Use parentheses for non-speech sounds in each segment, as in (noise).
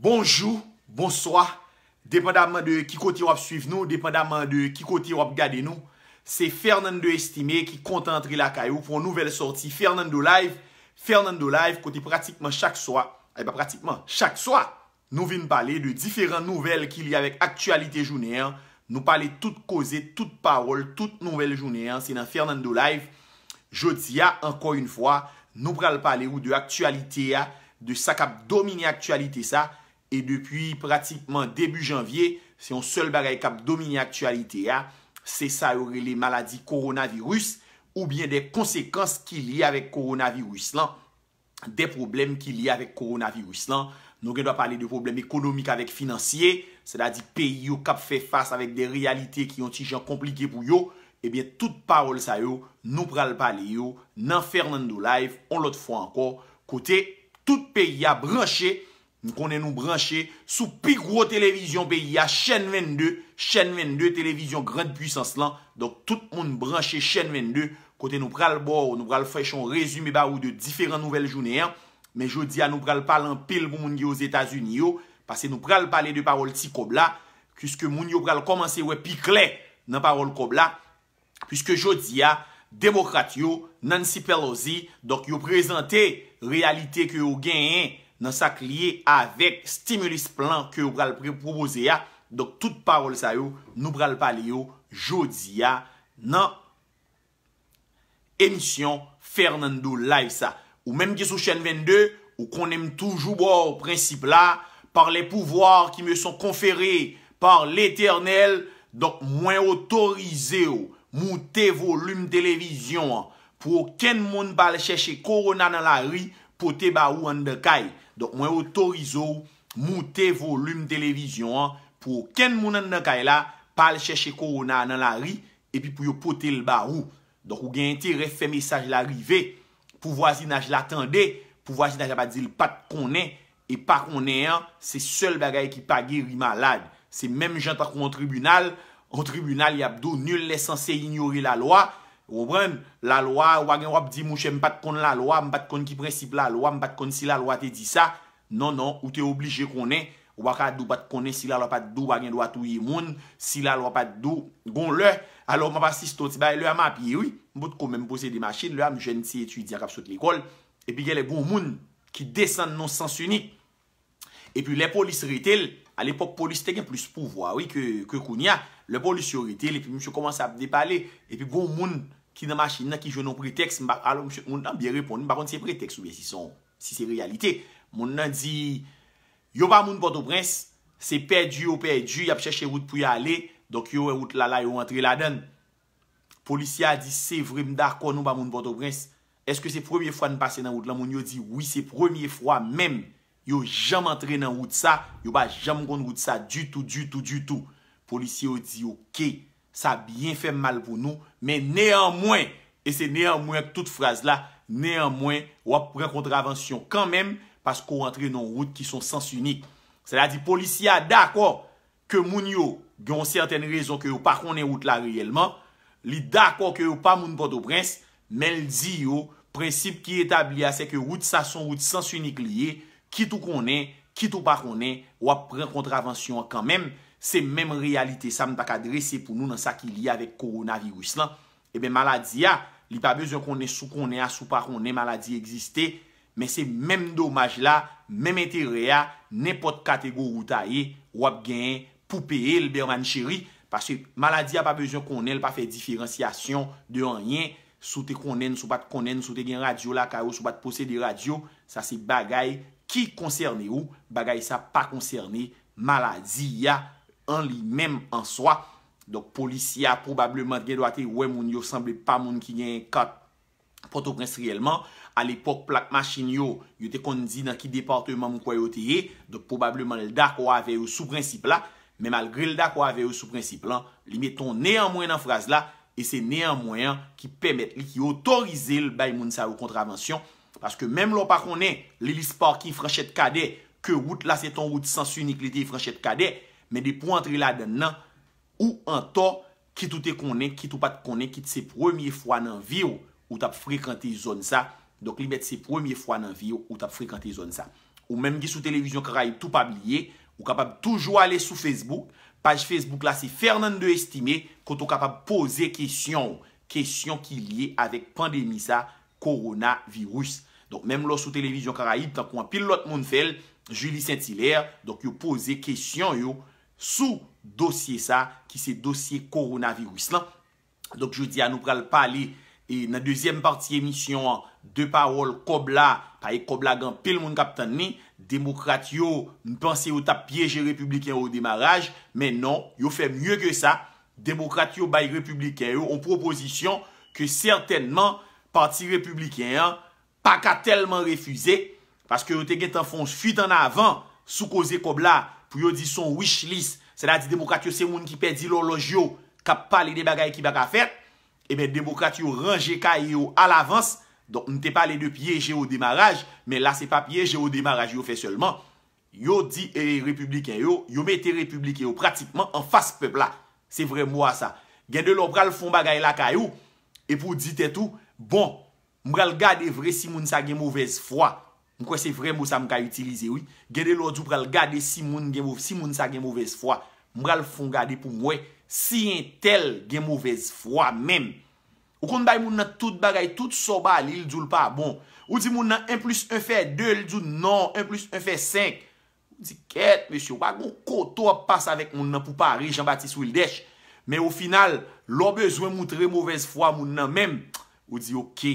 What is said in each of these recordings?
Bonjou, bonswa, depen daman de ki koti wap suiv nou, depen daman de ki koti wap gade nou, se Fernando Estime ki kontantri la kayou pou nouvel sorti Fernando Live. Fernando Live kote pratikman chak swa, e eh ba pratikman chak swa, nou vin pale de diferent nouvel ki li yavek aktualite jounen, nou pale tout koze, tout parol, tout nouvel jounen, se nan Fernando Live. Jodi ya, ah, ankon yon fwa, nou pral pale ou de aktualite ya, ah, de sakap domine aktualite sa, E depi pratikman debu janvye, se yon sol bagay kap domini aktualite ya, se sa yori le maladi koronavirus, ou bien de konsekans ki liye avek koronavirus lan. De problem ki liye avek koronavirus lan. Nou gen dwa pale de problem ekonomik avek finansye, se la di peyi yo kap fe fase avek de realite ki yon ti jan komplike pou yo, e bien tout parol sa yo, nou pral pale yo, nan fernan do laif, on lot fwa anko, kote tout peyi ya branche, Nou konen nou branche sou pi gro televizyon peyi a chen 22, chen 22 televizyon grande puissance lan. Donk tout moun branche chen 22 kote nou pral bo ou nou pral fèchon rezume ba ou de diferent nouvel jounen. Men jodi a nou pral pal an pil pou moun ge yo Zeta Zuniyo. Pase nou pral pale de parol ti kobla. Kuske moun yo pral komanse we pi kle nan parol kobla. Puske jodi a, demokrat yo, Nancy Pelosi, donk yo prezante realite ke yo genyen. nan sak liye avek stimulus plan ke ou pral pre-propose ya. Dok tout parol sa yo, nou pral pale yo jodi ya nan emisyon Fernandou Life sa. Ou menm ki sou chen 22, ou konem toujou bo prinsip la, par le pouvoir ki me son konferi par l'Eternel, dok mwen otorize yo, mou te volume televizyon, pou ken moun bal chèche korona nan la ri pou te ba ou an de kaye. Donk mwen otorizo moute volum televizyon an pou ken mounan nan kay e la pal chèche korona nan la ri epi pou yo pote l barou. Donk ou gen ente refe mesaj la rive pou vwa zinaj latande pou vwa zinaj apadize l pat konen e pa konen an se sol bagay ki pa geri malade. Se menm jantakou an tribunal, an tribunal yabdo nil lè sanse yinyori la loa. Roubren, lalwa, wagen wap di mouche mbat kon lalwa, mbat kon ki prensip lalwa, mbat kon si lalwa te di sa. Non, non, ou te oblige konen. Waka adou bat konen si lalwa pat do wagen do atou yi moun, si lalwa pat do, gon lè. Alo, mba pasi stoti ba, lè am api yi, mbot kon men pose di machin, lè am jen ti etu di akap sot l'ekol. Epi gè lè bou moun ki desen non sansuni. Epi lè polis ritel, al epok polis te gen plus pou vwa, wik, ke koun ya. Lè polis ritel, epi mse komanse ap depale, epi bou moun... Ti nan machin nan ki joun nou pretext, mwen nan biye repon nou, bakon se pretext ou ye si se realite. Mwen nan di, yo ba moun Bordeaux-Brens, se perdi ou perdi, yap chèche wout pou yale, donk yo wout e la la yo antre la den. Polisya di, se vre mda kon nou ba moun Bordeaux-Brens, eske se premier fwa n'pase nan wout la, mwen yo di, woui se premier fwa men, yo jam antre nan wout sa, yo ba jam kon wout sa, du tout, du tout, du tout. Polisya yo di, yo key. Sa byen fè mal pou nou, men néanmwen, e se néanmwen tout fraz la, néanmwen, wap pre kontravensyon kanmèm, paskou rentre nou wout ki son sens unik. Se la di, polisya, d'akwa, ke moun yo, gyon sè anten rezon ke yo pa konen wout la reyèlman, li d'akwa ke yo pa moun bodo prens, men li di yo, prinsip ki etabli asè ke wout sa son wout sens unik liye, kit ou konen, kit ou pa konen, wap pre kontravensyon kanmèm, Se menm realite, sa m tak adrese pou nou nan sa ki liye avek koronavirus lan. Ebe maladi ya, li pa bezon konen sou konen, sou pa konen maladi egziste. Men se menm domaj la, menm entere ya, nepot kategorouta ye, wap gen, poupeye, lberman chiri. Paswe maladi ya pa bezon konen, li pa fe diferenciasyon de anyen. Sou te konen, sou pat konen, sou te gen radio la, ka yo, sou pat pose de radio. Sa se bagay ki konserne ou, bagay sa pa konserne maladi ya. an li menm an swa, dok polisiya probableman gen wate, wè moun yo sanble pa moun ki gen kat, potokrens riyelman, al epok plak machin yo, yo te konzi nan ki departement moun kwa yo te ye, dok probableman el dak wave yo sou prensip la, men malgre el dak wave yo sou prensip lan, li meton ne an mwen an fraz la, e se ne an mwen ki pemet li ki otorize l bay moun sa yo kontravensyon, paske menm lopakonè, li li sporki yi franchet kade, ke wout la se ton wout sansunik li te yi franchet kade, Men de pou antre la den nan, ou an to, ki tou te konen, ki tou pat konen, ki te se premye fwa nan vi ou, ou tap frekante zon sa. Donk li bet se premye fwa nan vi ou, ou tap frekante zon sa. Ou menm gi sou televizyon karaib, tou pap liye, ou kapab toujou ale sou Facebook. Paj Facebook la, se fernan de estime, kon tou kapab pose kesyon ou, kesyon ki liye avek pandemisa koronavirus. Donk menm lo sou televizyon karaib, tan kon pil lot moun fel, Juli Saint-Hilaire, donk yo pose kesyon yo, sou dosye sa, ki se dosye koronavirus lan. Donk jw di an nou pral pali, e nan dezyem parti emisyon, de parol Kobla, pa e Kobla gan pil moun kap tan ni, demokratyo nou panse yo tap piyeje republikan yo demaraj, men non, yo fe mye ke sa, demokratyo bay republikan yo, on proposisyon, ke sentenman, parti republikan, pa ka telman refuze, paske yo te gen tan fonj fuit an avan, sou koze Kobla, pou yo di son wish list, se la di demokrat yo se moun ki pedi loloj yo, kap pale eh de bagay ki baka fet, ebe demokrat yo ranje ka yo al avans, donk nou te pale de pyeje yo demaraj, men la se pa pyeje yo demaraj yo fe seulement, yo di eh, republiken yo, yo me te republiken yo pratikman an fas pepla, se vre mwa sa, gen de lopral fon bagay la ka yo, epou di tetou, bon, mbrel gade vre si moun sa gen mouvez fwa, Mwen kwen se vre mou sa mwen ka utilize, oui. Gede lò djou pral gade si moun sa gen mouvez fwa. Mwen pral fon gade pou mwen si yon tel gen mouvez fwa men. Ou kon bay moun nan tout bagay, tout soba li ljoul pa bon. Ou di moun nan 1 plus 1 fè 2, ljoul nan 1 plus 1 fè 5. Mwen di ket, mwen si wak, mwen koto apas avèk moun nan pou Paris, Jean-Baptiste Wildèche. Men ou final, lò bezwen moun tre mouvez fwa moun nan men. Ou di ok,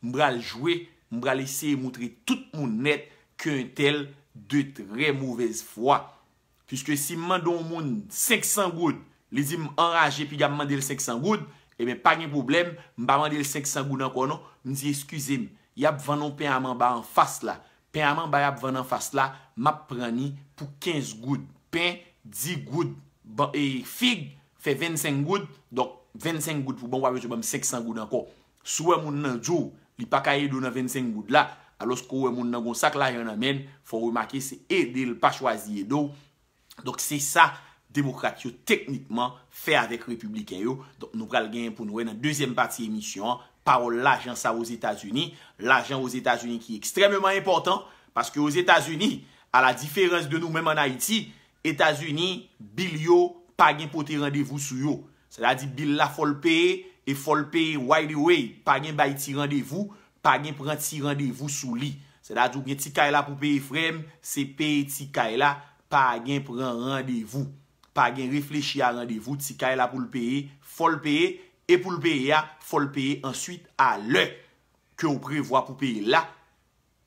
mwen pral jwe mwen. mbra lese moutre tout moun net kwen tel de tre mouvez fwa. Piske si mman don moun 500 goud, li di m anraje pi gwa mman del 500 goud, ebe eh pa gen problem, mba mman del 500 goud an konon, mi di eskusem, yap vannon pen amman ba an fas la, pen amman ba yap vannan fas la, map prani pou 15 goud, pen 10 goud, bon, e fig fe 25 goud, dok 25 goud pou bon wap wej mman del 500 goud an konon. Souwe moun nan djou, li pa kaye do nan 25 goud la, alos ko wè moun nan goun sak la yon amèn, fò wè makè se edè l pa chwazye do. Dok se sa, demokrat yo teknikman, fè avèk republikan yo, donk nou pral gen yon pou nou wè nan deuxième pati emisyon, parol l ajan sa wòs Etats-Unis, l ajan wòs Etats-Unis ki ekstremèman important, paske wòs Etats-Unis, a la diferens de nou mèm an Haiti, Etats-Unis, bil yo, pa gen pou te randevou sou yo. Se la di bil la folpeye, E folpeye why the way, pa gen bay ti randevou, pa gen pran ti randevou sou li. Se da dougen ti kay la pou peye frem, se pe ti kay la, pa gen pran randevou. Pa gen reflechi a randevou, ti kay la pou le peye, folpeye, e pou le peye a, folpeye. Ensuite a le, ke ou prevoa pou peye la,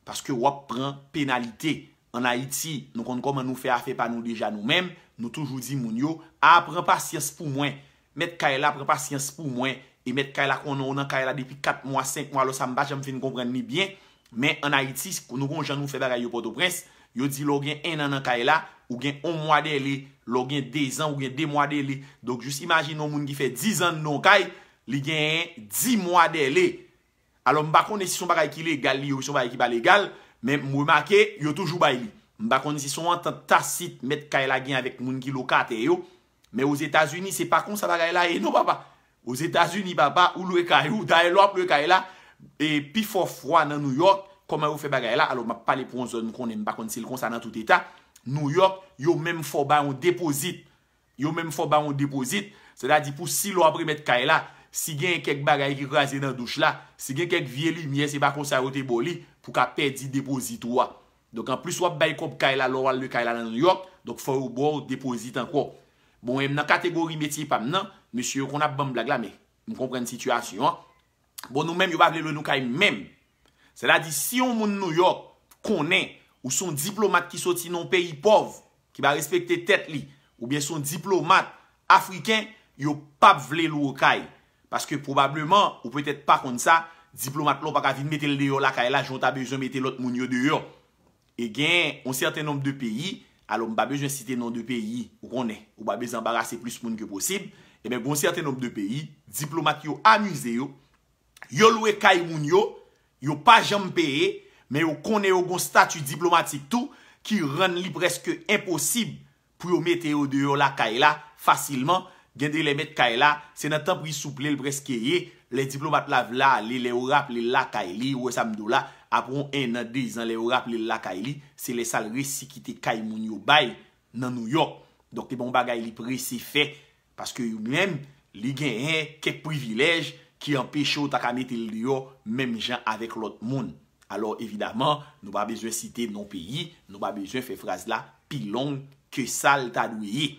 paske wap pran penalite. An Haiti, nou konn koman nou fe a fe pa nou deja nou men, nou toujou di moun yo, a pran pasyens pou mwen. Met kaila prepa siyans pou mwen E met kaila konon nan kaila depi 4 mwa, 5 mwa Lo sa mba jame fin kompren ni byen Men an a iti, konon kon jan nou feber a yo podo prens Yo di lo gen 1 nan nan kaila Ou gen 1 mwa dele Lo gen 2 an ou gen 2 mwa dele Dok just imagine yon moun ki fe 10 an nan kail Li gen 10 mwa dele Alo mba kon nesisyon baka ekile Gal li yo, yon baka ekile bali gal Men mwemake, yo toujou bayi Mba kon nesisyon wantan tasit Met kaila gen avik moun ki lo kate yo Men ouz Etasuni, se pa kon sa bagay la eno baba. Ouz Etasuni baba, ou lue kayou, daye lop lue kayla, e pi fo fwa nan New York, koman ou fe bagay la, alo ma pale pou an zon konen, bakon se lkon sa nan tout etat, New York, yo menm fo ba ou depozit. Yo menm fo ba ou depozit, se da di pou si lop remet kayla, si gen kek bagay ki raze nan douch la, si gen kek vie lumiye se bakon sa rote boli, pou ka pedi depozit wwa. Donk an plis wap bay kop kayla lor lue kayla nan New York, donk fo ou bo ou depozit anko. Bon, yon nan kategori metye pa mnen, monsi yon kon ap ban blag la me, moun komprende situasyon. Bon, nou menm yon pa vle lou nou kay menm. Sela di, si yon moun nou yon konen, ou son diplomat ki soti nan peyi pov, ki ba respekte tet li, ou bien son diplomat afriken, yon pa vle lou e. ou kay. Paske probableman, ou pwetet pa kon sa, diplomat lop ak avin metel deyo la kay, e, la jontan bezon metel lot moun yo deyo. E gen, an certain nom de peyi, alo mbabe jwen site nan de peyi ou konnen, ou mbabe zanbara se plus moun ke posib, e eh men bon serte nan de peyi, diplomat yo amize yo, yo lwe kay moun yo, yo pa janm peye, men yo konnen yo kon statu diplomatik tou, ki ren li preske imposib pou yo meteo de yo la kay la, fasilman, gen de le met kay la, se nan tan pri souple l preske ye, le diplomat la vla, le le orap, le la kay li, ou e samdou la, apron en an de y zan le ou rap le lakay li, se le sal resikite kay moun yo bay nan nou yo. Don te bon bagay li presi fe, paske yo mwen, li gen en kek privilej, ki an pechot akame tel yo, menm jan avek lot moun. Alo evidaman, nou ba bezwen site non peyi, nou ba bezwen fe fraz la, pi long ke sal tadweye.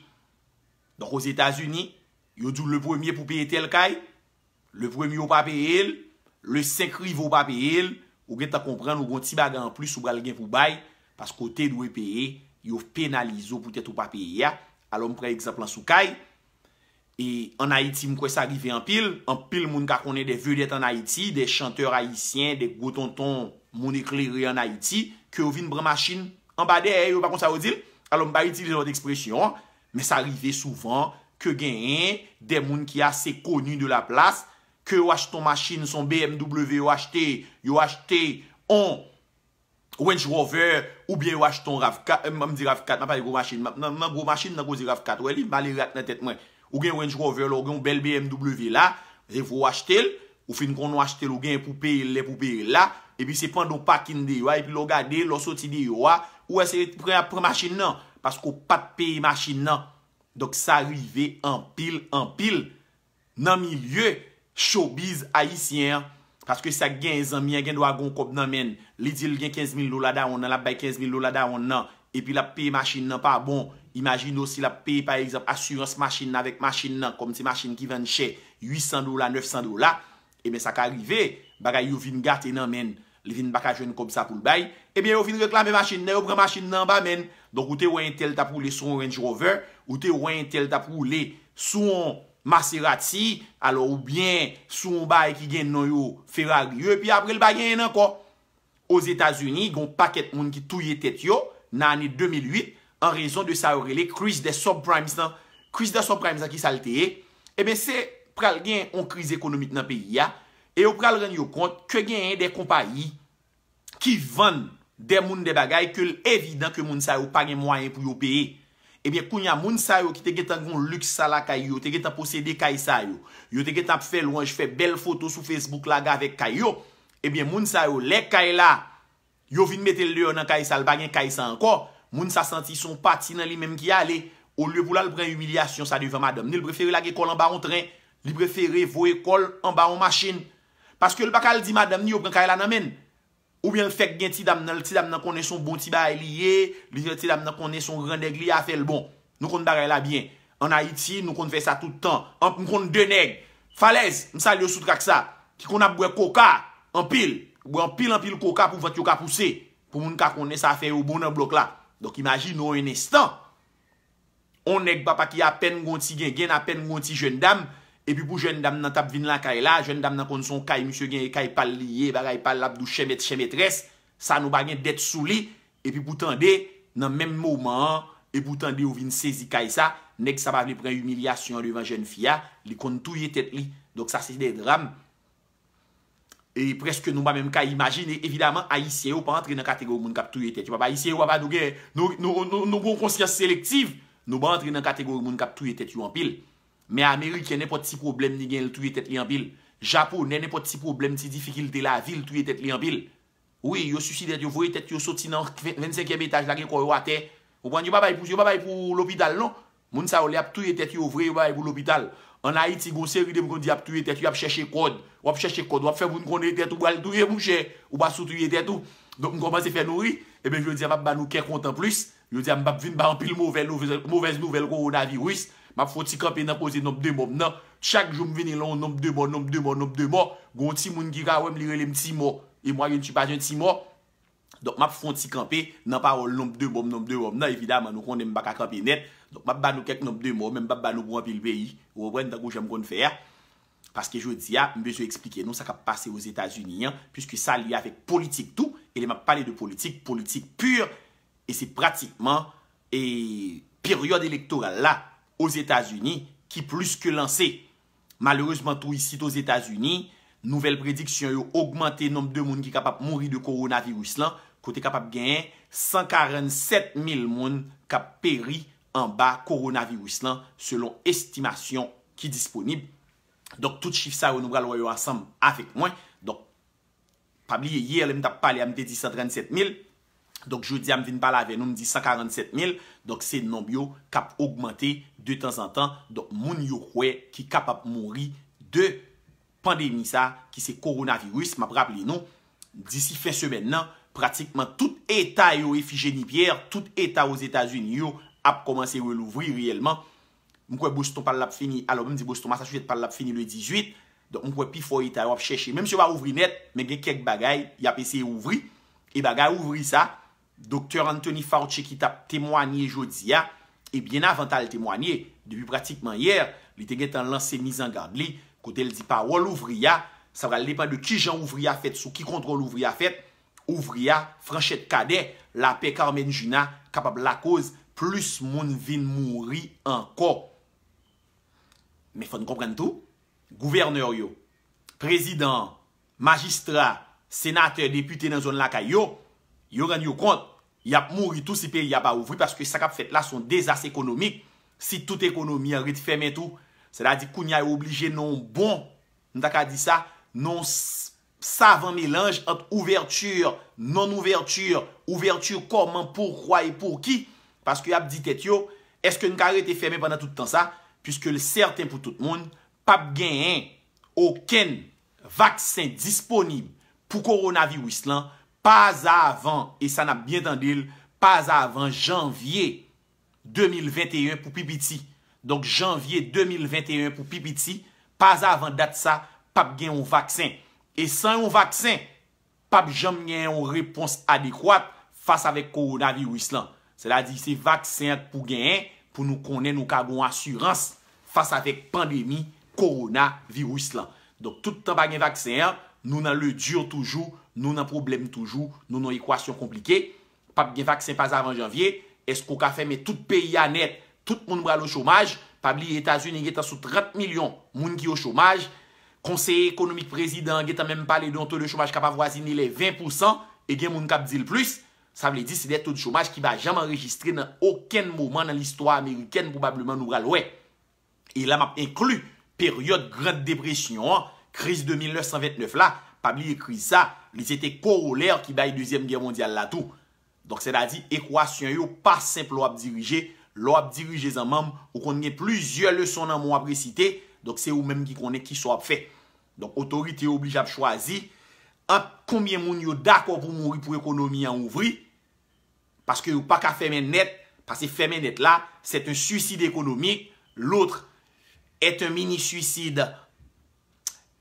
Don koz Etasuni, yo dou le premye pou peye tel kay, le premye ou pa peye el, le sekri ou pa peye el, Ou gen ta kompren ou gon ti bagan an plus ou bral gen pou bay. Pas kote dwe peye, yo penalizo poutet ou pa peye ya. Alon pre ekzemplan sou kay. E an Haiti mkwe sa rive an pil. An pil moun kakone de veu det an Haiti. De chanteur Haitien, de gotonton moun e kleri an Haiti. Ke ou vin bran machin an bade e yo bakon sa ou dil. Alon ba iti li lor de ekspresyon. Men sa rive souvan ke gen en de moun ki ase konu de la plas. Ke yo achete yon machine, son BMW yo achete, yo achete yon Range Rover, ou bien yo achete yon RAV4, euh, mè mè di RAV4, mè pa di go machine, mè go machine nan go di RAV4, wè li, mè li rat nan tèt mwen. Ou gen Range Rover lò, ou gen bel BMW lò, revo yon achete lò, ou fin kon yon achete lò, gen poupe yon lè, poupe yon lò, epi sepan do parking non? de yon, epi lò gade, lò soti de yon, ou se pre apre machine nan, paskou pat pe yon machine nan, dok sa rive en pil, en pil, nan mi lye, showbiz ayisyen, paske sa gen zanmian gen do agon kop nan men, li dil gen 15000 lola daon nan, la bay 15000 lola daon nan, epi la pay masin nan pa bon, imagine osi la pay par exemple, assurance masin nan, avek masin nan, kom ti masin ki ven che, 800 lola, 900 lola, ebe sa ka arrive, bagay yo vin gate nan men, li vin bakajwen kop sa pou l bay, ebe yo vin reklamen masin nan, yo bre masin nan ba men, donk ou te woyen tel ta pou le son Range Rover, ou te woyen tel ta pou le son Range Rover, Maserati, alo ou bien Suwombay ki gen nou yo Ferrari yo, pi apre eh l bagay nan ko. Os Etats-Unis gon paket moun ki touye tet yo nan ane 2008, an rezon de sa yorele kriz de subprimes nan, kriz de subprimes nan ki salteye. Ebe se pral gen yon kriz ekonomit nan peyi ya, e yo pral ren yo kont ke gen yon de kompayi ki ven de moun de bagay ke l evidant ke moun sa yow pa gen mwayen pou yo peyi. Ebyen kounya moun sa yo ki te get an goun lüks sa la kay yo, te get an posede kay sa yo, yo te get an pfe lwenj fè bel foto sou Facebook la ga vek kay yo, ebyen moun sa yo, lek kay e la, yo vin metel lè yo nan kay e sa, l bagen kay e sa anko, moun sa senti son pati nan li menm ki ale, ou lè boulan l brin humilyasyon sa devan madame, nè l breferi la ge kol an ba an tren, l breferi vo e kol an ba an machin. Paskè l bakal di madame, nè yo brin kay la nan menn. Ou bien l fek gen ti dam nan konen son bonti ba e liye, liye ti dam nan konen son grandeg liye a fel bon. Nou konen bagay la byen. An Haiti, nou konen fey sa tout tan. An konen deneg. Falez, msa liyo sout kak sa. Ki konen apwe koka, anpil. Ou anpil anpil koka pou vant yo ka puse. Pou moun ka konen sa fey ou bonen blok la. Donk imajin nou en estan. On neg papa ki apen gonti gen, gen apen gonti jen dam. E pi pou jen dam nan tap vin lan ka e la, jen dam nan kon son kaye, monsye gen e kaye pal liye, baray pal labdou chen metres, sa nou ba gen det sou li, e pi pou tende, nan menmouman, e pou tende ou vin sezi kaye sa, nek sa va li prey umilyasyon levan jen fia, li kon touye tet li, dok sa sezi de dram. E preske nou ba menm ka imagine, evidaman, a isye yo pa antre nan kategor moun kap touye tet. A isye yo pa ban nou gen, nou gon konsyans selektiv, nou ba antre nan kategor moun kap touye tet yo anpil. Mè Amerik, yè nè pot si problem ni gen lè touye tèt li anpil. Japou, nè nè pot si problem ti difikil tè la vil touye tèt li anpil. Ouye, yò susi dèt, yò vòye tèt, yò soti nan 25e etaj la gen kò yò a tè. Ou ban yò ba bay pou l'opital, non? Moun sa ou lè ap touye tèt yò vòye bay pou l'opital. An Haiti, yò se ride mwen kon di ap touye tèt, yò ap chèche kòd. Wap chèche kòd, wap fè mwen konne tèt ou gwal touye mouchè ou basou touye tèt ou. Donk mwen komase fè nouri, ebe yò di ap ba nou Map fwonti kampe nan poze nop de bom nan, chak jom vene lan nop de bom, nop de bom, nop de bom, gwo ti moun gira wèm lirèm ti mò, e mwa gen tupajen ti mò. Dok map fwonti kampe nan parol nop de bom, nop de bom nan, evidèman nou kondèm baka kampe net, dok map banou kek nop de bom, mèm pap banou gwan pi l peyi, wèp wèndan kou jèm kon fèr. Paske jò diya, mbejò eksplike, nou sa kap pase wèm os Etasuniyan, pwiske sa liye avèk politik tou, elè map pale de politik, politik pur, e se pratikman, e peryode Os Etats-Unis, ki plus ke lanse. Malheureseman tou yi sit os Etats-Unis, nouvel prediksyon yo augmente nom de moun ki kapap mouri de koronavirus lan, kote kapap genye, 147 mil moun kap peri an ba koronavirus lan, selon estimasyon ki disponib. Dok, tout chif sa yo nou bral woy yo asam afek mwen. Dok, pabliye ye, lem tap pale amde 1037 mil. Donk joudi am vin bala ven, ou m di 147 mil. Donk se nonb yo kap augmente de tan san tan. Donk moun yo kwe ki kap ap mori de pandemi sa ki se koronavirus. M ap rapple non? nou, disi fe semen nan, pratikman tout etat yo e fi jenibyer. Tout etat yo os Etats-Unis yo ap komanse yo l'ouvri reyelman. M kwe boston pal lap fini, alo m di boston ma sa soujet pal lap fini le 18. Donk m kwe pi fo etat yo ap cheshe. M se va ouvri net, men gen kek bagay, ya pe se ouvri, e bagay ouvri sa. Dokter Anthony Fauci ki tap temwaniye jodi ya, e bien avan tal temwaniye, debi pratikman yer, li tenget an lanse mizan gandli, kote el di parol ouvri ya, sa vral depan de ki jan ouvri ya fet, sou ki kontrol ouvri ya fet, ouvri ya, franchet kade, la pe Carmen Juna kapab la koz, plus moun vin mouri anko. Me fon kompren tou, gouverneur yo, prezident, magistrat, senater depute nan zon laka yo, yo ran yo kont, yap mou ritu si pe ya ba ouvri, paske sak ap fet la son dezase ekonomik, si tout ekonomi an riti femen tout, se la di kounya ou obligen non bon, nou tak a di sa, non savan melange, ant ouverture, non ouverture, ouverture koman, poukwa, e poukki, paske ap ditet yo, eske nou ka rite femen pandan tout tan sa, pwiske le serten pou tout moun, pap genyen, oken, vaksen disponib, pou koronavi wislan, poukwa, Paz avan, e san ap bientan dil, paz avan janvye 2021 pou pipiti. Donk janvye 2021 pou pipiti, paz avan dat sa, pap gen yon vaksen. E san yon vaksen, pap jom gen yon repons adekwad fasa vek koronavirus lan. Sela di se vaksen pou gen, pou nou konen nou kagon asurans fasa vek pandemi koronavirus lan. Donk toutan pa gen vaksen, nou nan le dur toujou, Nou nan problem toujou, nou nan ekwasyon komplike. Pab, gen vaksen pa zavan janvye, esko ka fèmè tout peyi anet, tout moun bral ou chomaj. Pab li, Etats-Unis, gen tan sou 30 milyon moun ki ou chomaj. Konseye ekonomik prezident, gen tan mèm pale donto le chomaj kap avwazine, ilè 20%, e gen moun kap di l plus. Sa vle di, se det tout chomaj ki ba jam anregistre nan oken mouman nan l'histoire Ameriken poubableman nou bral ouè. E la map inklu, peryode grande depresyon, kriz de 1929 la, pab li ekri sa, li sete korolèr ki bay deuxième guerre mondiale la tou. Donk se la di, ekwasyon yo pa semp lo ap dirije, lo ap dirije zan mam, ou konnen plusieurs leçon nan mo ap recite, donk se ou menm ki konnen ki so ap fè. Donk otorite yo oblijab chwazi, ap konbyen moun yo dak wou mouri pou ekonomi an ouvri, paske yo pa ka femen net, paske femen net la, sete suicide ekonomi, lotre ete mini suicide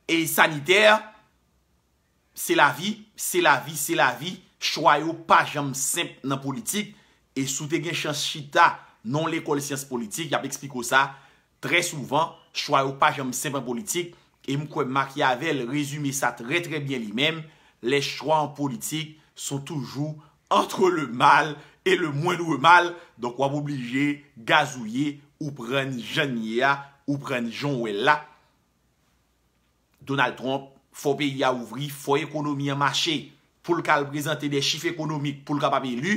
e saniter, Se la vi, se la vi, se la vi, choy ou pa jom semp nan politik, e sou te gen chans chita, non le kol siens politik, y ap ekspliko sa, tre souvan, choy ou pa jom semp nan politik, e mkwen Machiavel rezume sa tre tre bien li men, le choy an politik son toujou antre le mal, e le mwen ou e mal, donk wap oblije gazouye ou pren jenyea, ou pren jom ou e la. Donald Trump, fò be y a ouvri, fò ekonomi a mache, pou l kal prezante de chif ekonomik pou l ka pa be ilu,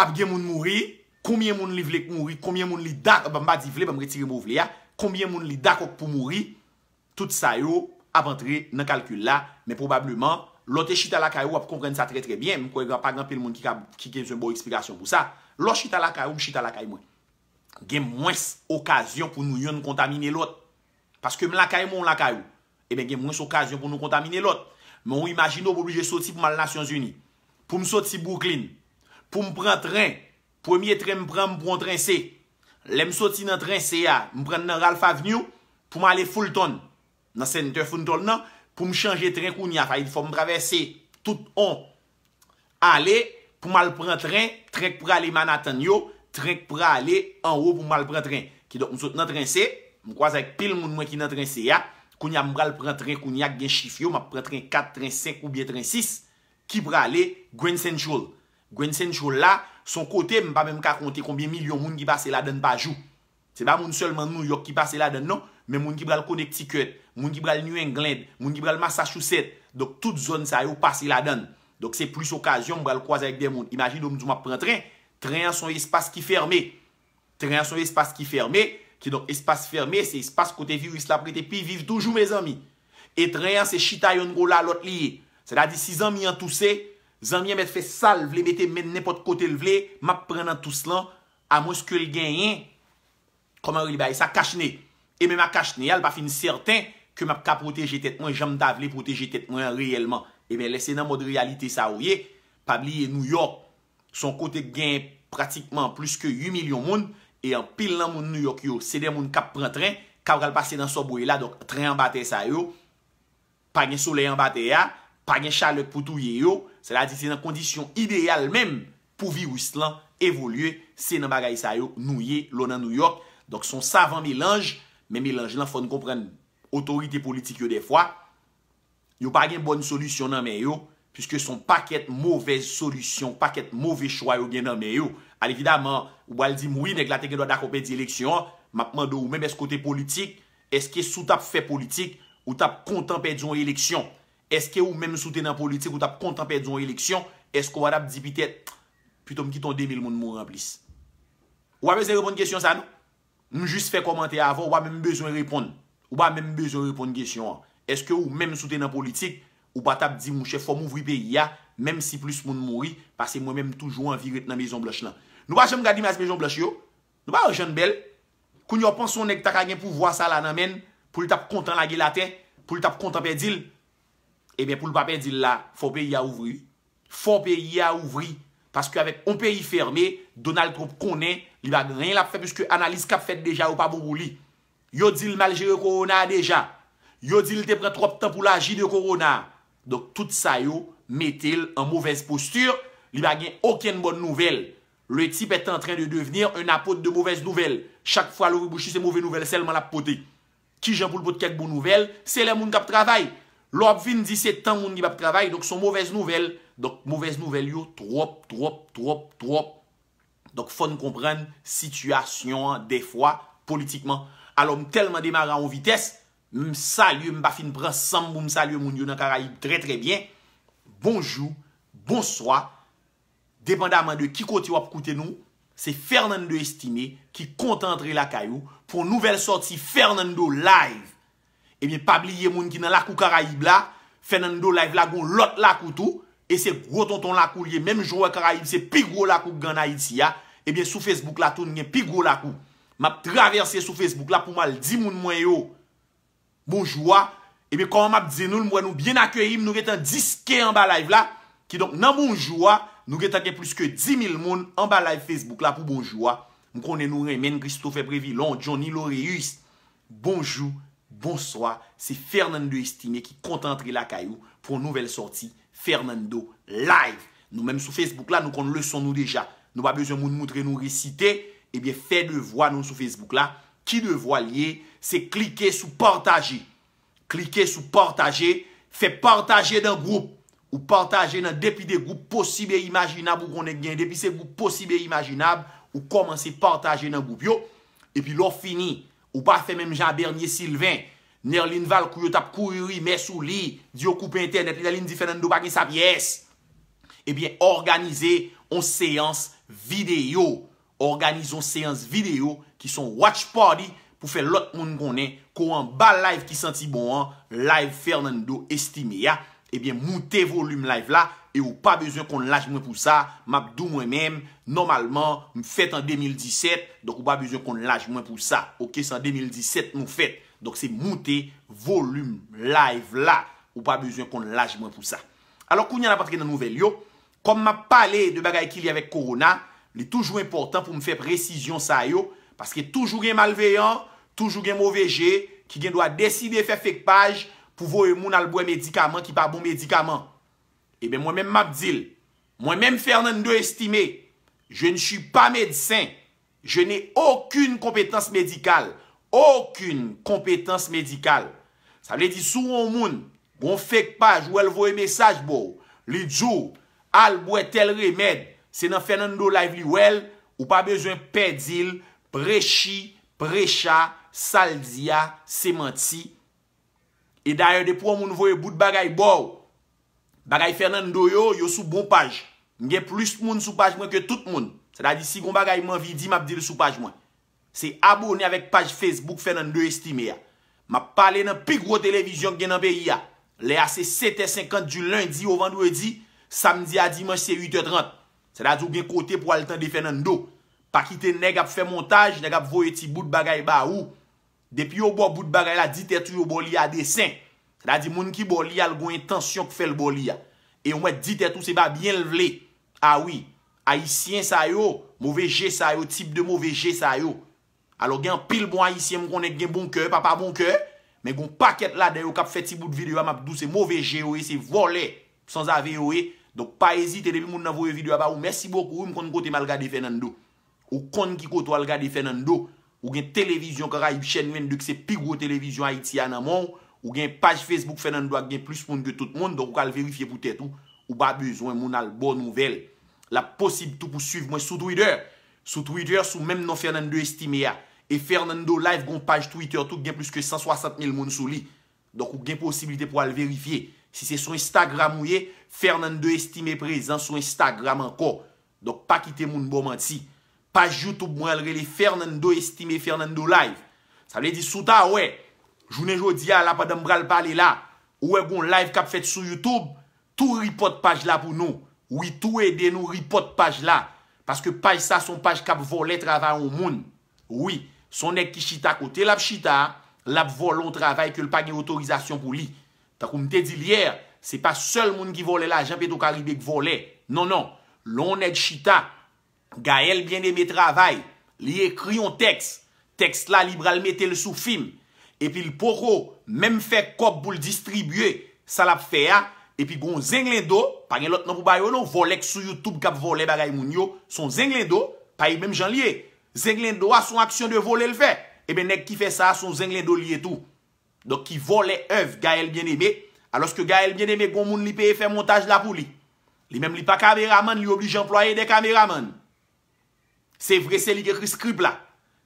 ap gen moun mouri, koumyen moun li vle koumouri, koumyen moun li dak, ap mba di vle, ap mre tire mou vle ya, koumyen moun li dak ok pou mouri, tout sa yo, avan tre nan kalkul la, men probableman, lote chitala kayo ap konkren sa tre tre bien, mko egwa, pagran pe l moun ki kem se mbo eksplikasyon pou sa, lote chitala kayo m chitala kay mwen, gen mwes okasyon pou nou yon kontamine lote, Paske m lakay moun lakay ou. Ebe eh gen mwen soukasyon pou nou kontamine lot. Moun imajin nou pou bli je soti pou m al Nasyon Zuni. Pou m soti bou klin. Pou m pren tren. Premier tren m pren m pren tren se. Le m soti nan tren se ya. M pren nan Ralf Avenue. Pou m ale foul ton. Nan center foul ton nan. Pou m chanje tren koun ya. Faye di fò m travesse. Tout on. Ale. Pou m ale pren tren. Trenk pou ale man atan yo. Trenk pou ale an ou pou m ale pren tren. Ki do m soti nan tren se. m kwaaz ak pel moun mwen ki nan tren se ya, konya m bral pren tren konya ak gen chifyo, m ap pren tren 4, tren 5 ou bien tren 6, ki bral e Grand Central. Grand Central la, son kote, m pa men m ka konte konbyen milyon moun ki basse la den bajou. Se ba moun selman nou yok ki basse la den non, men moun ki bral connecticut, moun ki bral New England, moun ki bral Massachusetts, dok tout zon sa yo basse la den. Dok se plus okasyon m bral kwaaz ak den moun. Imagin do m nou m ap pren tren, tren yon son espase ki ferme, tren yon son espase ki ferme, ki donk espase ferme, se espase kote vi ou isla prete, pi vive toujou me zami. Et reyan se chita yon go la lot liye. Se la di si zami an tousè, zami an met fè sal, vle mette men nepot kote l vle, map pren nan tous lan, a mwes ke l genyen, koman wile ba yi sa kache ne. E men ma kache ne, al pa fin certain ke map ka proteje tet mwen, jem da vle proteje tet mwen reyelman. E men lese nan mod realite sa wye, pabliye nou yo, son kote genyen pratikman plus ke 8 milyon moun, e an pil nan moun New York yo, se den moun kap pran tren, kap gal pase nan sobo e la, dok tren an bate sa yo, pa gen sole an bate ya, pa gen chalot pou touye yo, se la di se nan kondisyon ideal men, pou vi wislan evolye, se nan bagay sa yo, nouye, lonan New York, dok son savan me lanj, me me lanj lan foun kompren, otorite politik yo defwa, yo pa gen bon solusyon nan men yo, pwiske son paket mouvez solusyon, son paket mouvez chwa yo gen nan men yo, al evidaman, Ou bal di mwi, nek la te gen do a dakopè di eleksyon, mapman do ou mèm es kote politik, eske sou tap fè politik, ou tap kontanpè di yon eleksyon, eske ou mèm soute nan politik, ou tap kontanpè di yon eleksyon, eske ou wadap di pitèt, pi tom kiton 2000 moun moun moun remplis. Ou wamezè repon de gèsyon sa nou? Nou jist fè komante avon, wamezè mèm bezon repon de gèsyon an. Eske ou mèm soute nan politik, ou batap di mouche fò mouvri pe ya, mèm si plus moun moun mouri, pase mwen mèm tou Nou pa jom gadi mas pejon blos yo, nou pa ou jen bel, koun yo panson nek tak a gen pou vwa sa la nan men, pou li tap kontan la gilate, pou li tap kontan pe dil, ebe eh pou li pa pe dil la, fon peyi a ouvri, fon peyi a ouvri, paske avek on peyi ferme, Donald Trump konen, li bag reyen la pou fe pwiske analise kap fet deja ou pa pou boulie. Yo dil mal jere korona deja, yo dil te pren trop tan pou la jide korona, dok tout sa yo metel an mouvez postur, li bag gen okyen bon nouvel. Le tip et en train de devinir un apote de mouvez nouvel. Chak fwa lori bouchi se mouvez nouvel, selman apote. Ki jan pou lpot kek bou nouvel, se le moun kap travay. Lop fin di se tan moun ki pap travay, donk son mouvez nouvel. Donk mouvez nouvel yo, trop, trop, trop, trop. Donk fon komprenn, situasyon, defwa, politikman. Alon telman demaran ou vites, m sa lye, m pa fin pran sanm, m sa lye moun yo nan karaib. Trè trè byen, bonjou, bonsoi, Dependaman de ki koti wap koute nou, se Fernando Estime ki kontantre la kayou pou nouvel sorti Fernando live. Ebyen, eh pabliye moun ki nan lakou Karaib la, Fernando live la goun lot lakou tou, e se gwo tonton lakou liye, mem jou wè Karaib, se pi gwo lakou ggana iti ya, ebyen, eh sou Facebook la toun, gen pi gwo lakou. Map traverse sou Facebook la, pou mal di moun mwen yo, moun jwa, ebyen, koman map dzenou l mwen nou bien akweyim, nou getan diske yon ba live la, ki donk nan moun jwa, Nou getanke pluske 10.000 moun an ba live Facebook la pou bonjouwa. Mou konnen nou remen Christophe Ebrevi, Lon, Johnny Loréus. Bonjou, bonsoi, se Fernando Estime ki kontantri la kayou pou nouvel sorti Fernando live. Nou menm sou Facebook la, nou konnen le son nou deja. Nou ba bezoun moun moutre nou recite, ebyen fe de voa nou sou Facebook la. Ki de voa liye, se klike sou portaje. Klike sou portaje, fe portaje dan groub. Ou partaje nan depi de goup posibè imajinab ou konnen gen. Depi se goup posibè imajinab ou komanse partaje nan goup yo. E pi lò fini, ou pa fe menm Jean Bernier Sylvain, Nerlin Val, Kuyotap Kuyuri, Mersouli, Diokoup Internet, Lidalin Di Fernando Baginsap, yes! E eh biyan organize yon seyans video. Organize yon seyans video ki son watch party pou fe lot moun konnen konwen ba live ki senti bon an, live Fernando Estimea. Ebyen eh moute volum live la E ou pa bezon kon laj mwen pou sa Map dou mwen men Normalman mw fèt an 2017 Donk ou pa bezon kon laj mwen pou sa Ok, san 2017 mw fèt Donk se moute volum live la Ou pa bezon kon laj mwen pou sa Alors kou nyan apatke nan nouvel yo Kom map pale de bagay ki li avek korona Li toujou important pou mw fè prezisyon sa yo Paske toujou gen malveyan Toujou gen mw veje Ki gen do a deside fè fèk page pou voye moun albouye medikaman ki pa bou medikaman. Ebe mwen men map dil, mwen men fernando estime, je ne shu pa medisen, je ne okun kompetans medikal, okun kompetans medikal. Sa vle di sou moun moun, bon fek pa jwel voye mesaj bou, li djou, albouye tel remed, se nan fernando live li wel, ou pa bezwen pedil, brechi, brecha, saldia, sementi, E daye de pou an moun voye bout bagay bou. Bagay Fernando yo, yo sou bon paj. Nge plus moun sou paj moun ke tout moun. Se da di si kon bagay moun vidi, mab diri sou paj moun. Se abone avèk paj Facebook Fernando Estime ya. Mab pale nan pi gro televizyon gen an beyi ya. Le a se 7.50 du lundi ou vendwedi, samdi a dimansi e 8.30. Se da di ou gen kote pou al tande Fernando. Pakite neg ap fè montaj, neg ap voye ti bout bagay ba ou. Depi yo bo bout bagay la, dit etou yo boli a desen. Da di moun ki boli al gwen tansyon k fe l boli a. E yon wet dit etou se ba byen l vle. Awi, ah haisyen sa yo, mouveje sa yo, tip de mouveje sa yo. Alo gen pil bon haisyen moun konen gen bonkeur, pa pa bonkeur. Men goun paket la deyo kap feti bout videyo a mapdou se mouveje oe, se vole. San zave oe. Donk pa ezite depi moun nan vwe videyo a ba ou. Mersi bokou moun konen kote mal gade fè nan do. Ou konen ki koto al gade fè nan do. Ou konen ki koto al gade fè nan do. Ou gen televizyon karayib chenwen dek se pig ou televizyon Haiti anamon. Ou gen page Facebook Fernando a gen plus moun ge tout moun. Donk ou al verifiye pou tèt ou. Ou ba bezwen moun al bon nouvel. La posib tout pou suiv mwen sou Twitter. Sou Twitter sou mèm nan Fernando estime ya. E Fernando live gon page Twitter tout gen plus ke 160 mil moun sou li. Donk ou gen posibilite pou al verifiye. Si se son Instagram ou ye, Fernando estime prezen son Instagram anko. Donk pa kite moun bon manti. Paj YouTube mwè lre li fèr nan do estime fèr nan do live. Sa mwen li di souta, wè. Jounen jodi a, la padan mwè l pa lè la. Ou wè goun live kap fèt sou YouTube, tou ripot paj la pou nou. Ou wè tou edè nou ripot paj la. Paske paj sa son paj kap volè travè an moun. Ou wè, son ek ki chita kote l ap chita, l ap volè an travè ke l pa gen otorizasyon pou li. Takou mte di l yer, se pa sol moun ki volè la, jenpe do karibè k volè. Non, non. Lon ek chita, Gael Bien Aimee travay, li ekri yon tekst, tekst la li bral mette l sou film, epi l poko, mem fe kop pou l distribye, sal ap fe a, epi gon Zeng Lendo, pa gen lot nan pou bayo nou, volek sou Youtube kap volek bagay moun yo, son Zeng Lendo, pa yi mem jan liye, Zeng Lendo a son aksyon de volek l fe, ebe nek ki fe sa, son Zeng Lendo liye tou. Dok ki volek ev Gael Bien Aimee, aloske Gael Bien Aimee goun moun li peye fe montaj la pou li, li mem li pa kameraman, li oblige employe de kameraman. Se vre se li ge kriskrip la.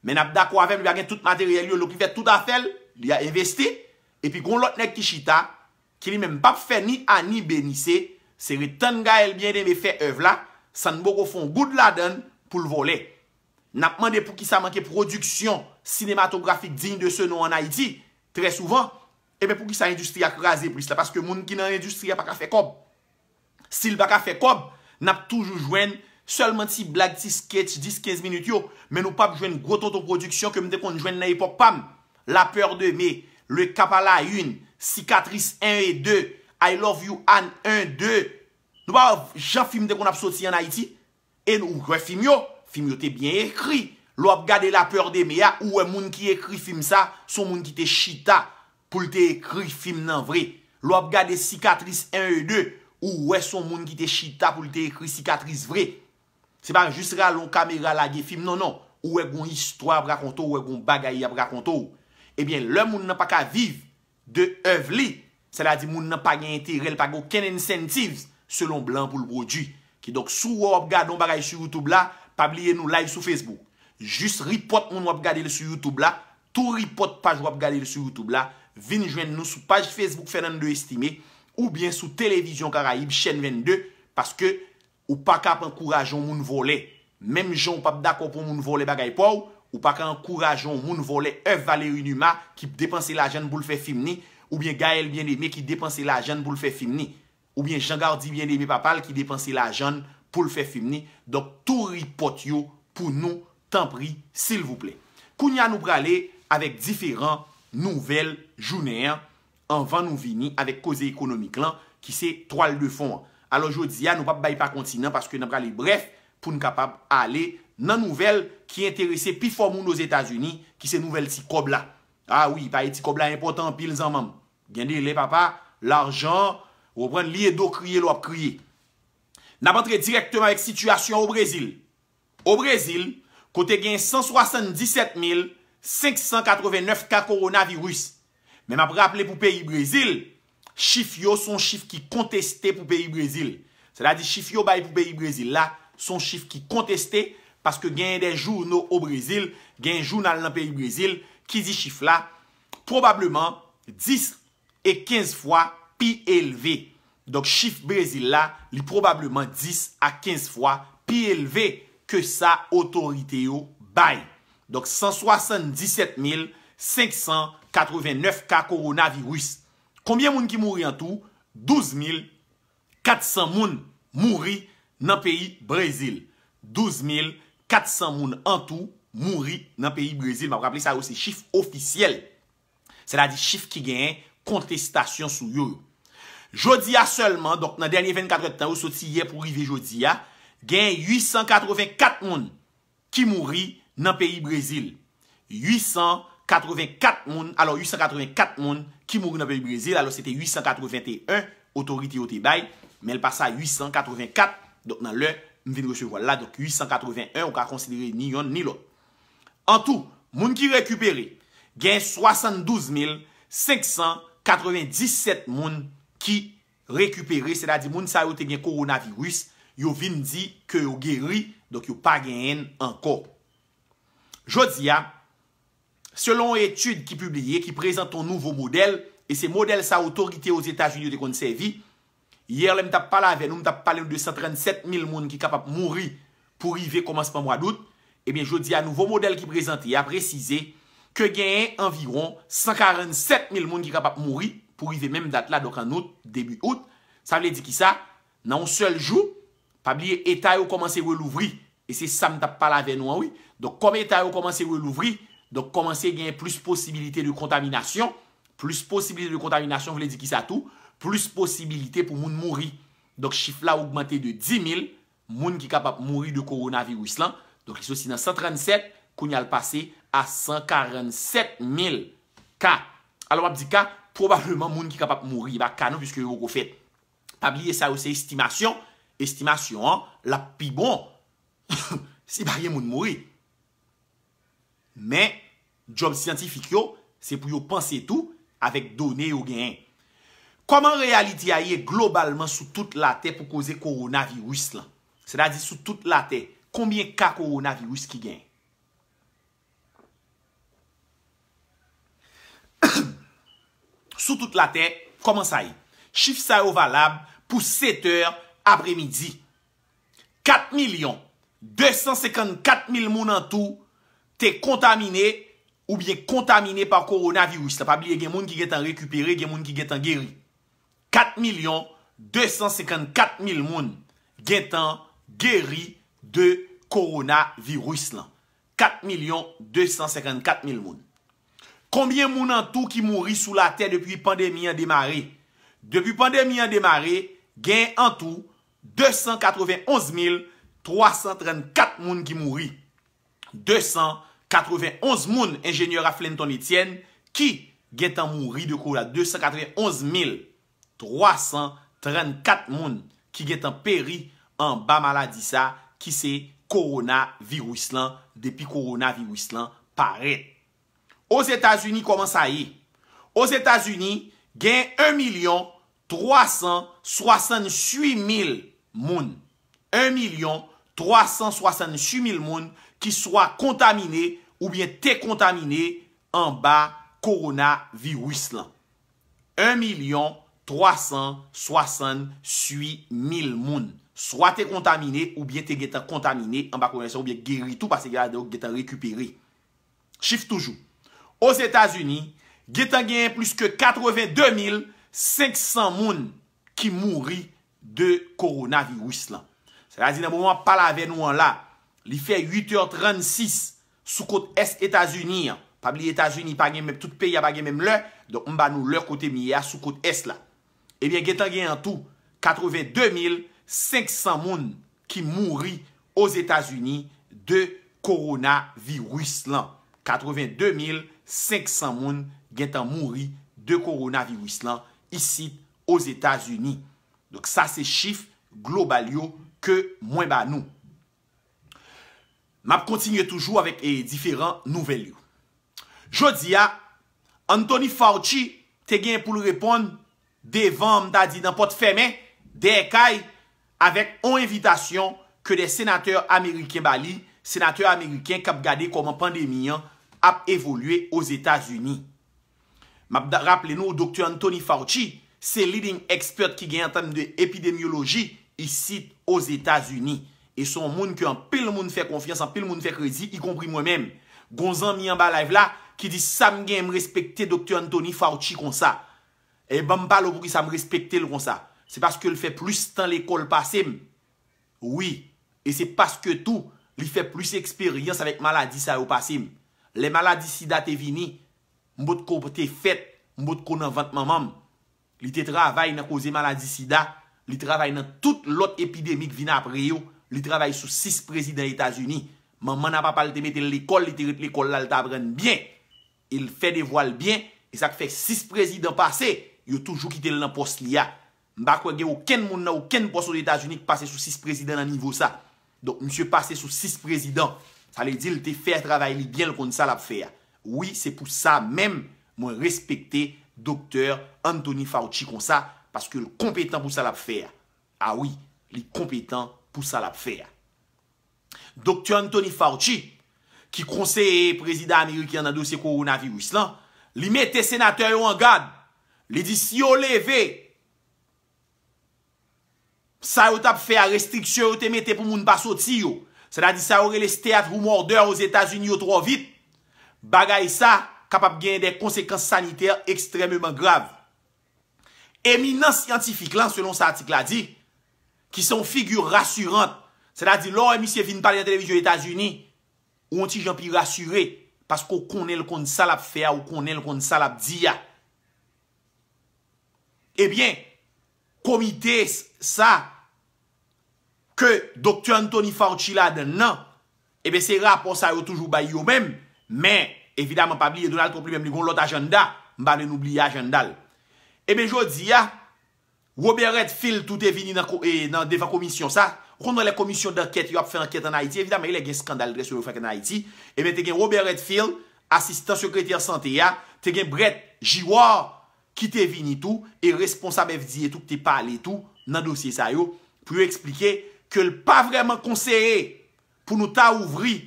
Men ap dakwa ve mbe agen tout materye li yo lo ki vet tout a fel. Li a investi. E pi kon lot nek kishita. Ki li men pap fe ni a ni be ni se. Se re tan ga el bien de me fe ev la. San bo go fon gout la den pou l'vole. Nap man de pou ki sa manke produksyon sinematografik digne de se nou an Haiti. Tre souvan. Ebe pou ki sa industri ak raze blis la. Paske moun ki nan industri apaka fe kob. Sil baka fe kob. Nap toujou jwen... Seleman ti blag, ti sketch, 10-15 minut yo. Men nou pa pou jwen gote auto-produksyon kem de kon jwen nan epok pam. La peur de me, le kapala yun, sikatris 1 et 2, I love you an 1-2. Nou pa jan film de kon ap soti an Haiti, en ou we film yo, film yo te bien ekri. Lou ap gade la peur de me ya, ou we moun ki ekri film sa, son moun ki te shita pou te ekri film nan vre. Lou ap gade sikatris 1 et 2, ou we son moun ki te shita pou te ekri sikatris vre. Se ban, jist re alon kamera la ge film, non, non. Ou e goun histwa ap rakonto, ou e goun bagay ap rakonto. Ebyen, eh lè moun nan pa ka vive de oeve li, sè la di moun nan pa gen entirel pa goun ken incentive selon blan pou l'prodjou. Ki, donk, sou wap gadon bagay sou YouTube la, pa blye nou live sou Facebook. Jist ripot moun wap gadele sou YouTube la, tou ripot paj wap gadele sou YouTube la, vin jwen nou sou paj Facebook fè nan de estime, ou bien sou Televizyon Karaib chèn 22, paske... Ou pa ka pankourajon moun volè. Mèm joun pa pdakopon moun volè bagay pou. Ou pa ka pankourajon moun volè Ev Valery Numa ki depanse la jèn pou l'fèfimni. Ou bien Gael Bien-Aimé ki depanse la jèn pou l'fèfimni. Ou bien Jean-Gardy Bien-Aimé Papal ki depanse la jèn pou l'fèfimni. Dok tou ripot yo pou nou tanpri, sil vouple. Kounia nou pralè avèk diferan nouvel jounè an anvan nou vini avèk koze ekonomik lan ki se toal de fon an. alo jodi ya nou pap bayi pa kontinant paske nan pra li bref pou nou kapap ale nan nouvel ki enterese pi fomoun nou Etasuni ki se nouvel ti kobla. Ah oui, pa yi e ti kobla impotant pil zan mam. Gende li papa, l'arjan, ou pren li edo kriye lou ap kriye. Nan pantre direktman vek situasyon ou Brezil. Ou Brezil kote gen 177 589 ka koronavirus. Men ap rapple pou peyi Brezil Chif yo son chif ki konteste pou peyi Brezil Se la di chif yo bay pou peyi Brezil la Son chif ki konteste Paske gen den jouno ou Brezil Gen jounal nan peyi Brezil Ki di chif la Probableman 10 e 15 fwa pi elve Dok chif Brezil la Li probableman 10 a 15 fwa pi elve Ke sa otorite yo bay Dok 177.589 ka koronavirus Koumye moun ki mouri an tou? 12 400 moun mouri nan peyi Brezil. 12 400 moun an tou mouri nan peyi Brezil. Ma praple sa yo se chif ofisyel. Se la di chif ki gen kontestasyon sou yo yo. Jodia selman, donk nan denye 24 etan yo soti ye pou rive Jodia, gen 884 moun ki mouri nan peyi Brezil. 884. 884 moun, alo 884 moun Ki moun nou bebe Brezil, alo sete 881 Otorite yo te day Mel pasa 884 Dok nan le, m vin reche vo la Dok 881, ou ka konsidere ni yon ni lo An tou, moun ki rekupere Gen 72.597 moun Ki rekupere Seda di moun sa yo te gen koronavirus Yo vin di ke yo geri Dok yo pa gen en anko Jodia selon etude ki publie, ki prezent ton nouvo model, e se model sa otorite ouz etaj yon yote kon se vi, yer le m tap pala ave, nou m tap pala yon 237 mil moun ki kapap mouri pou rive komans pa mwa dout, e bie jodi a nouvo model ki prezante, a prezise, ke gen environ 147 mil moun ki kapap mouri pou rive menm dat la, dok an out, debi out, sa vle di ki sa, nan on sel jou, pabli etay ou komans e we louvri, e se sa m tap pala ave nou anwi, donk kom etay ou komans e we louvri, Donk komanse gen plus posibilite de kontaminasyon. Plus posibilite de kontaminasyon. Vole di ki sa tou. Plus posibilite pou moun mouri. Donk chif la ougmente de 10.000. Moun ki kapap mouri de koronavi wislan. Donk li sou sinan 137. Koun yal pase a 147.000. Ka. Alo wap di ka. Probableman moun ki kapap mouri. E ba kano pwiske yo woko fet. Pabliye sa ou se estimasyon. Estimasyon an. La pi bon. Si ba yon moun mouri. Men. Job siyantifik yo, se pou yo panse tou, avek done yo gen. Koman realiti a ye globalman sou tout la te pou koze koronavirus lan? Se da di sou tout la te, konbien ka koronavirus ki gen? Sou tout la te, koman sa ye? Chif sa yo valab pou seteur apre midi. Kat milyon, 254 mil moun an tou, te kontamine, Ou biye kontamine par koronavirus la. Pabliye gen moun ki gen tan rekupere, gen moun ki gen tan geri. 4.254.000 moun gen tan geri de koronavirus la. 4.254.000 moun. Koumbyen moun an tou ki mouri sou la ten depi pandemi an demare? Depi pandemi an demare, gen an tou 291.334 moun ki mouri. 291. 91 moun enjenyeur Aflenton Etienne ki gen tan moun ri de koron la 291.334 moun ki gen tan peri an ba maladisa ki se koronavirus lan depi koronavirus lan paret. Oz Etats-Uni koman sa yi? Oz Etats-Uni gen 1.368.000 moun. 1.368.000 moun. ki swa kontamine oubyen te kontamine an ba koronavirus lan. 1,368,000 moun. Swa te kontamine oubyen te getan kontamine an ba koronavirus lan, oubyen geri tou pase ge la deok getan rekuperi. Chif toujou. Ose Etats-Uni, getan gen plus ke 82,500 moun ki mouri de koronavirus lan. Se la zi nan pouman pal ave nou an la, Li fe 8h36 sou kote est Etats-Unis an. Pabli Etats-Unis pa gen men tout pe ya bagen men lè. Don mba nou lèr kote miye a sou kote est la. Ebyen gen tan gen an tou. 82.500 moun ki mouri os Etats-Unis de koronavirus lan. 82.500 moun gen tan mouri de koronavirus lan. Isi os Etats-Unis. Don sa se chif global yo ke mwen ba nou. M ap kontinye toujou avèk e diferant nouvel yon. Jodi a, Anthony Fauci te gen pou lèpon devan m dadi nan pot fèmen de Ekai avèk an evitasyon ke de senatèr Amerikè bali, senatèr Amerikè kap gade koman pandemiyan ap evolüe os Etats-Unis. M ap rappele nou doktor Anthony Fauci, se liding ekspert ki gen an tem de epidemiologi isi os Etats-Unis. E son moun ki an pel moun fè konfians, an pel moun fè kredi, i kompri mwen mèm. Gon zan mi an ba laiv la, ki di sa m gen m respekte doktor Anthony Fauci kon sa. E ban pa lo pou ki sa m respekte l kon sa. Se paske l fè plus tan l ekol pasim. Oui, e se paske tou, li fè plus eksperyans avèk maladi sa yo pasim. Le maladi sida te vini, mbot ko te fèt, mbot ko nan vantmanman. Li te travay nan koze maladi sida, li travay nan tout lot epidemik vina apre yo. li travay sou 6 prezident l'Etats-Unis, man man apapal te mette l'ekol, li te ret l'ekol lal tabren bien, il fè de voal bien, e sa k fè 6 prezident pase, yo toujou ki tè l'an pos li ya, mbak wè gen ou ken moun nan ou ken pos ou l'Etats-Unis ki pase sou 6 prezident nan nivou sa, donk msye pase sou 6 prezident, sa li di l te fè travay li bien l kon sa la pfea, oui, se pou sa men, mwen respekte doktèr Anthony Fauci kon sa, paske l kompetant pou sa la pfea, a ah oui, l kompetant, Pousa la pfea. Doktyon Tony Fauci, ki konseye prezida Amerikyan nan dosye koronavirus lan, li mette senatèyo an gade. Li di si yo leve. Sa yo tap fè a restriksyon yo te mette pou moun baso ti yo. Sa la di sa yo releste avrou mordeur ouz Etasunyo tro vit. Bagay sa, kapap genye de konsekans saniter ekstrememan grav. Eminans siyantifik lan, selon sa atik la di, Ki son figyur rasyurant. Se la di, lor emisye vin pale yon televizyon yon Etasuni. Ou an ti jan pi rasyure. Pas konel kon salap fea. Ou konel kon salap diya. Ebyen. Eh Komite sa. Ke doktor Anthony Fauci la den nan. Ebyen eh se rapos a yo toujou ba yo men. Men. Evidamen pa bliye Donald Trump li men. Ni kon lot agenda. Mba nen oubliye agenda. Ebyen eh jodi ya. Robert Phil tout te vini nan defa komisyon sa. Rondan la komisyon de rket yo ap fè rket an Haiti. Evidemment, yon lè gen skandal dre sou yon fèk an Haiti. Emen te gen Robert Phil, asistan sekretier santé ya. Te gen Brett Giroir, ki te vini tou. E responsabèf diye tou, ki te pale tou nan dosye sa yo. Pou yon explike ke l'pa vreman konseye pou nou ta ouvri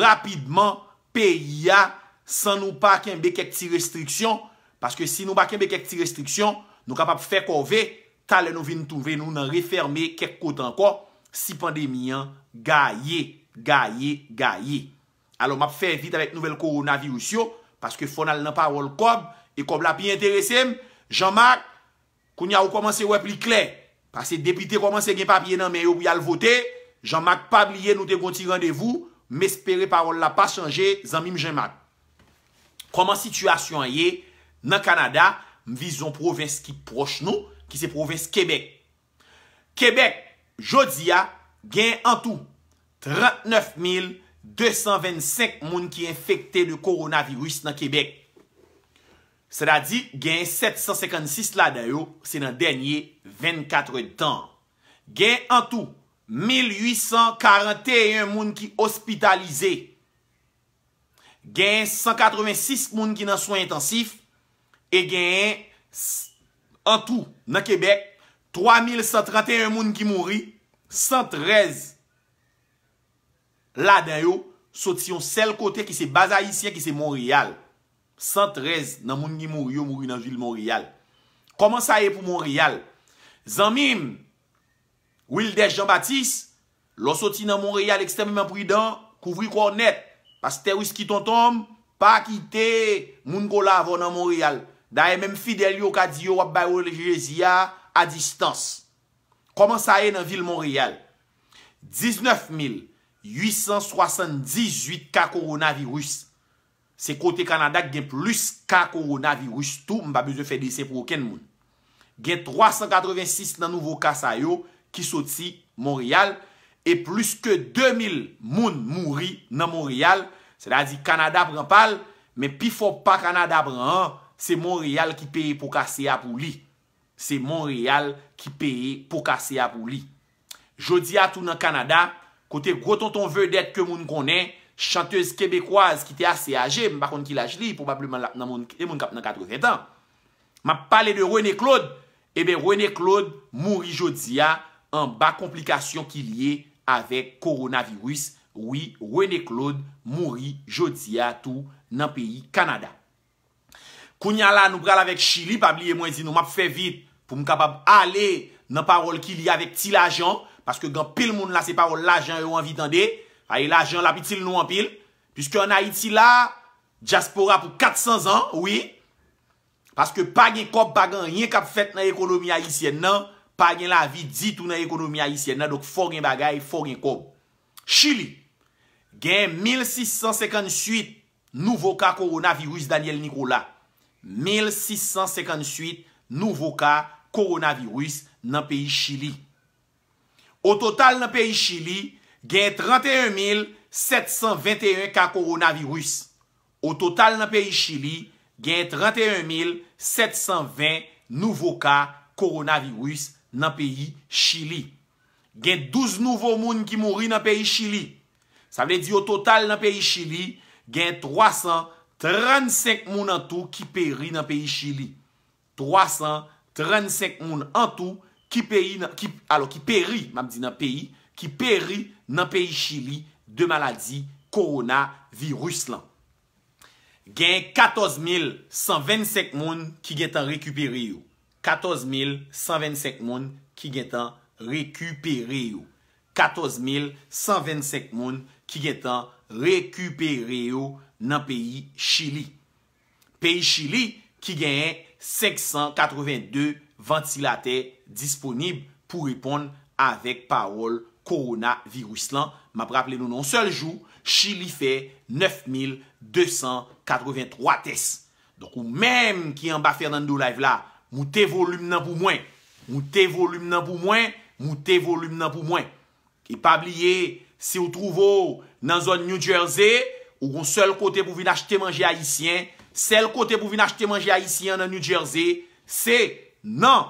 rapidman PIA san nou pa kembe kek ti restriksyon. Paske si nou pa kembe kek ti restriksyon, nou kapap fè kou vey, talen nou vin touve nou nan referme kek kote anko, si pandemian ga ye, ga ye, ga ye. Alo map fe vit avet nouvel koronavirousyo, paske fonal nan parol kob, e kob la pi interese m, janmak, koun ya ou komanse wè pli kle, passe depite komanse gen papye nan me yo bi alvote, janmak pa blye nou te konti randevou, me espere parol la pa chanje, zanmim janmak. Koman situasyon ye, nan Kanada, m vizon proves ki proche nou, Ki se provese Kebek. Kebek, jodia, gen an tou. 39.225 moun ki infekte le koronavirus nan Kebek. Se la di, gen 756 la dayo se nan denye 24 tan. Gen an tou, 1841 moun ki ospitalize. Gen 186 moun ki nan soy intensif. E gen... An tou, nan Kebek, 3131 moun ki mouri, 113 la den yo, soti yon sel kote ki se baza isye ki se Montreal. 113 nan moun ki mouri yo mouri nan vil Montreal. Koman sa e pou Montreal? Zanmim, wilde Jean-Baptiste, lo soti nan Montreal ekstremement pridan, kouvri kwa net, pas te wis ki ton tom, pa ki te moun kola avon nan Montreal. Da e menm fidel yo ka diyo wap bayo le geziya a distans. Koman sa e nan vil Monreal? 19.878 ka koronavirus. Se kote Kanada gen plus ka koronavirus tou, mba bezou fe dese pou oken moun. Gen 386 nan nouvo kasa yo ki soti Monreal. E plus ke 2000 moun mouri nan Monreal. Se la di Kanada pran pal, me pi fo pa Kanada pran an. Se Monreal ki peye pou kase apou li. Se Monreal ki peye pou kase apou li. Jodia tou nan Kanada, kote gros tonton vedet ke moun konen, chantez kebekwaz ki te ase age, mba kon ki laj li, pou mba plou nan 80 e an. Ma pale de Rene Claude, ebe Rene Claude mouri Jodia an ba komplikasyon ki liye avek koronavirus. Oui, Rene Claude mouri Jodia tou nan peyi Kanada. Kounya la nou bral avek Chili, pabliye mwen zi nou map fe vit pou m kapab ale nan parol ki li avek ti la jan, paske gen pil moun la se parol la jan yo anvi dande, aye la jan la pi til nou an pil, piskè an a iti la, diaspora pou 400 an, oui, paske pa gen kop bagan, yen kap fet nan ekonomi a isye nan, pa gen la vi ditou nan ekonomi a isye nan, dok fo gen bagay, fo gen kop. Chili, gen 1658 nou voka koronavirus Daniel Nicola. 1,658 nouvo ka koronavirus nan peyi Chili. O total nan peyi Chili, gen 31,721 ka koronavirus. O total nan peyi Chili, gen 31,720 nouvo ka koronavirus nan peyi Chili. Gen 12 nouvo moun ki mouri nan peyi Chili. Sa vle di o total nan peyi Chili, gen 300 nouvo. 35 moun an tou ki peri nan peyi chili. 300, 35 moun an tou ki peri nan peyi chili de maladi koronavirus lan. Gen 14,125 moun ki getan rekuperi yo. 14,125 moun ki getan rekuperi yo. 14,125 moun ki getan rekuperi yo. nan peyi Chili. Peyi Chili ki genyen 582 ventilate disponib pou ripon avèk parol koronavirus lan. M ap rappele nou non sel jou, Chili fe 9283 test. Donk ou mèm ki yon ba fèr nan nou live la, moutè volume nan pou mwen. Moutè volume nan pou mwen, moutè volume nan pou mwen. Ki e pabliye se ou trouvo nan zon New Jersey, moutè volume nan pou mwen. Ou goun sel kote pou vin achete manje haisyen. Sel kote pou vin achete manje haisyen nan New Jersey. Se nan.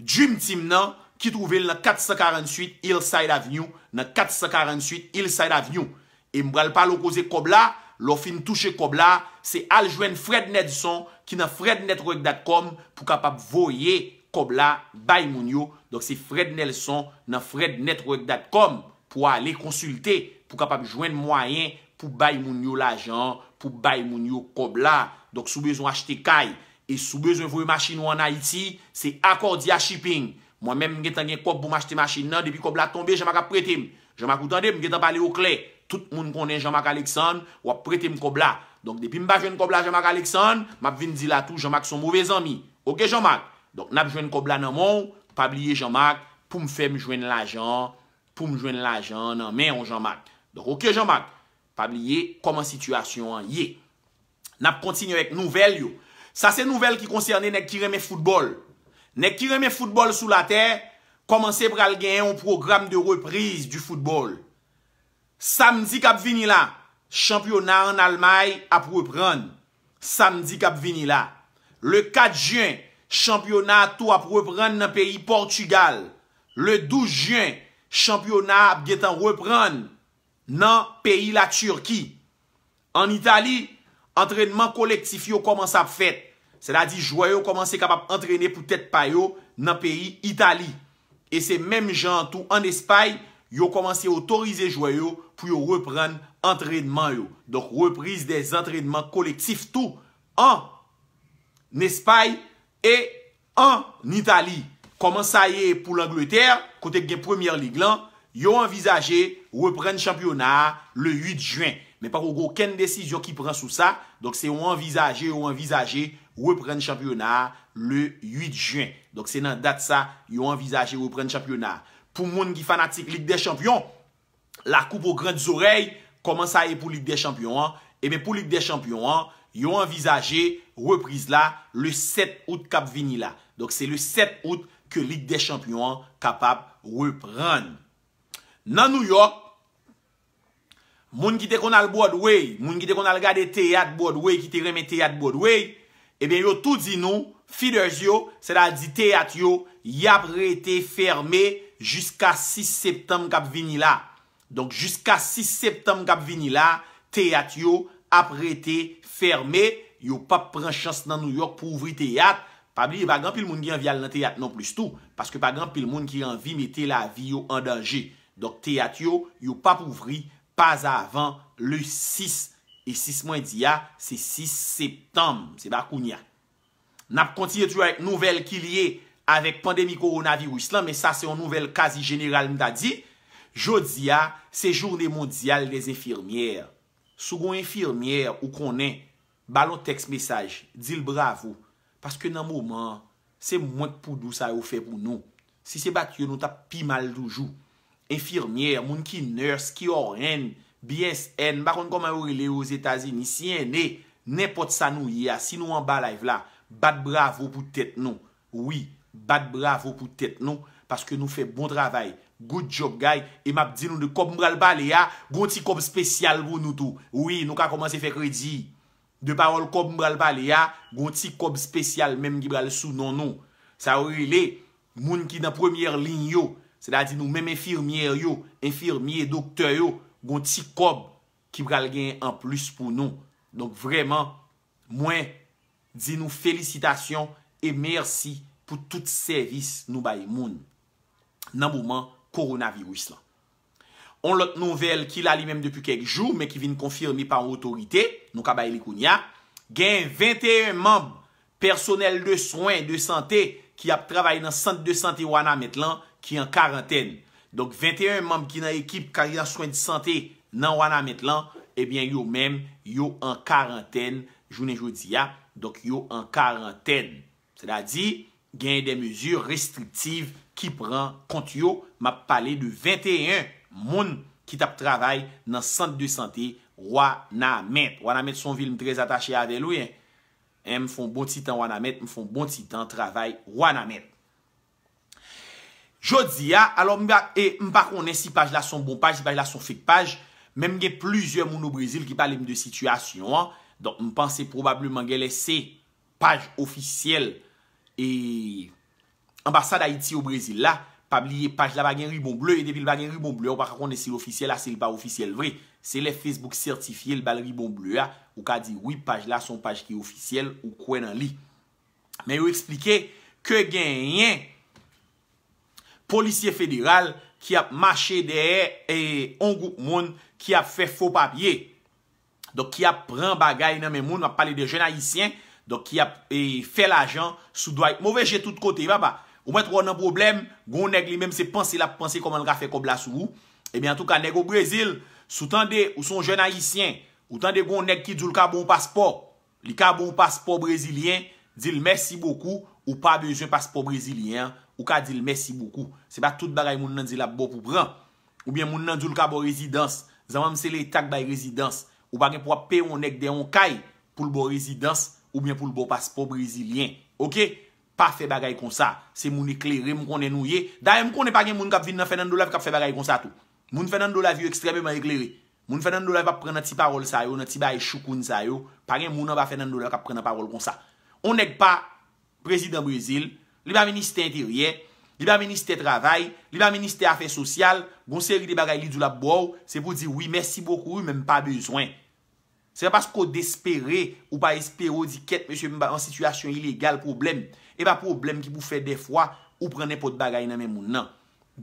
Dream Team nan. Ki trouvel nan 448 Hillside Avenue. Nan 448 Hillside Avenue. E mbrel pa lo koze Kobla. Lo fin touche Kobla. Se al jwen Fred Nelson. Ki nan frednetwork.com. Pou kapap voye Kobla. Bay moun yo. Dok se Fred Nelson nan frednetwork.com. Pou alè konsulte. Pou kapap jwen mwayen mwen. pou bay moun yo lajan, pou bay moun yo kobla. Dok sou bezon achete kay. E sou bezon vwey machin wana iti, se akordi a shipping. Mwen men mwen getan gen kob pou mwen achete machin nan, depi kobla tombe, jama ka prete m. Jama koutande, mwen getan pale okle. Tout moun konen jama ka Aleksan, wap prete m kobla. Dok depi mba jwen kobla jama ka Aleksan, map vin di la tou jama ki son mouvez anmi. Ok jama? Dok nap jwen kobla nan moun, pabliye jama, pou mfe mwen jwen lajan, pou mwen jwen lajan, nan men yon jama. Dok ok jama? Pabliye, koman situasyon an ye. Nap kontinye ek nouvel yo. Sa se nouvel ki konserne nek kireme foutbol. Nek kireme foutbol sou la ter, komanse pral genye ou program de reprise du foutbol. Samdik ap vinila, championa an Almaye ap repran. Samdik ap vinila, le 4 jyen, championa tou ap repran nan peyi Portugal. Le 12 jyen, championa ap getan repran. Samdik ap vinila, nan peyi la Turki an Itali entredman kolektif yo koman sa fèt sè la di jwayo koman se kapap entrene pou tèt pa yo nan peyi Itali e se menm jantou an espay yo koman se otorize jwayo pou yo repren entredman yo repriz des entredman kolektif tou an espay e an Itali koman sa ye pou l'Angleterre kote gen Premier League lan Yo envisaje repren championat le 8 juen. Men pa koukou ken desizyon ki pren sou sa. Donk se yo envisaje repren championat le 8 juen. Donk se nan dat sa yo envisaje repren championat. Pou moun ki fanatik Ligue des Champions. La koupe ou grand zorey. Koman sa e pou Ligue des Champions. Emen eh pou Ligue des Champions. Yo envisaje repriz la le 7 out Kap Vinila. Donk se le 7 out ke Ligue des Champions kapap repren. Nan New York, moun ki te kon al Broadway, moun ki te kon al gade teyat Broadway, ki te reme teyat Broadway, e eh ben yo tout zi nou, fidez yo, se la di teyat yo, yap rete ferme, jiska 6 septem kap vini la. Donk jiska 6 septem kap vini la, teyat yo ap rete ferme, yo pa pren chans nan New York pou ouvri teyat. Pabli, e bagan pil moun ki an vyal nan teyat non plus tou, paske bagan pil moun ki an vi mette la vi yo an dangey. Dok te at yo, yo pa pouvri pas avan le 6 E 6 mwen diya, se 6 septem, se bakoun ya Nap kontinye tou ek nouvel ki liye Avèk pandemi koronavirus lan Mè sa se yon nouvel kazi general mda di Jodi ya, se Journée Mondiale des Enfirmières Sougon Enfirmières ou konen Balon tekst mesaj, dil bravo Paske nan mouman, se mwen pou dou sa yo fe pou nou Se se bak yo nou tap pi mal dou jou Enfirmier, moun ki nurse, ki oren, BSN, bakon kon man ou rile yo zetazi nisye, ne pot sa nou ya, si nou an balay vla, bat bravo pou tet nou. Oui, bat bravo pou tet nou, paske nou fe bon travay. Good job, guy. E map di nou de kob mbral bal ya, gonti kob spesyal bon nou tou. Oui, nou ka komanse fe kredi. De parol kob mbral bal ya, gonti kob spesyal menm gibral sou, non, non. Sa ou rile, moun ki nan premier lin yo, Se la di nou mèm enfirmier yo, enfirmier doktor yo, goun ti kob ki bral gen an plus pou nou. Donk vreman, mwen di nou felicitasyon e mersi pou tout servis nou bayi moun. Nan mouman, koronavirus lan. On lot nouvel ki la li mèm depu kek jou, men ki vin konfirmi pan otorite, nou ka bayi likoun ya. Gen 21 mèm personel de soin, de sante ki ap travay nan sante de sante wana met lan gen. ki an karenten. Donk 21 mam ki nan ekip karida soin di sante nan wana met lan, ebyen yo men yo an karenten, jounen joudiya, donk yo an karenten. Se da di, genye de mezur restriptiv ki pran kont yo, map pale de 21 moun ki tap travay nan sante di sante wana met. Wana met son vil mtres atache ade lou, m fon bon ti tan wana met, m fon bon ti tan travay wana met. Jodi a, alor m pa e, kone si paj la son bon paj, si paj la son fek paj, menm gen pluzye moun ou brézil ki pale m de situasyon an, don m panse probableman gen lese paj ofisyel, e ambasa da iti ou brézil la, pa bliye paj la bagen ribon bleu, e debil bagen ribon bleu, ou pa kone si l'oficyel a, se li pa ofisyel vre, se li Facebook sertifiye l'bal ribon bleu a, ou ka di wip paj la son paj ki ofisyel ou kwen an li. Men yo explike ke genyen, Polisye federal ki ap mache de e e ongouk moun ki ap fe fo papye. Dok ki ap pran bagay nan men moun. Mwa pale de jenayisyen. Dok ki ap fe la jan sou doay. Mowej je tout kote. Baba. Ou mwen tro nan problem. Gon neg li menm se panse la panse koman nga fe kobla sou. Ebyan tout ka neg o Brezil. Sou tande ou son jenayisyen. Ou tande gon neg ki djoul kabon paspor. Li kabon paspor Brezilien. Dzil mersi boku. Ou pa bezyon paspor Brezilien. Ou ka dil mèsi boukou. Se ba tout bagay moun nan zil ap bo pou pran. Ou bien moun nan zil ka bo rezidans. Zaman mse le tak bay rezidans. Ou bagay pou ap pe yon ek de yon kay. Poul bo rezidans. Ou bien poul bo paspo brezilien. Ok? Pa fe bagay kon sa. Se moun ekleri moun konnen nou ye. Da yon moun konnen bagay moun kap vin nan fè nan do la v kap fe bagay kon sa tou. Moun fè nan do la v yon ekstrebèman ekleri. Moun fè nan do la v ap pre nan ti parol sa yo. Nan ti bay choukoun sa yo. Pagay moun nan ba fè nan do la v kap pre nan par Li ba meniste interye, li ba meniste travay, li ba meniste afen sosyal, gonseri de bagay li dula bo ou, se pou di oui, mersi bokou, mèm pa bezwen. Se pa sko de espere ou pa espere ou di ket, mèm se mèm pa en situasyon ilegal problem, e pa problem ki pou fè defwa ou prenè pot bagay nan mèm bon moun nan.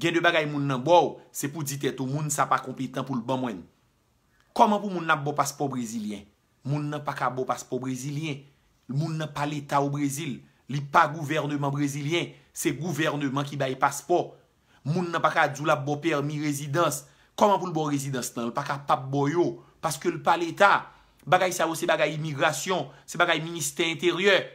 Gen de bagay moun nan bo ou, se pou di tè tou moun sa pa komplitant pou l'ban mwen. Koman pou moun nan bo paspo brésilien? Moun nan pa ka bo paspo brésilien? Moun nan pa l'état ou brésil? Li pa gouvernement brésilien. Se gouvernement ki bay paspo. Moun nan pa ka djou la bopèr mi rezidans. Koman pou l bo rezidans nan? L pa ka pap bo yo. Paske l pa l état. Bagay sa yo se bagay imigrasyon. Se bagay minister intérieur.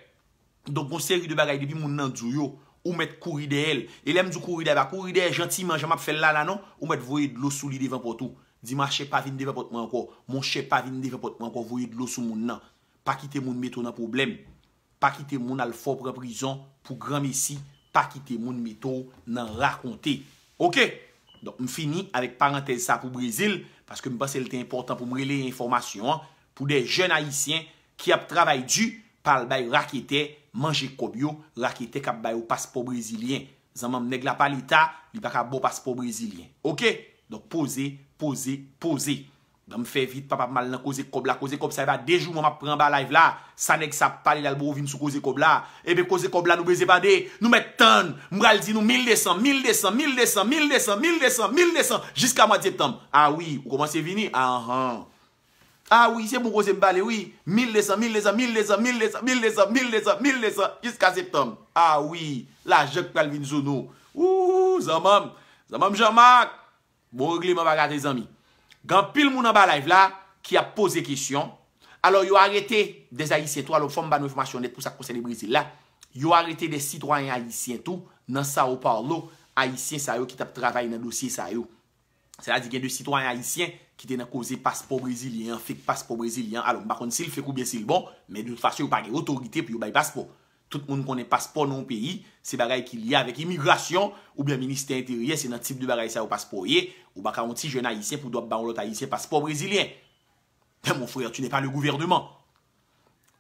Donk moun seri de bagay debi moun nan djou yo. Ou met kouride el. E lem djou kouride el. Bak kouride el jantiman jama pfe l lal anon. Ou met voye dlosou li devan potou. Di man che pa vin devan pot moun anko. Mon che pa vin devan pot moun anko. Voye dlosou moun nan. Pa kite moun metou nan problem pa kite moun al fop reprizon pou Gran Messi, pa kite moun meto nan rakonte. Ok? Donk m fini avik parentese sa pou Brazil, paske m bas elte important pou m rele informasyon, pou de jen haisyen ki ap travay du, pal bay rakete, manje kobyo, rakete kap bay ou paspo brasilien. Zanman m neg la palita, li bak ap bo paspo brasilien. Ok? Donk pose, pose, pose. Dam fe vit papap mal nan koze kob la. Koze kob sa eva dejou mwa ma pren ba live la. Sanek sa pale lal bo vin sou koze kob la. Ebe koze kob la nou beze bade. Nou met ton. Mwal zin nou 1200, 1200, 1200, 1200, 1200, 1200. Jiska mwa deptom. A wii. Ou koman se vini? A wii. Se mwo koze mbale wii. 1200, 1200, 1200, 1200, 1200, 1200, 1200. Jiska deptom. A wii. La jok pal vin sou nou. Ou, zan mam. Zan mam Jean-Marc. Bo gli mwa bagate zan mi. Gan pil mounan ba live la, ki ap pose kisyon, alo yo arete des Haitien tou, alo fom ba nou informasyon net pou sa konsele Brazil la, yo arete des sitwanyen Haitien tou, nan sa ou parlo Haitien sa yo ki tap travay nan dosye sa yo. Sela di gen de sitwanyen Haitien ki te nan kose paspo Brazilian, fek paspo Brazilian, alo mbakon sil, fek ou bensil bon, men doun fasyon ou pake otorite pi yo bay paspo. moun konen paspor nan peyi, se bagay ki liye avek imigrasyon, ou bia minister interye, se nan tip de bagay sa ou paspor ye ou baka moun ti jenayise pou doap ban ou lotayise paspor brezilien moun froyer, tu ne pa le gouverdman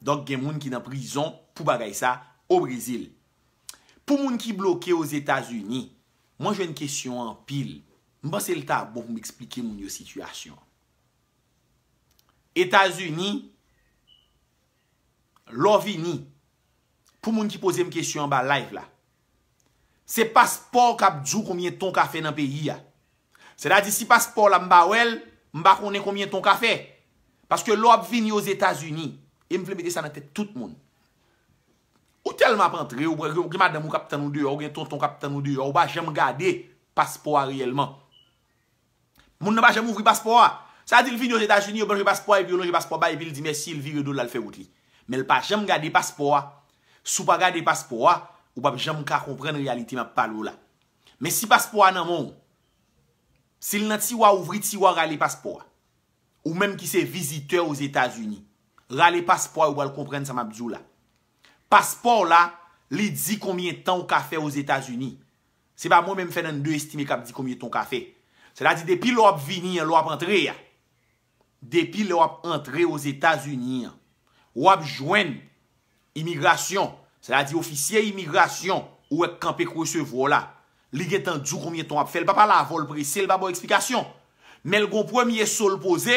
donk gen moun ki nan prizon pou bagay sa ou brezil pou moun ki bloke os Etats-Unis moun jen kesyon an pil mba se lta bon pou m'explike moun yo situasyon Etats-Unis Lovini Fou moun ki pose m kesyon ba live la. Se paspor kap djou koumye ton ka fe nan peyi ya. Se la di si paspor la mba ouel mba konen koumye ton ka fe. Paske lop vini yo Zetasuni e m vlebe de sa nan tete tout moun. Ou tel map antre ou gima dan mou kap tanou de ou gen ton ton kap tanou de ou ba jem gade paspor a riyelman. Moun nan pa jem ouvri paspor a. Sa di l vini yo Zetasuni ou ben jem paspor a epi yon jem paspor ba epi l di mesi l vini yon dou la l fe woti. Men l pa jem gade paspor a Sou pa gade paspo a, ou pa jaman ka kompren realiti map palou la. Men si paspo a nan moun, se l nan ti waw ouvri ti waw gade paspo a, ou menm ki se viziteur ouz Etats-Unis, gade paspo a ou wal kompren sa map zou la. Paspo la, li di komyen tan ou ka fe ouz Etats-Unis. Se pa mwen menm fè nan de estime kap di komyen tan ou ka fe. Se la di depi l wap vini, l wap entre ya. Depi l wap entre ouz Etats-Unis, wap jweni, imigrasyon, se la di ofisye imigrasyon, ou ek kampe kou se vwo la, li getan djou koumye ton ap fè, l pa pa la avol prese, l pa bo eksplikasyon, men l gon premiye sol pose,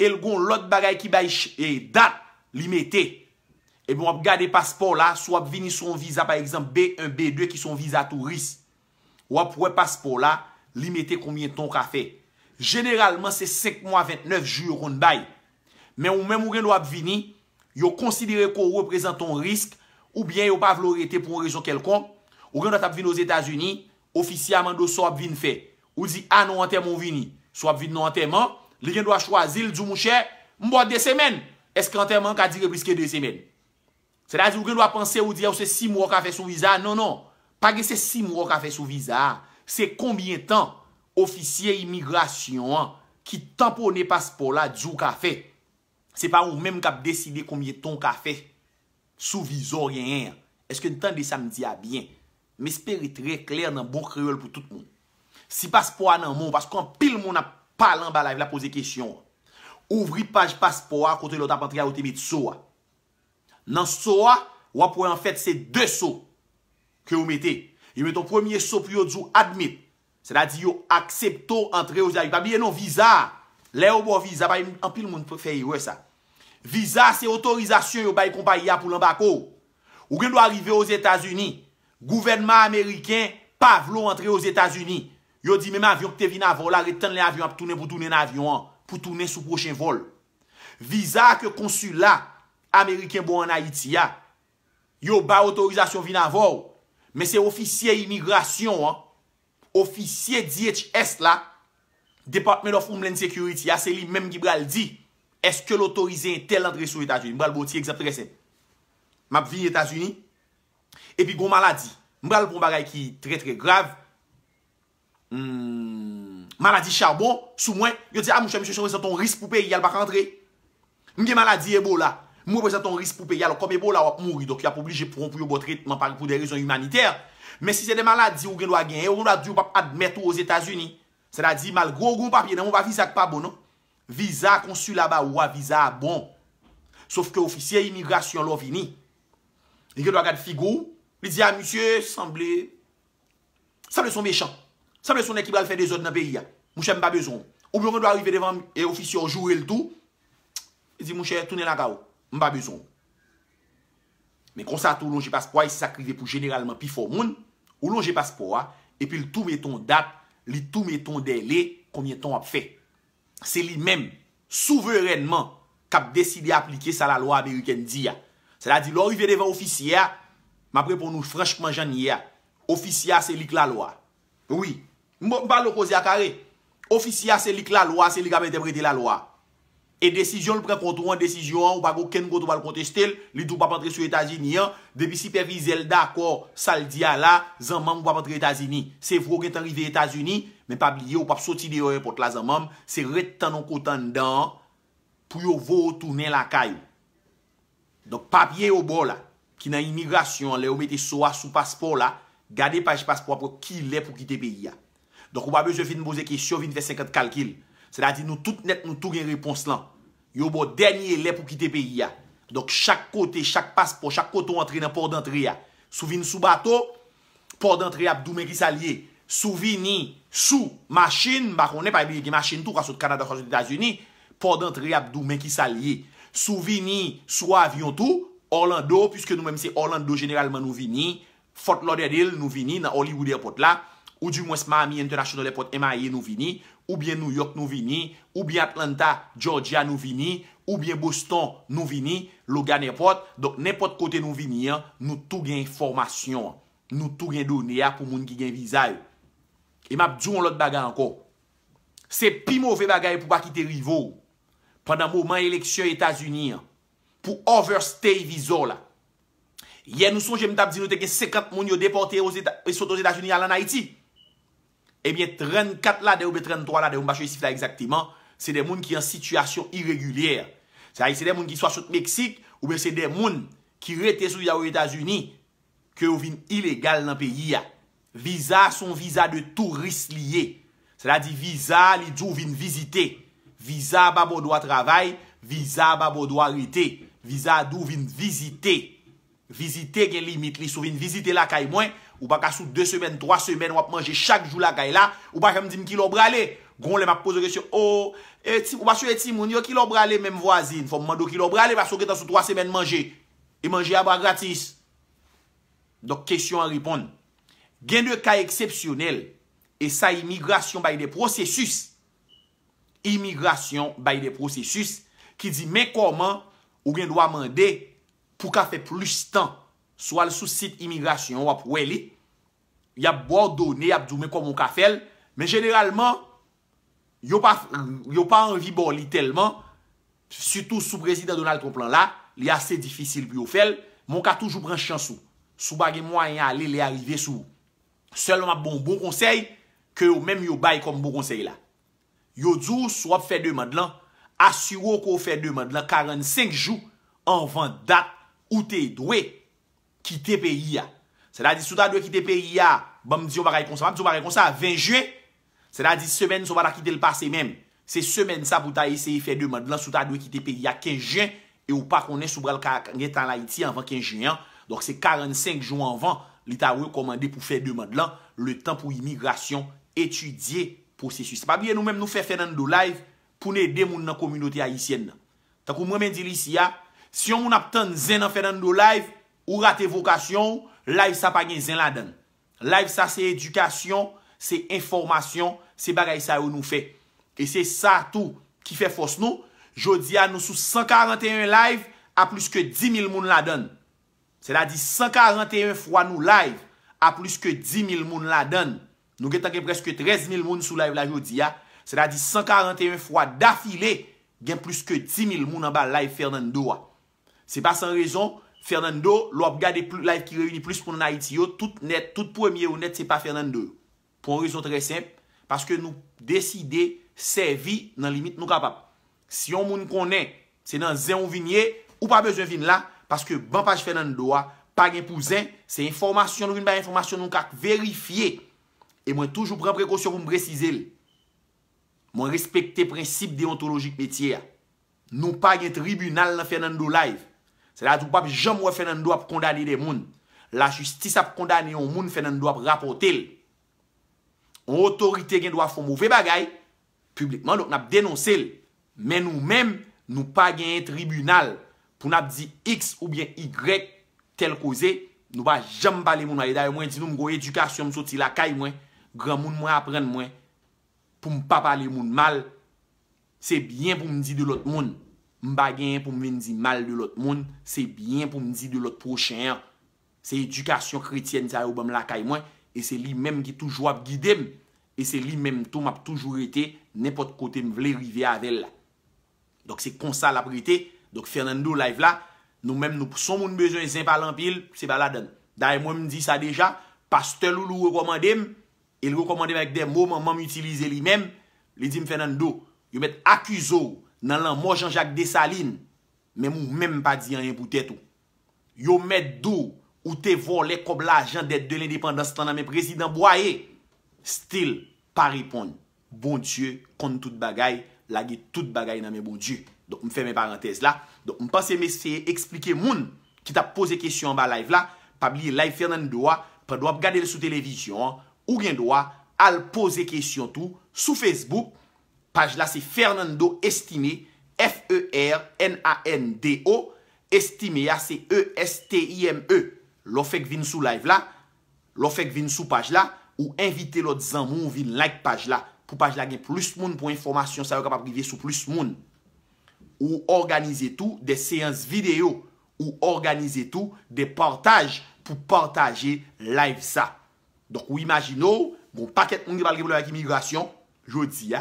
el gon lot bagay ki bayish, e dat, li metè, e bon ap gade paspo la, sou ap vini son viza, par exemple, B1, B2, ki son viza turis, ou ap wè paspo la, li metè koumye ton ka fè, generalman se 5 moun 29 juh yon bay, men ou men moun gen nou ap vini, Yo konsidere ko ou reprezenton risk Ou bien yo pa vlo rete pou orison kelkon Ou gen do tap vin nou Zeta Zuni Ofici amando sou ap vin fe Ou di a nou anterman vin Sou ap vin nou anterman Le gen do a chwazi l djou mouche Mbo de semen Eske anterman ka dire bliske oh, de semen Se la di ou gen do a panse ou di Ou se si mou a kafe sou viza Non non Pa gen se si mou a kafe sou viza Se kombien tan Oficier imigrasyon Ki tampone paspola djou kafe Se pa ou mèm kap deside koumye ton ka fe, sou vizor yè yè. Eske n'tan de samdi a byen, mè speri tre kler nan bon kreol pou tout moun. Si paspoa nan moun, pasko an pil moun a palan balay, vla pose kèsyon. Ouvri page paspoa kote loda pantre a ou te met sou a. Nan sou a, wapwè an fèt se de sou ke ou mette. Yon met ton premier sou pou yo djou admite. Se la di yo aksepto antre yo zay. Yon pa biye nou vizor. Le ou bo viza, ba yon anpil moun fè yoy sa. Visa se otorizasyon yon bayi kompa yon apoulan bako. Ou gen do arive os Etats-Unis. Gouvernment Ameriken pa vlo rentre os Etats-Unis. Yon di men avyon kte vina vola, reten le avyon ap tourne pou tourne nan avyon an. Pou tourne sou prochen vol. Visa ke konsula Ameriken bo an Haiti ya. Yon ba otorizasyon vina vol. Men se ofisye imigrasyon an. Ofisye DHS la. Departement of Homeland Security a seli menm ki bral di eske l'autorize en tel adres sou Etats-Unis. Mbral bo ti egzap tresen. Map vin Etats-Unis. Epi gwo maladi. Mbral pou mbaray ki tre tre grav. Hmm, maladi charbo sou mwen. Yo di a ah, mou chanmise chanmise ton ris pou pe yal bak andre. Mge maladi ebo la. Mou chanmise ton ris pou pe yal kom ebo la wap mouri. Dok yap oblige pou yon botretman pari pou de rezon humaniter. Men si se de maladi ou gen do a gen. Ou gen do a di ou pap admet ou os Etats-Unis. Non, bon, non. bon. ah, Se la di mal gwo gwo papye nan, mou va vizak pa bon nan. Vizak konsul la ba wwa, vizak bon. Sof ke ofisye imigrasyon lo vini. Ndike dwa gade figou, li di a, monsye, sable, sable son mechant. Sable son ekibal fè de zon nan peyi ya. Monsye mba bezon. Ou blon mwen dwa rive devan, e ofisye ojou e l tou, li di monsye, tout ne la ga ou. Mba bezon. Men konsa tou lonje paspoa, i sakrive pou generalman pi fò moun, ou lonje paspoa, e pi l tou meton dat, li tou meton dele komye ton ap fe. Se li menm souverenman kap desi li aplike sa la loa Ameriken di ya. Se la di lo, i ve devan ofisye ya, ma pre pon nou franchman janye ya, ofisye ya se lik la loa. Oui, mba lo kozi akare, ofisye ya se lik la loa se li gabe debre de la loa. E desisyon l prekontou an, desisyon an, ou bago ken goutou bal kontestel, li doun pa pantre sou Etazini an, debi siper vizel d'akor, sal diya la, zanman mou pa pantre Etazini. Se vwo gen tanrive Etazini, men pabliye ou pap soti de oripot la zanman, se ret tanon koutan dan, pou yo vo otounen lakay. Don papye yo bo la, ki nan imigrasyon le, ou mette sowa sou paspor la, gade pa jpaspor apre ki le pou kite peyi ya. Don kou babye je vin boze kesyon, vin fesekat kalkil. Se la di nou tout net nou tou gen repons lan. Yo bo denye le pou kite peyi ya. Dok chak kote, chak paspo, chak kote ou antre nan port d'antre ya. Sou vin sou bato, port d'antre ya apdou men ki salye. Sou vin sou maschine, bako ne pa yon yon maschine tou kwa sou Canada, Kosovo, Etats-Unis. Port d'antre ya apdou men ki salye. Sou vin sou avyon tou, Orlando, pwiske nou men se Orlando generalman nou vin ni. Fort Lauderdale nou vin ni nan Hollywood airport la. Ou di mwes Miami International Airport, MIA nou vin ni. Ou byen New York nou vini, ou byen Atlanta, Georgia nou vini, ou byen Boston nou vini. Loga nepot, dok nepot kote nou vini, nou tou gen formasyon. Nou tou gen donye a pou moun ki gen vizay. E map djou moun lot bagay anko. Se pi mou ve bagay pou pa kite rivo. Pendan mouman eleksyon Etasuniyan, pou over stay vizor la. Ye nou sonje mtap di nou teke sekant moun yo deporte yon etasuniyan e lan Haiti. Ebyen 34 la de oube 33 la de oumba choye sif la ekzaktiman, se de moun ki an situasyon iregulyer. Se a yi se de moun ki swa sot Meksik, oube se de moun ki rete sou ya ou Etasuni, ke ouvin ilegal nan peyi ya. Visa son visa de touriste liye. Se la di visa li djou vin vizite. Visa ba bo do a travay, visa ba bo do a rite. Visa djou vin vizite. Vizite gen limit li sou vin vizite la kay mwen, Ou pa ka sou 2 semen, 3 semen wap manje chak jou la ka e la. Ou pa jem di mki lo brale. Gon le map pose re syon. Oh, eh, ou pa sou eti eh, mouni yo ki lo brale menm vwazin. Fom mando ki lo brale pa sou getan sou 3 semen manje. E manje a ba gratis. Dok, kesyon an ripon. Gen de ka eksepsyonel. E sa imigrasyon bay de prosesus. Imigrasyon bay de prosesus. Ki di men koman ou gen do a mande pou ka fe plus tan. sou al sou sit imigrasyon wap wè li, y ap bo do ne, y ap djoume kwa moun ka fel, men generalman, yo pa anvi bo li telman, sütou sou brezi da donal ton plan la, li ase difisil bi yo fel, moun ka toujou pran chansou, sou bagi mwanyan li li arrive sou, selon ap bon bon konsey, ke yo menm yo bayi kom bon konsey la, yo djou sou wap fè de mandlan, asywo ko fè de mandlan, 45 jou anvan dat ou te dwey, Kite peyi ya. Se la di sou ta dwe kite peyi ya. Bam di yo baray konsa. Bap sou baray konsa. 20 juen. Se la di semen sou barakite l'pase men. Se semen sa pou ta yeseye fè de madlan. Sou ta dwe kite peyi ya 15 juen. E ou pa konen sou bral ka ngetan la iti anvan 15 juen. Dok se 45 juen anvan. Li ta rekomande pou fè de madlan. Le tan pou imigrasyon. Etudye. Procesus. Se pa biye nou men nou fè fè nan do live. Pou ne edemoun nan komunote ayisyen nan. Takou mwen men diri si ya. Si yon moun ap tan zen nan fè nan Ou rate vokasyon, live sa pa gen zin la den. Live sa se edukasyon, se informasyon, se bagay sa ou nou fe. E se sa tou ki fe fos nou, jodi ya nou sou 141 live, a plus ke 10.000 moun la den. Se la di 141 fwa nou live, a plus ke 10.000 moun la den. Nou gen tanke preske 13.000 moun sou live la jodi ya. Se la di 141 fwa dafile, gen plus ke 10.000 moun an ba live fèr nan do a. Se pa san rezon, Fernando, lop gade live ki reuni plus pou nan Haiti yo, tout net, tout pwemye ou net se pa Fernando. Pon rizon tre semp, paske nou deside se vi nan limit nou kapap. Si yon moun konen, se nan zen ou vinye, ou pa bezon vin la, paske banpaj Fernando a, pag en pou zen, se informasyon nou, nan ba informasyon nou kak verifiye. E mwen toujou pren prekosyon pou mbrecize l. Mwen respekte prinsip deontologik metye a. Nou pag en tribunal nan Fernando live. Se la tou pap jom wè fè nan do ap kondani de moun. La justisa ap kondani yon moun fè nan do ap rapote l. Otorite gen do ap fò mouvè bagay. Publikman do ap nan ap denonse l. Men nou men nou pa gen yon tribunal. Pou nan ap di x ou bien y tel koze. Nou pa jom pale moun wè. Da yon mwen di nou mgo edukasyon mso ti lakay mwen. Gran moun mwen apren mwen. Pou mpa pale moun mal. Se bien pou mdi de lot moun. M bagen pou m ven di mal de lot moun, se bien pou m di de lot pochen. Se edukasyon kretyen sa yo bèm la kay mwen, e se li mèm ki toujwa ap gidem, e se li mèm tou m ap toujwa ete, nepot kote m vle rive avel la. Dok se konsa la prete, dok Fernando la ev la, nou mèm nou son moun bezon e zin palan pil, se bala den. Da e mwen m di sa deja, pastel ou lou rekomandem, el rekomandem ak dem, m waman m utilize li mèm, li dim Fernando, yo mèm akuzou, nan lan mo Jean-Jacques Dessalines, men mou menm pa di yon yon poutet ou. Yo met dou, ou te vo le kob la jan det de l'independence tan nan men prezident bou a ye. Still, pa ripon, bon dieu, kon tout bagay, la ge tout bagay nan men bon dieu. Don m fè men parantez la. Don m panse men fè explike moun, ki ta pose kesyon ba live la, pa bli live fè nan doa, pa doa p gadele sou televizyon, ou gen doa, al pose kesyon tou, sou Facebook, Paj la se Fernando Estime, F-E-R-N-A-N-D-O, Estime ya se E-S-T-I-M-E. E lo fek vin sou live la, lo fek vin sou paj la, ou invite lout zan moun vin like paj la, pou paj la gen plus moun pou informasyon, sa yo kap ap givye sou plus moun. Ou organize tou bon, de seans video, ou organize tou de partaj pou partaje live sa. Donk ou imagino, bon paket moun di balge pou lout ak imigrasyon, jodi ya.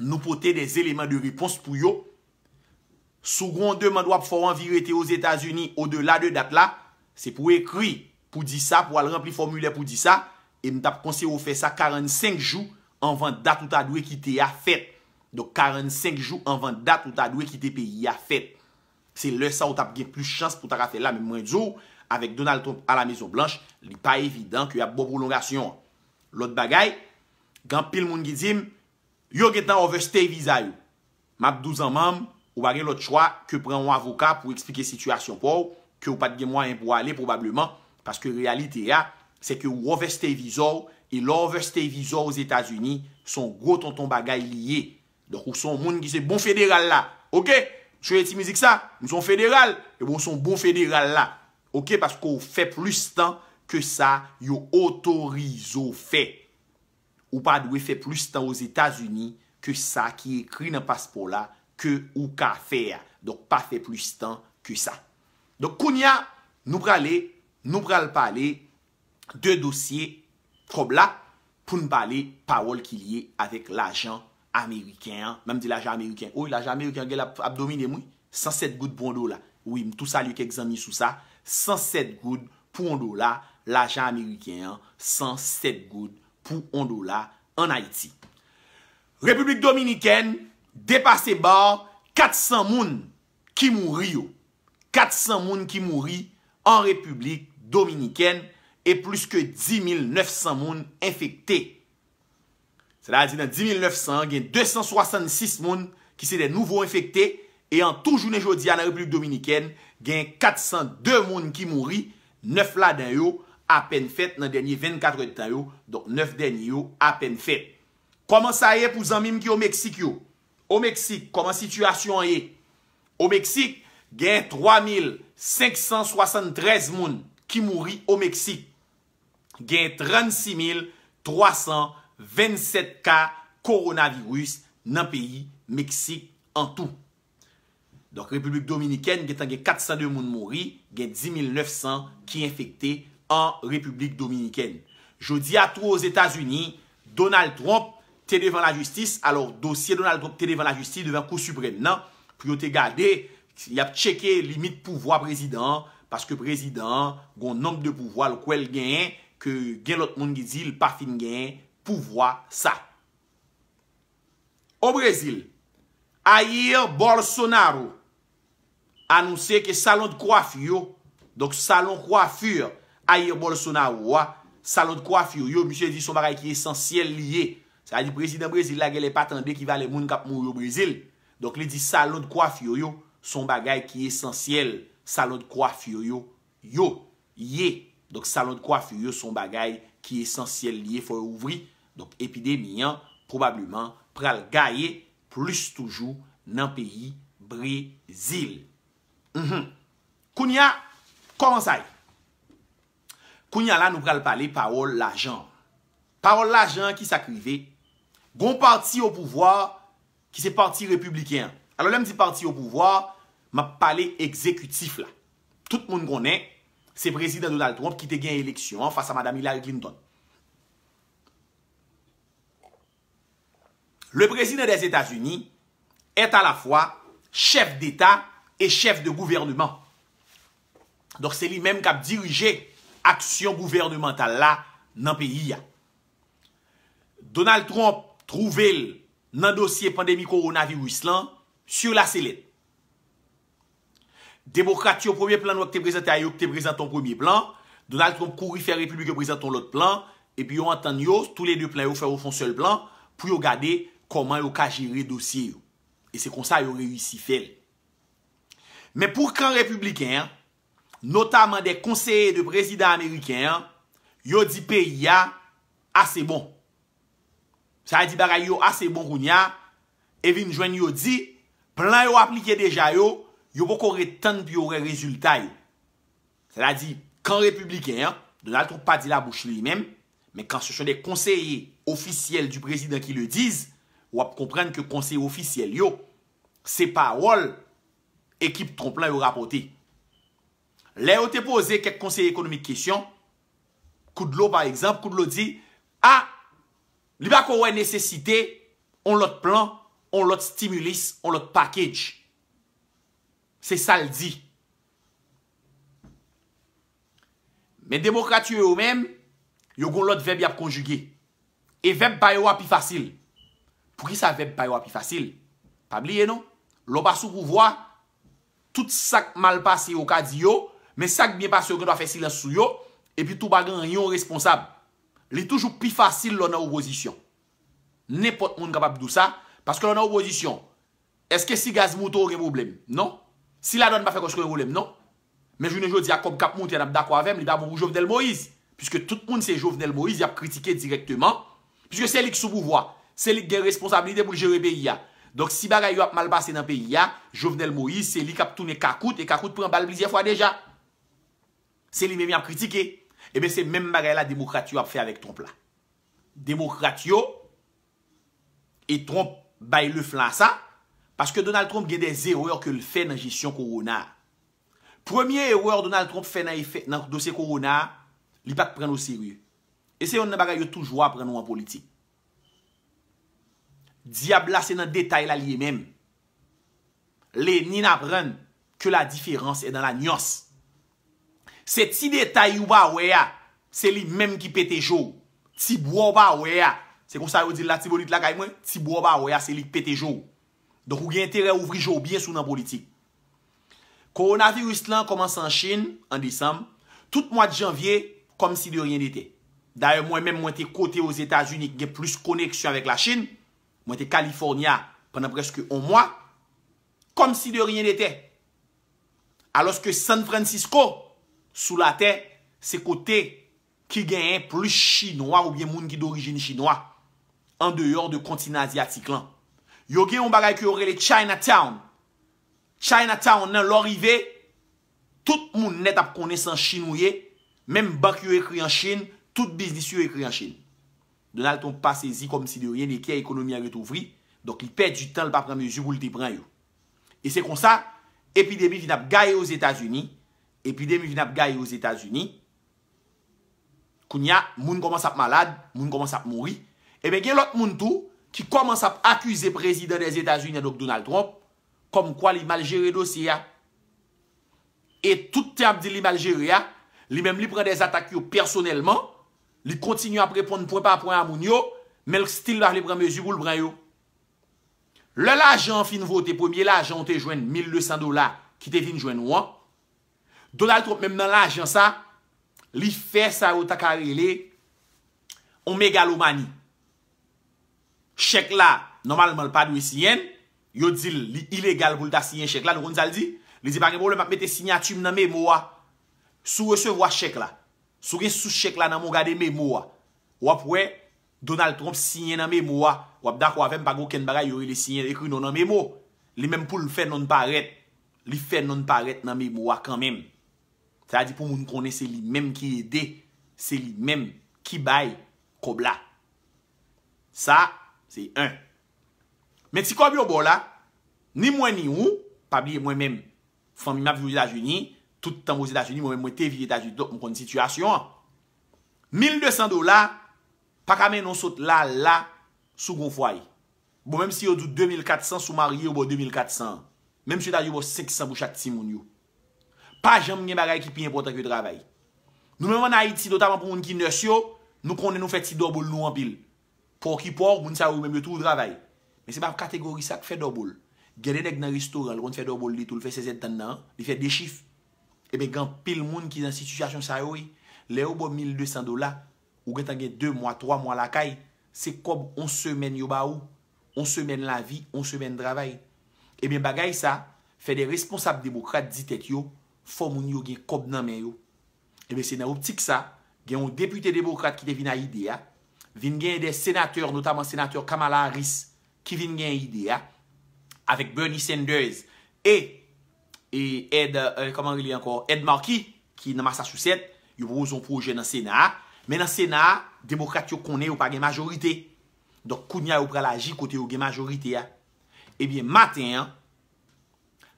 nou pote des eleman de ripons pou yo. Sou goun de man dwa pou fòran virite ou de la de dat la, se pou ekri, pou di sa, pou al rempli formule pou di sa, e m tap konseyo fè sa 45 jou anvan dat ou ta dwe kite ya fèt. Dok 45 jou anvan dat ou ta dwe kite pe ya fèt. Se lè sa ou tap gen plus chans pou ta rafè la, mè mwen dzo, avèk Donald Trump a la Mezo Blanche, li pa evident ki a bo boulongasyon. Lòt bagay, gampil moun gidzim, Yo getan overstay viza yo. Map 12 an mam, ou bagay lot chwa, ke pre an avoka pou eksplike situasyon pou ou, ke ou patge mwa en pou wale, probableman, paske realite ya, se ke ou overstay vizor, e l'overstay vizor ouz Etats-Uni, son gro tonton bagay liye. Donk ou son moun ki se bon federal la. Ok? Chwe eti mizik sa? Nou son federal? E bon son bon federal la. Ok? Paske ou fe plus tan ke sa, yo otorizo fe. Ou pa dwe fe plus tan os Etats-Unis ke sa ki ekri nan paspo la ke ou ka fer. Donk pa fe plus tan ke sa. Donk koun ya, nou prale, nou prale pale, de dosye probla pou nou pale pawol ki liye avek la jan Ameriken. Mem di la jan Ameriken. Oy, la jan Ameriken, gel abdomine mou. 107 gout pou ondo la. Oui, m tou sali kek zanmi sou sa. 107 gout pou ondo la. La jan Ameriken, 107 gout pou ondo la. Pou on do la an Haiti. Republik Dominikèn depase bar 400 moun ki mouri yo. 400 moun ki mouri an Republik Dominikèn e plus ke 10.900 moun infekte. Se la adi nan 10.900 gen 266 moun ki se den nouvo infekte e an toujounen jodi an Republik Dominikèn gen 402 moun ki mouri, 9 la den yo apen fèt nan denye 24 etan yo, donk 9 denye yo, apen fèt. Koman sa ye pou zanmim ki yo Meksik yo? O Meksik, koman situasyon ye? O Meksik, gen 3573 moun ki mouri o Meksik. Gen 36327 ka koronavirus nan peyi Meksik an tou. Donk Republik Dominiken, gen 402 moun mouri, gen 10900 ki infekte Meksik. an Republik Dominikèn. Je di a tou os Etats-Unis, Donald Trump te devan la justis, alor dosye Donald Trump te devan la justis, devan kousupren nan, pou yo te gade, yap cheke limit pouvoi prezident, paske prezident, gon nom de pouvoi, lo kwel gen, ke gen lot moun gizil, parfing gen, pouvoi sa. O Brezil, a yi Bolsonaro, anonsè ke salon kwa fiyo, donk salon kwa fiyo, Aye bolsona wwa, salon de kwa fiyo yo, bisye di son bagay ki esensyel liye. Sa di prezident brezil la gen le paten de ki va le moun kap moun yo brezil. Dok li di salon de kwa fiyo yo, son bagay ki esensyel salon de kwa fiyo yo, yo, ye. Dok salon de kwa fiyo yo, son bagay ki esensyel liye. Foy ouvri, epide miyan, probableman pral gaye, plus toujou nan peyi brezil. Mhm. Kounia, koman saye? Kounya la nou pral pale parol la jan. Parol la jan ki sa krive, goun parti ou pouvoi ki se parti republiken. Alors lèm di parti ou pouvoi, ma pale ekzekutif la. Tout moun gounen, se prezident Donald Trump ki te gen eleksyon fasa Madame Hillary Clinton. Le prezident des Etats-Unis et a la fwa chef d'Etat et chef de gouvernement. Donc se li menm kap dirije aksyon gouvernemental la nan peyi ya. Donald Trump trouvel nan dosye pandemi koronavirous lan sur la selen. Demokrati yo premier plan wak te prezente a yo wak te prezente ton premier plan. Donald Trump kou rifere republikan prezente ton lot plan. E pi yo antan yo, tou le de plan yo fè wou fon sol plan pou yo gade koman yo ka jiri dosye yo. E se kon sa yo reyousi fèl. Men pou kran republikan yo, Notamen de konseye de prezident ameriken, yo di pe ya ase bon. Sa di baray yo ase bon koun ya, evin jwen yo di, plan yo aplike deja yo, yo pou kore tan bi yo re rezultay. Sa la di, kan republiken, Donald Trump pa di la bouche li men, men kan se son de konseye ofisyel du prezident ki le diz, wap komprenn ke konseye ofisyel yo, se parol, ekip tron plan yo rapote. Le yo te pose kek konsey ekonomik kisyon, koudlo par eksemp, koudlo di, a, ah, li bako wè nesesite, on lot plan, on lot stimulus, on lot package. Se sal di. Men demokrat yo yo men, yo gon lot veb yap konjugi. E veb baywa pi fasil. Pou ki sa veb baywa pi fasil? Pabli eno? Lo basou pou wwa, tout sak malpase yo ka di yo, Men sak miye pasyon gen do a fesilans sou yo, epi tou bagan yon responsab. Li toujou pi fasil lona oposisyon. Nepot moun kapap dousa, paske lona oposisyon, eske si gaz mouto ori moublem, non? Si la don pa fesilans moublem, non? Men jounen jo di akob kap mouti an ap dakwa vem, li bagan mou Jovenel Moïse. Piske tout moun se Jovenel Moïse yap kritike direktman, piske se li k sou bouvoa, se li gen responsab li debou jere pe ya. Donk si bagan yon ap malbase nan pe ya, Jovenel Moïse se li kap toune Kakout, e Kakout pren bal bliz Se li me mi ap kritike, ebe se mem bagay la demokratyo ap fe avèk tromp la. Demokratyo, e tromp bay le flansa, paske Donald Trump gen de zè ouèr ke l fè nan jisyon koronar. Premier ouèr Donald Trump fè nan dosè koronar, li pat pren ou sirye. E se yon nan bagay yo toujwa pren ou an politik. Diabla se nan detay la li emem. Le ni napren ke la diferans e nan la nyons. Se ti detayou ba we ya, se li mem ki pete jo. Ti boua ba we ya. Se kon sa yo di la tibolit la kay mwen, ti boua ba we ya, se li pete jo. Donk ou gen tere ouvri jo byen sou nan politik. Koronavirus lan komanse an Chin, an Disamb, tout mwa di janvye, kom si de ryen dete. Daye mwen men mwen te kote yo Etats-Unis gen plus koneksyon avèk la Chin, mwen te Kalifornia, pwennan preske 1 mwa, kom si de ryen dete. Aloske San Francisco, Sou la te, se kote ki genyen plis chinois ou bien moun ki d'orijini chinois. An deyor de kontine asiatik lan. Yo genyon bagay ki yo rele Chinatown. Chinatown nan lor ive, tout moun net ap konen san chinois. Mem bank yo ekri an chine, tout biznis yo ekri an chine. Donald ton pa sezi kom si de riyen e kye ekonomi a get ouvri. Donk il pey du tan l pa premen yu zyugoul te pren yo. E se kon sa, epidebi vin ap gaye yo Etats-Unis. Epidemi vin ap gaye ou Zeta Zuni Koun ya, moun koman sap malade Moun koman sap mouri Ebe gen lot moun tou Ki koman sap akuse prezident De Zeta Zuni adok Donald Trump Kom kwa li mal jere dosi ya E tout te ap di li mal jere ya Li men li pren de zatak yo personelman Li kontinu ap repon Npwen pa ap pren a moun yo Melk stil bar li pren mezi boul pren yo Le la jan fin vot E pwemye la jan te jwen 1200 dola Ki te vin jwen 1 Donald Trump menm nan laj jan sa, li fe sa yo takare le, on me galou mani. Chek la, normalman l pa dwe sinyen, yo dil li ilegal pou l ta sinyen chek la, nou kon zal di, li zi pari moun l mak mete sinyatum nan memo a, sou resevwa chek la, sou gen sou chek la nan mou gade memo a, wap we, Donald Trump sinyen nan memo a, wap dak wap vem pa gwo ken baga yori li sinyen dekri nan memo a, li menm pou l fe non paret, li fe non paret nan memo a kan menm. Sa di pou moun kone se li menm ki e de, se li menm ki bay kob la. Sa, se yi en. Men si kwa bi bon bon, yo bo la, ni mwen ni ou, pa biye mwen menm, fami map vi ou zi la juni, toutan mwen zi la juni, mwen menm mwen te vi ou zi la juni, mwen koni situasyon. 1200 dola, pa kame non sot la la sou gonfway. Bon, menm si yo do 2400 sou marye yo bo 2400. Menm si yo da yo bo 500 bou chak ti moun yo. pa janm gen bagay ki pi importan ki yo dravay. Nou mwen wana iti si dotaman pou moun ki nesyo, nou konnen nou fet si dobol nou an pil. Po ki por, moun sa ou mwen mwetou dravay. Men se bap kategori sak fe dobol. Gede dek nan ristoral, roun fe dobol li tout, fe se zet tan nan, li fe dechif. Eben, eh gan pil moun ki nan sitisyasyon sa ou, le ou bo 1200 dola, ou gen tangen 2, mwa, 3, mwa lakay, se kob 11 semen yo ba ou, 11 semen la vi, 11 semen dravay. Eben eh bagay sa, fe de responsable demokrate di tek yo, Fomoun yo gen kob nan men yo. Ebe eh sena optik sa. Gen yon depute demokrat ki te vina ide ya. Vin gen de senateur. Notaman senateur Kamala Harris. Ki vin gen ide ya. Avek Bernie Sanders. E. E. Ed. E. Koman wili ankor. Ed Markey. Ki nan massa sou set. Yo bou zon proje nan sena. Men nan sena. Demokrat yo konen yo pa gen majorite. Dok koun ya yo pralaji kote yo gen majorite ya. Ebe eh matin. E.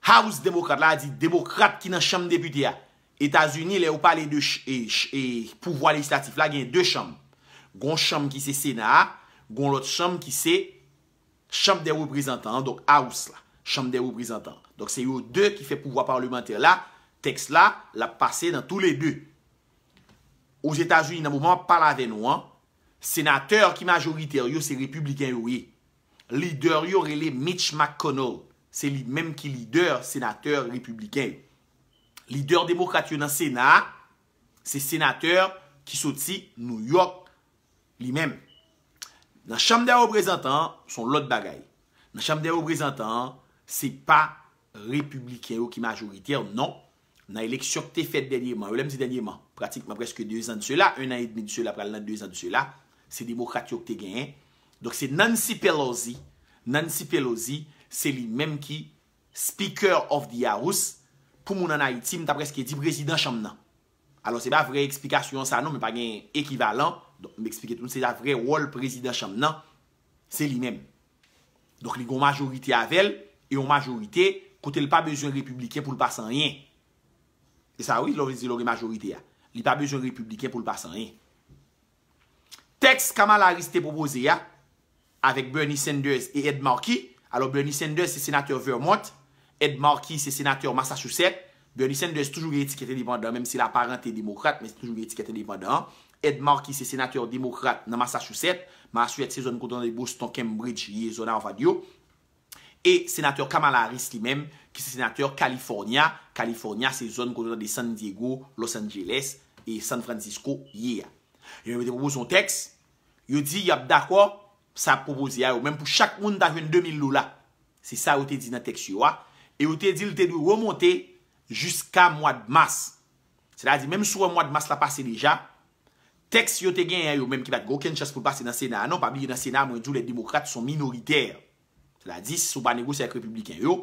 House Democrat la, a di Democrat ki nan chanm deputi ya. Etats-Unis le ou pale de e e pouvoi legislatif la, gen de chanm. Gon chanm ki se Senat, gon lot chanm ki se chanm de reprezentant. Donk House la, chanm de reprezentant. Donk se yo de ki fe pouvoi parlimenter la, tekst la, la pase dan tou le de. Ose Etats-Unis nan mouman, pala ve nou an. Senateur ki majoriter yo se republikan yo ye. Lider yo rele Mitch McConnell. Se li menm ki lider senatèr republikè. Lider demokratè nan senat, se senatèr ki soti New York li menm. Nan chanm den reprezentant, son lot bagay. Nan chanm den reprezentant, se pa republikè ou ki majoritè, nan, nan eleksyon ki te fèd denye man. Ou lem se denye man, pratikman preske 2 an di sou la, 1 an et demi di sou la, pral nan 2 an di sou la, se demokratè ou ki te gen. Donk se Nancy Pelosi, Nancy Pelosi, Se li menm ki speaker of the house pou moun anayitim ta preske di prezident chanm nan. Alo se ba vre eksplikasyon sa nou me pa gen ekivalan. Don mbe eksplike tout se da vre wall prezident chanm nan. Se li menm. Donk li gon majorite avel eon majorite kote li pa bezon republiken pou l'pasan yen. E sa oui lor lise lori majorite ya. Li pa bezon republiken pou l'pasan yen. Tekst kama la risite popoze ya. Avek Bernie Sanders e Ed Markey. Alors Bernie Sanders se senatör Vermont, Ed Markey se senatör Massachusetts, Bernie Sanders toujou ge etikete demokrate, menm se la parente demokrate, menm se toujou ge etikete demokrate, Ed Markey se senatör demokrate nan Massachusetts, masou et se zon konton de Boston, Cambridge, ye zonan avad yo, e senatör Kamala Harris li menm ki se senatör California, California se zon konton de San Diego, Los Angeles, e San Francisco, ye. Je mè mette pou pou son teks, yo di, yo ap dakwa, Sa propozi a yo, menm pou chak moun davyen 2000 lola. Se sa yo te di nan tekst yo a. E yo te di lte di remonte Juska mwa d'mas. Se la di, menm sou mwa d'mas la pase deja, Tekst yo te gen a yo, menm ki bat goken chas pou pase nan sena. Anon, pa bi yo nan sena, mwenjou le demokrate son minoriter. Se la di, sou ban nego se yon republikan yo,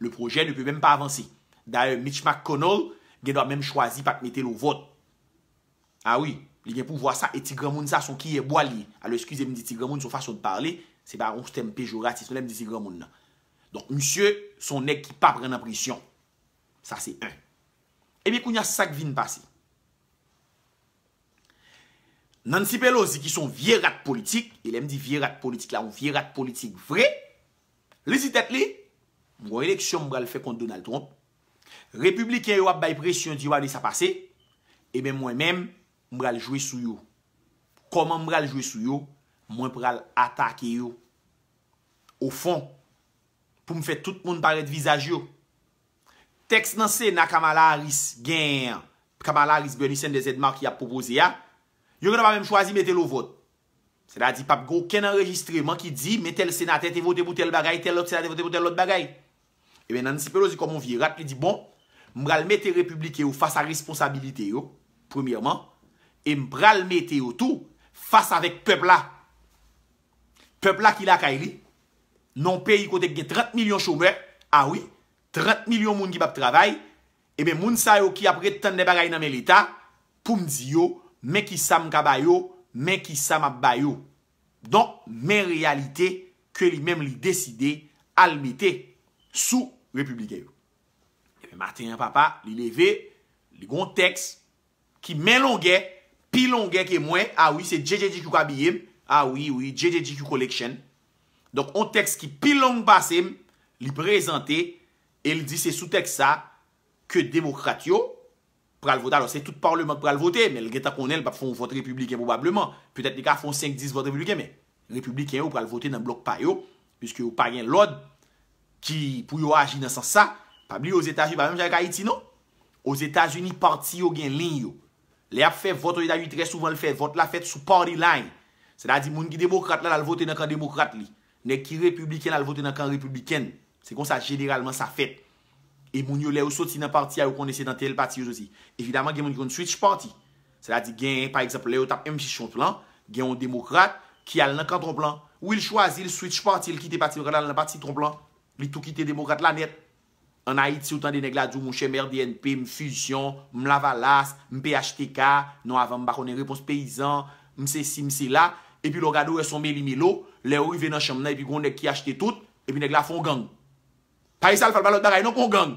Le proje ne pe menm pa avansi. Da yo, Mitch McConnell, Gen do a menm chwazi pak mette lo vot. Awi. Ah Li gen pou vwa sa et Tigran Moun sa son kiye bo ali. A lo eskuse mwen di Tigran Moun son fasyon de parli. Se ba rons tempejouratis mwen mwen di Tigran Moun nan. Donk monsye son ek ki pa pren apresyon. Sa se un. Ebe eh koun ya sak vin pase. Nan sipe lo zi ki son vie rat politik. E lem di vie rat politik la. Ou vie rat politik vre. Le si tet li. Mwen re leksyon bon, mwen al fe kont Donald Trump. Republiken yo ap bay presyon di yo ali sa pase. Ebe eh mwen menm. Mwen pral jwe sou yo. Koman mwen pral jwe sou yo, mwen pral atake yo. Ou fon, pou mwen fè tout moun paret visaj yo. Tekst nan se, na Kamala Harris gen, Kamala Harris, Bernison de Zedmar ki ap popoze ya, yon gen ap ap mwen chwazi metel ou vot. Se da di pap go, ken an registreman ki di, metel senatè te votè boutel bagay, tel ot senatè votè boutel lot bagay. E eh ben nan sipe lozi komon virat, li di bon, mwen pral metel republike yo fasa responsabilite yo, premièman, E mpral mete yo tou Fas avèk pèpla Pèpla ki lakay li Non peyi kote gen 30 milyon choume Awi 30 milyon moun ki bap travay Ebe moun sa yo ki apre tan debagay nan men lita Poum ziyo Men ki sam kabayo Men ki sam abbayo Don men realite Kwe li men li deside Almite sou republika yo Ebe martin ya papa Li leve li gonteks Ki men longè Pi long gen ke mwen, a ah oui, se JJJQ kwa biye, a ah oui, oui, JJJQ Collection. Donk, on teks ki pi long basem, li prezante, el di se sou teks sa, ke demokrat yo, pral vota. Lo, se tout parleman pral vote, me l geta konel, pap fon vot republiken probableman. Petet li ka fon 5-10 vot republiken, me republiken yo pral vote nan blok payo, piske yo payen lod, ki pou yo aji nan san sa. Pa bi yo, os etajini, pa mwen jay ka iti, no? Os etajini, parti yo gen lin yo. Le ap fè, votoye da yu trè souvan l fè. Vot la fèt sou party line. Sè la di moun ki demokrate la la l vote nan kan demokrate li. Nè ki republiken la l vote nan kan republiken. Sè kon sa generalman sa fèt. E moun yo le ou soti nan parti a ou kone se nan tèl pati yo zozi. Evidaman gen moun ki moun switch party. Sè la di gen par exemple le ou tap M6 chon plan. Gen yon demokrate ki al nan kan tron plan. Ou il chwazi l switch party l kite pati. Moun ki al nan pati tron plan. Li tou kite demokrate la net. Anayit si ou tande neg la djou moun chèmer DNP, mfusion, mlavalas Mphtk, non avan mbakone Repons peyizan, mse si mse la Epi logado e somelimi lo Le ou i venan chamna epi gounen ki achete tout Epi neg la fon gang Paye sal fal balot bagay non kon gang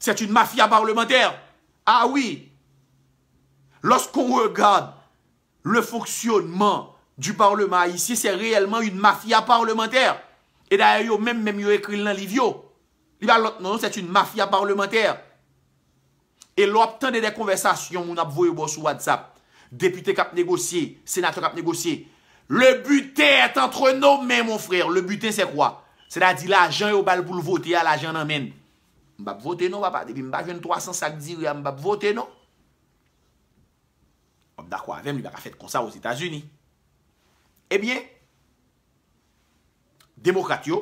Sèt yon mafya parlementer Awi ah Los kon regade Le fonksyonman du parlement A ici sè reyelman yon mafya parlementer E daye yo menm menm yo ekril nan livyo Non, non, c'est une mafia parlementaire. Et l'obten de déconversation ou n'abvoye ou bo sou WhatsApp, député kap négocié, sénateur kap négocié, le buté est entre nos mains, mon frère. Le buté c'est quoi? C'est-à-dire l'agent ou balboule voté à l'agent n'en mène. M'bap voté non, papa? Depi m'bap jen 370, m'bap voté non? Om da kwa avèm, li bak a fèd konsa wos Etats-Unis. Eh bien, demokrat yo,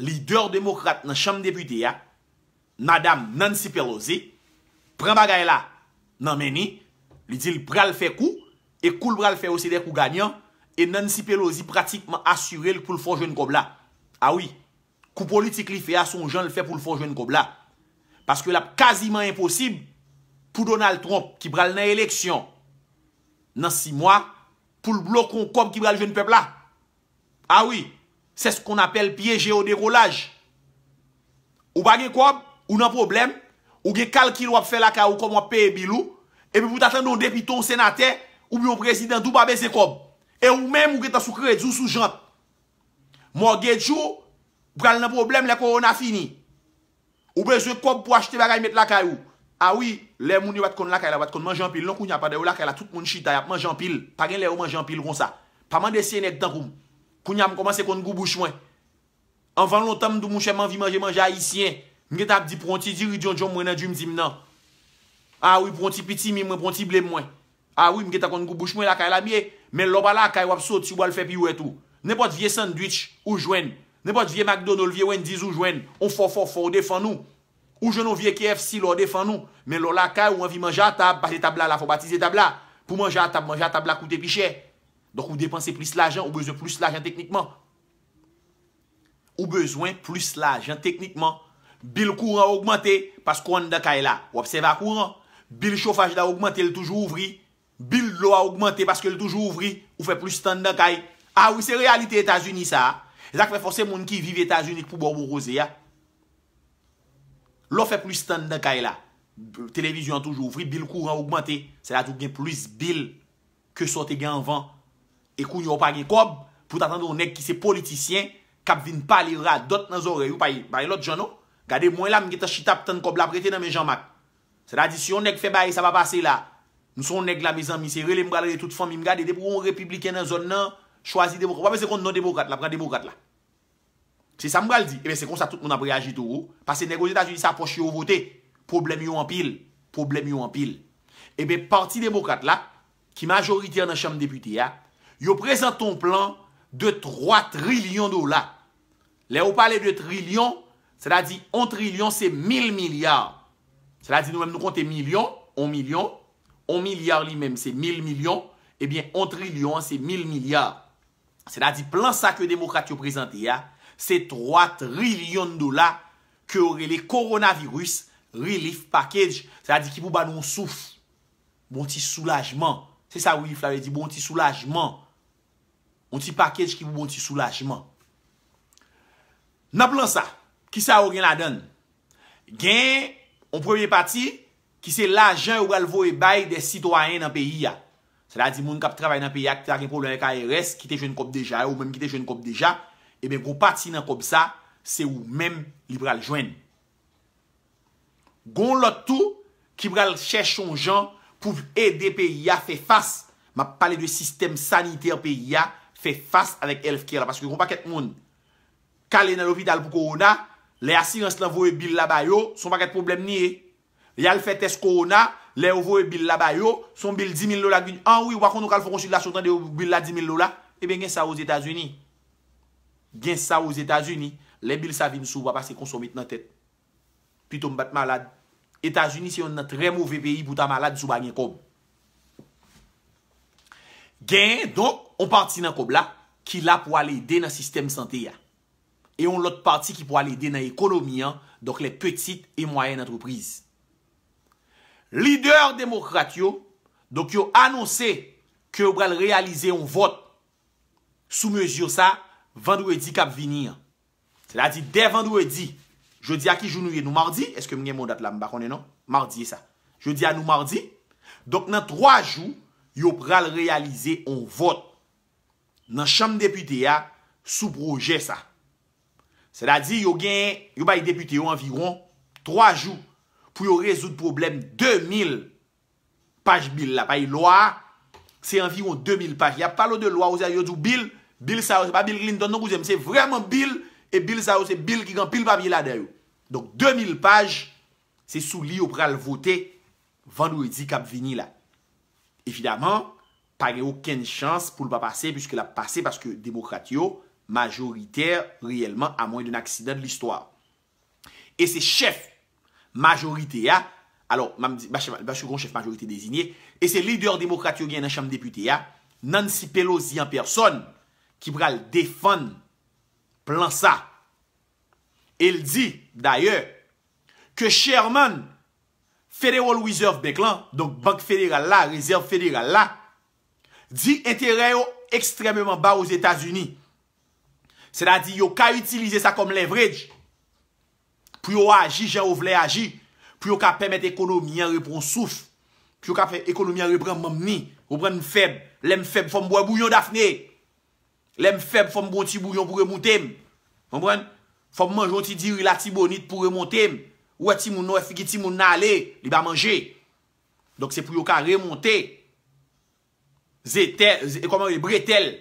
Lider demokrate nan chanm depute ya Nadam Nancy Pelosi Pren bagay la nan meni Li di li bral fe kou E kou l bral fe osede kou ganyan E Nancy Pelosi pratikman asyre l pou l fon jen kou bla Awi Kou politik li fe a son jen l fe pou l fon jen kou bla Paske l ap kaziman imposib Pou Donald Trump ki bral nan eleksyon Nan 6 mwa Pou l blokon kom ki bral jen pepla Awi ah Se skon apel piyeje ou derolaj. Ou bagye kob, ou nan problem, ou ge kal kil wap fe lakay ou kom wap peye bilou, epi pou tatan don depiton senate, ou biyon prezident dupabe ze kob. E ou menm ou ge ta sou kred zou sou jant. Mwen ge djou, pral nan problem le korona fini. Ou beze kob pou achete bagay met lakay ou. Awi, ah le mouni bat kon lakay la, bat kon manjampil, non, lakay la tout moun chita yap manjampil, pagyen le ou manjampil kon sa. Pa man de sienek tan koum. Kounya m komanse konn gou bouch mwen. Anvan loutan m doun moun chèman vi manje manje a isyen. M gen ta ap di pronti diri diyon diyon mwen adjou m zim nan. A ah wou pronti piti mi mwen pronti ble mwen. A ah wou m gen ta konn gou bouch mwen lakay la miye. Men lò bala lakay wap sot si wal fe pi wè tou. Nèpot vie sandwitch ou jwen. Nèpot vie McDonald vie wen diz ou jwen. On fò fò fò ou defan nou. Ou jwen ou vie KFC lò ou defan nou. Men lò lakay wou anvi manje a tab. Bate tab la la fò batize tab la. P Donk ou depanse plus l'ajan, ou bezwen plus l'ajan teknikman. Ou bezwen plus l'ajan teknikman. Bil kouran augmente, pas kouran de kay la. Ou apseva kouran. Bil chofaj la augmente, le toujou ouvri. Bil lo a augmente, paske le toujou ouvri. Ou fe plus stand de kay. Ah oui, se realite Etats-Unis sa. Eza kwe fose moun ki vive Etats-Unis pou borbo roze ya. Lo fe plus stand de kay la. Televizyon toujou ouvri, bil kouran augmente. Se la toujou gen plus bil ke sote gen vant E kou yon pa ge kob pou tatando ou neg ki se politisyen Kab vin pali ra dot nan zore yon pa yon Ba yon lot jono Gade mwen la mwen geta chitap tan kob la prete nan men janmak Se la di si yon neg fe baye sa va pase non eh eh la Mwen son neg la mezan mi seri Le mbra la de tout fan mi mgade De pou yon republiken nan zon nan Chwazi demokat Wapen se kon non demokat la Pren demokat la Se sa mbral di Ebe se kon sa tout moun apreajit ou Pase neg o Etat Unisa aposhe yo vote Problem yo an pil Problem yo an pil Ebe parti demokat la Ki majorite an chanm deputi ya yo prezent ton plan de 3 trilyon dola. Le ou pale de trilyon, se la di 1 trilyon, se 1000 milyar. Se la di nou mèm nou konte 1 milyon, 1 milyon, 1 milyar li mèm, se 1000 milyon, e eh bien 1 trilyon, se 1000 milyar. Se la di plan sa ke demokrate yo prezenti ya, se 3 trilyon dola, ke ore le koronavirus relief package. Se la di ki pou ban nou souf, bon ti soulajman. Se sa ou if la ve di bon ti soulajman. On ti pakej ki pou bon ti soulajman. Na plan sa, ki sa ou gen la den? Gen, on premyen pati, ki se lajen ou gal vo e bay de sitwayen nan peyi ya. Se la di moun kap travay nan peyi ya, ki ta repolon e ka RS, ki te jwen kop deja, ou menm ki te jwen kop deja, e ben pou pati nan kop sa, se ou menm li pral jwen. Gon lotou, ki pral chèch son jan, pou edè peyi ya, fe fas, ma pale de sistem saniter peyi ya, Fè fass anek elf kè ah eh la, paske kon pa ket moun. Kalè nan lopi dal pou korona, le asirans nan vowe bil la bayo, son pa ket problem ni e. Yal fè tes korona, le vowe bil la bayo, son bil 10.000 lola gwen. An wè, wakon nou kal fokonsil la sotan de yo bil la 10.000 lola, e ben gen sa ouz Etats-Unis. Gen sa ouz Etats-Unis, le bil sa vin sou, wap ase konsomit nan tèt. Pitou mbat malad. Etats-Unis, si yon nan trem ou VPI bouta malad, sou ba gen kom. Gen, donk, On parti nan kob la, ki la pou ale ide nan sistem sante ya. E yon lot parti ki pou ale ide nan ekonomi ya, donk le petite e mwayen antreprise. Lider demokrat yo, donk yo anonsè, ki yo pral realize yon vot, sou mesur sa, vendou edi kap vinia. Se la di, de vendou edi, jodi a ki jounou ye nou mardi, eske mwenye mwondat la mbakone nan, mardi e sa. Jodi a nou mardi, donk nan 3 jou, yo pral realize yon vot, nan chanm depute ya sou proje sa. Se la di, yo gen, yo bay depute yo anviron 3 jou pou yo rezout problem 2000 paj bil la. Paye loa, se anviron 2000 paj. Ya palo de loa ou se yo djou bil, bil sa ou, se pa bil glinton nou kouzem, se vreman bil, e bil sa ou, se bil ki gan pil pabye la deyo. Donk 2000 paj, se sou li yo pral vote vandou e di kap vini la. Evidaman, Pari ouken chans pou l pa pase Piske la pase paske demokratyo Majoriter reyelman A mwen yon aksidan l istwa E se chef majorite ya Alors, mamesi, bas yon Grand chef majorite designe E se lider demokratyo yon an chanm depute ya Nancy Pelosi yon person Ki pral defan Plan sa El di, daye Ke chairman Federal Reserve Beklan Donk bank federal la, reserve federal la Di entereyo ekstrememan ba ouz Etasuni Seda di yo ka itilize sa kom leverage Pou yo aji jen ou vle aji Pou yo ka pemet ekonomian repon souf Pou yo ka ekonomian repon mamni Ou pren m feb Lem feb fom boye bouyon dafne Lem feb fom bon ti bouyon pou remontem Fom manjonti di rilati bonit pou remontem Ou e ti moun nou e figi ti moun nale Li ba manje Dok se pou yo ka remontem Zete, ekonman, bretel,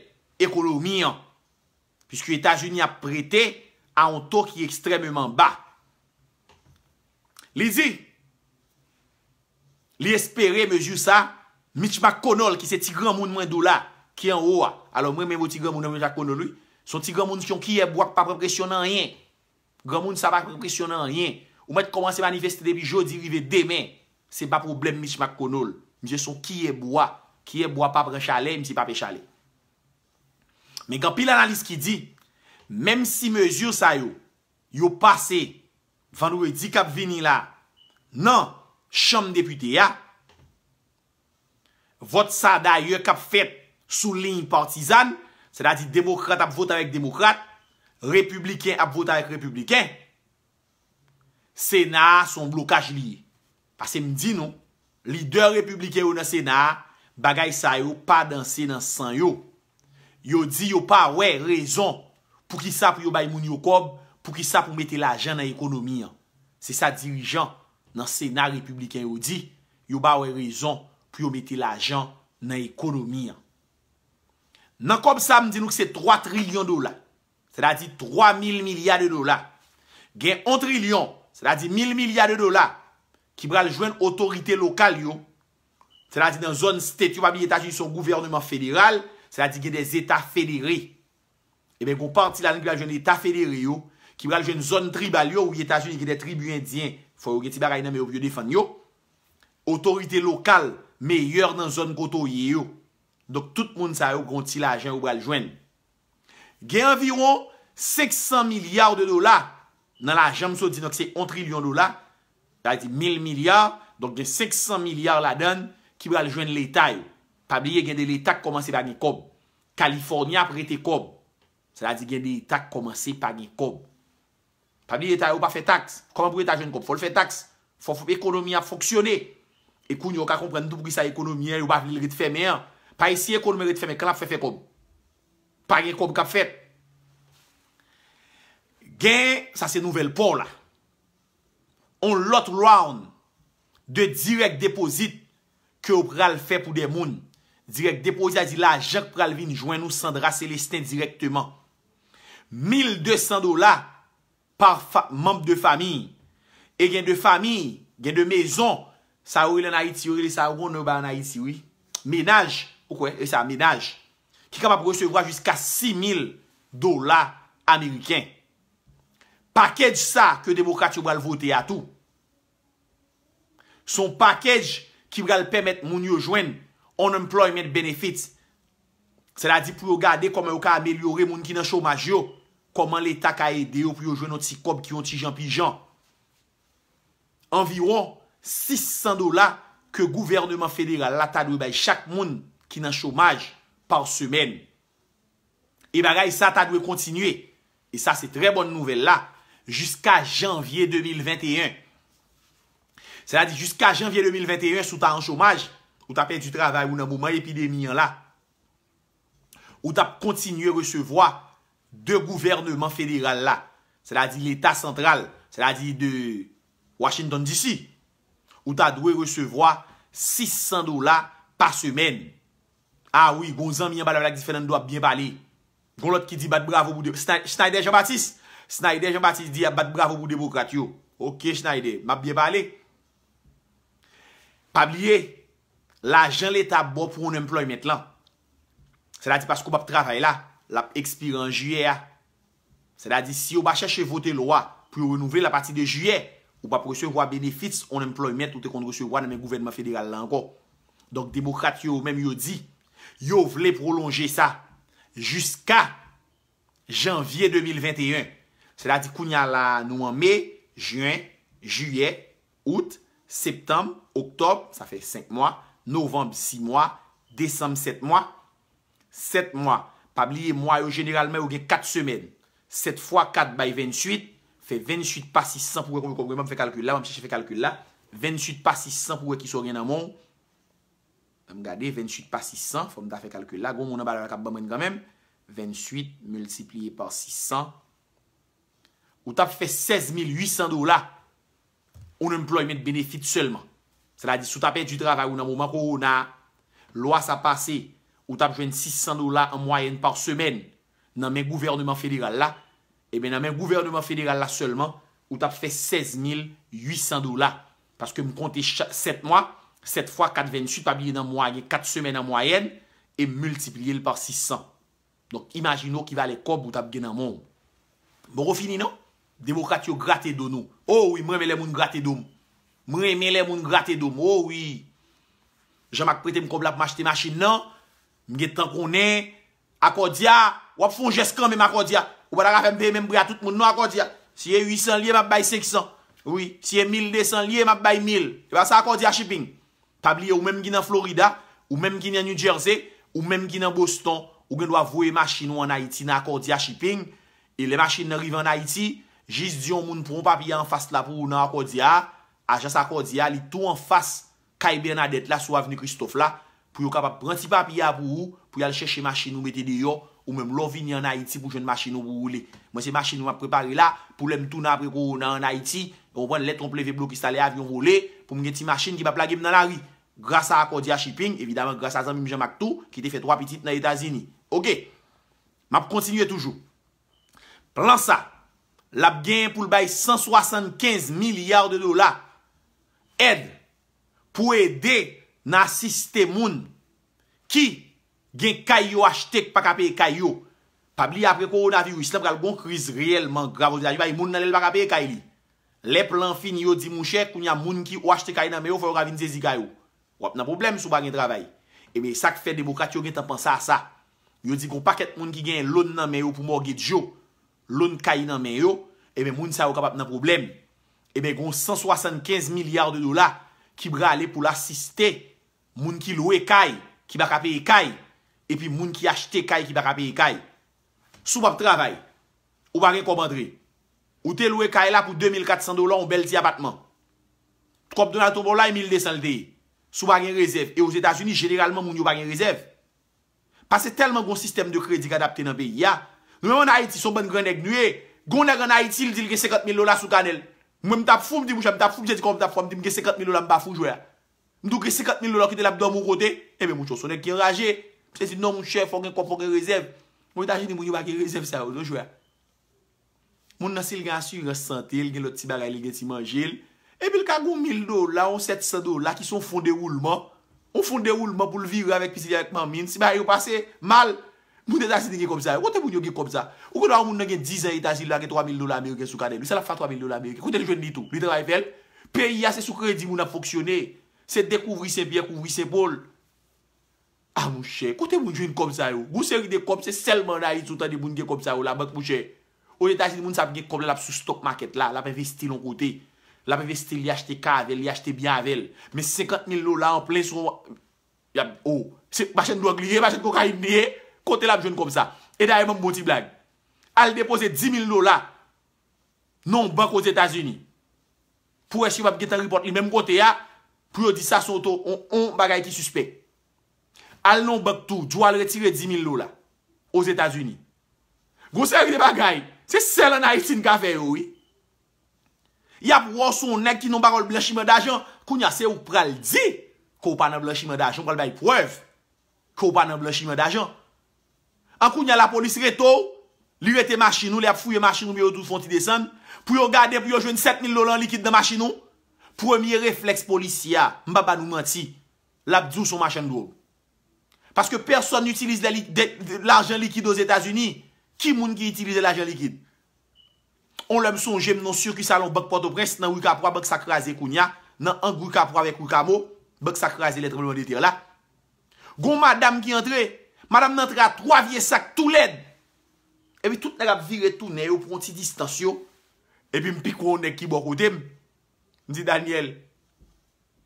ekonman, mi an. Piski Etat-Unis a prete, a an to ki ekstremman ba. Li zi, li espere, me ju sa, Michmakonol ki se ti gran moun mwen dou la, ki an ou a. Alon mwen mwen mwen ti gran moun mwen mwen jakonon li, son ti gran moun ki yon kiye boak pa prepresyonan enyen. Gran moun sa pa prepresyonan enyen. Ou mwen te komanse manifestede bi jodi, vive demen. Se ba problem Michmakonol. Mwen se son kiye boak. kiye mwa pap rechalè, msi pap rechalè. Men kan pi l'analise ki di, e menm si mezur sa yo, yo pase, van nou e di kap vini la, nan, chanm depute ya, vot sa daye kap fet sou lin partizan, se da di demokrat ap vot avèk demokrat, republiken ap vot avèk republiken, sena son blokaj liye. Pase mdi nou, lider republiken ou nan sena, bagay sa yo pa danse nan san yo. Yo di yo pa wey rezon pou ki sa pou yo bay moun yo kob pou ki sa pou mette l'ajan nan ekonomi an. Se sa dirijan nan senar republikan yo di, yo ba wey rezon pou yo mette l'ajan nan ekonomi an. Nan kob sa mdi nou ki se 3 trilyon dola. Se da di 3 mil milyade dola. Gen 1 trilyon, se da di mil milyade dola ki bral jwen otorite lokal yo Sè la di nan zon stet yo pa biye etajen son gouvernement federal, sè la di gen des etat federe. Eben, eh pou parti lan gen etat federe yo, ki bral gen zon tribal yo, ou ye etajen gen de tribu indyen, fwa ou gen tibar a yon nam yo byo defan yo, otorite lokal, meyyeur nan zon koto ye yo. Dok, tout moun sa yo gonti la gen ou bral jwen. Gen environ, sek san milyar de dola, nan la jen mso di nan ki se on trilyon dola, sè la di mil milyar, donk gen sek san milyar la dan, Ki bè al jwen l'Etaj. Pabliye gen de l'Etaj komanse pa gen kob. Kaliforniya ap rete kob. Se la di gen de l'Etaj komanse pa gen kob. Pabliye l'Etaj ou pa fe taks. Koman pou l'Etaj jwen kob? Fò l'fe taks. Fò ekonomi ap foksyone. Ekoun yo ka kompren nou pou ki sa ekonomi. Ou pa li rit feme. Pa isi e ekonomi rit feme. Kala pou fe fe kob. Pa gen kob kap fet. Gen sa se nouvel pon la. On lot round. De direk depozit. Kè ou pral fè pou demoun Direk depozi a zi la Jacques Pralvin jwen nou Sandra Celestin Direktman 1200 dola Par mamp de fami E gen de fami, gen de mezon Sa ou il anayi ti ou il sa ou Anayi ti ou Menaj Ki kama presevwa jiska 6000 dola Ameriken Pakèj sa Kè ou demokrat yo pral votè a tou Son pakèj Kim gal pemet moun yo jwen unemployment benefits. Sela di pou yo gade koman yo ka amelyore moun ki nan chomaj yo. Koman l'Etat ka ede yo pou yo jwen nou ti kob ki yon ti jan pi jan. Environ 600 dola ke gouvernement federa la ta dwe bay chak moun ki nan chomaj par semen. E bagay sa ta dwe kontinue. E sa se tre bon nouvel la. Juska janvye 2021. Sela di, jusqu'a janvye 2021, sou ta en chomaj, ou ta pey du travay ou nan mouman epidemiyan la, ou ta p kontinye resevwa de gouvernement federal la, sela di l'Etat Sentral, sela di de Washington DC, ou ta dwe resevwa 600 dola pa semen. A, ah oui, gounzan miyan balay lak di fè nan do ap bien balay. Goun lot ki di bat bravo bou demokratyo. S'nayde Jean-Baptiste, s'nayde Jean-Baptiste di bat bravo bou demokratyo. Ok, s'nayde, map bien balay. Pabliye, bon la jan l'Etat bo pou on employ met lan. Se la di pasko wap travay la, l'ap ekspire an juye ya. Se la di si yo ba chache vote lo a, pou yo renouve la pati de juye, wap apresye wap benefits, on employ met ou te kondresye wap nan men gouvenman federal la anko. Donk demokrate yo menm yo di, yo vle prolonje sa. Juska janvye 2021. Se la di kounya la nouan me, juyen, juye, oute. Septembe, oktob, sa fe 5 mwa, novembe 6 mwa, decembe 7 mwa, 7 mwa. Pabliye mwa yo genelman yo ge 4 semen. 7 x 4 x 28, fe 28 pasi 100 pou we konwe konwe mwen fe kalkul la, mwen mwen seche fe kalkul la. 28 pasi 100 pou we ki so genan moun. Mwen mwen gade 28 pasi 100 pou we konwe da fe kalkul la. Gon moun an bala la kap ban mwen ganmen. 28 multipliye par 600. Ou tap fe 16800 do la. Un employment benefit selman. Sela di sou tapen di draga ou nan mou makou ou nan lwa sa pase ou tap jwen 600 dola an moyen par semen nan men gouvernement federal la e eh ben nan men gouvernement federal la selman ou tap fe 16800 dola. Paske m konti 7 mwa 7 x 428 pa biye nan moyen 4 semen an moyen e multipliye l par 600. Donk imagino ki vale kob ou tap gen nan moun. Bon refini nan? Demokrat yo gratte dono. Oh Ouwi, mwen vele moun gratedoum. Mwen vele moun gratedoum. Oh Ouwi. Jamak prete m konbla pou m achete machin nan. Mge tankonnen. Akordia. Wap foun jeskan men akordia. Wap wap foun jeskan men akordia. Si ye 800 liye m ap bay 500. Si ye 1200 liye m ap bay 1000. E ba sa akordia shipping. Tabliye ou menm gine Florida. Ou menm gine New Jersey. Ou menm gine Boston. Ou gen wavouye machin nou an Haiti nan akordia shipping. E le machin nanrive an Haiti... Jis di yon moun pou yon papiya an fas la pou yon akordiya, ajans akordiya, li tou an fas, kaybe an adet la sou avion Kristof la, pou yon kapap pranti papiya pou yon, pou yon lè chèche machin ou mète de yon, ou mèm lò vini an Haiti pou jèn machin ou pou roule. Mwen se machin ou mèp prepare la, pou lè mtou nan apre pou yon an Haiti, ou mwen lè tromple ve blo ki stale avion roule, pou mwen gen ti machin ki pa plagim nan la wè. Gras a akordiya shipping, evidaman grasa zan mèm jèm ak tou, ki te fè 3 pitit nan Etazini. Ok, m Lap gen pou l bay 175 milyard de dola. Ed pou ede nan asiste moun ki gen kayo ashtek pa kape kayo. Pabli apre koronavi ou isle pral bon kriz reyelman gravo. Jou bay moun nan el pa kape kayo li. Lep lan fin yo di moun chek ou nyan moun ki ou ashtek kayo nan meyo faw ravin zizi kayo. Wap nan problem sou bagen trabay. Eme sak fe demokat yo gen tan pansa a sa. Yo di kon paket moun ki gen loun nan meyo pou mor git jo. loun kay nan men yo, ebe moun sa yo kapap nan problem. Ebe goun 175 milyard de dola ki bra ale pou la siste moun ki loue kay, ki baka peye kay, epi moun ki achte kay, ki baka peye kay. Sou bap travay, ou bagen komandre. Ou te loue kay la pou 2400 dola ou bel ti abatman. Tkop donato bolay 1200 deyi. Sou bagen rezèv. E ou Etats-Unis, generalman moun yo bagen rezèv. Pase telman goun sistem de kredi ki adapte nan peyi ya, Nou mè mè nan Haiti, son bèn grenèk nouè. Gounèk nan Haiti, lè dil ge sekat mil lola sou kanel. Mè mè tap fou mdi moucha, mè tap fou mdi jè di kon mè tap fou, mè dil ge sekat mil lola mba fou, jouè. Mè dou ge sekat mil lola ki te lap do moun kote, e mè moun chosonek ki raje. Mwen se di nan moun chè, fò gen kwa fò gen rezèv. Mwen jè taje di moun yon wak gen rezèv, sa wè, jouè. Moun nan sil gen ansi resante, lè gen lò tibara lè gen ti manje lè. E bil ka goun mil do, la, on set sa do, la, ki son Moun de tasin di ge kom sa yo, kote moun yo ge kom sa? Ou kote an moun nan gen 10 ay tasin la ge 3 mil nola ame yon gen sou gane? Ou sa la fa 3 mil nola ame yon gen? Kote lè jwen ditou? Lè yon a yon vel? Pe yi a se sou kredi moun ap foksyone? Se dekouvri se bie, kouvri se bol? A ah, mouche, kote moun jwen kom sa yo? Gou se ride kom sa, selman nan yon soutan di moun ge kom sa yo la, mouche? Ou yon tasin di moun sa ap ge kom la ap sou stok maket la? La pe vesti loun kote? La pe vesti li a chete ka avèl, li a oh. ch kote la bjwen kom sa. E da yon e moun boti blag. Al depose 10.000 lola non bak os Etats-Unis. Pou e shiv ap getan ripot li menm kote ya, pou yo di sa soto, on bagay ki suspect. Al non bak tou, jwa al retire 10.000 lola os Etats-Unis. Gou se agi de bagay, se sel an a yif sin ka fe yo, oui. Ya pou wos son neg ki non bak ol bleshime da jan, kou nyase ou pral di, kou pa nan bleshime da jan, kou al bay pref, kou pa nan bleshime da jan, An kou nya la polis reto, li yote machinou, li ap fouye machinou, mi yotou fon ti desan, pou yo gade pou yo jwen 7000 lolan likid de machinou, premier refleks polis siya, mba ba nou menti, lap zou son machinou. Paske person n'utilize l'arjen likid doz Etats-Unis, ki moun ki itilize l'arjen likid? On lèm son jem non surki salon bok poto pres, nan wikapro, bok sakraze kou nya, nan an wikapro vek wikamo, bok sakraze letreman de tir la. Gon madame ki entre, Madame nantre a 3 vie sak tou led. Ebi tout nan ap vire tou neyo pronti distasyon. Ebi mpikwone ki bo koudem. Mdi Daniel.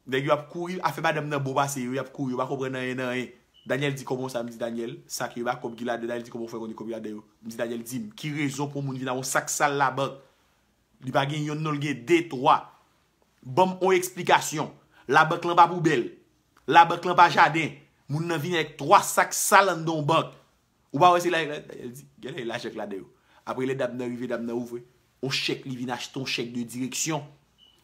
Degi wap kouri. Afe madam nan bo basi wap kouri. Wap koubre nanye nanye. Daniel di koubon sa mdi Daniel. Sak yu wap koubi gilade. Daniel di koubon fwe kon di koubi gilade yo. Mdi Daniel di. Ki rezon pou moun vi nan yon sak sal labat. Li bagen yon nolge detwa. Bom ou eksplikasyon. Labat lan pa poubel. Labat lan pa jaden. Moun nan vin ek 3 sak sal an don bak. Ou ba wese la, gela yon la chek la deyo. Apre le dab nan rive, dab nan ouvre. Ou chek li vin acheton chek de direksyon.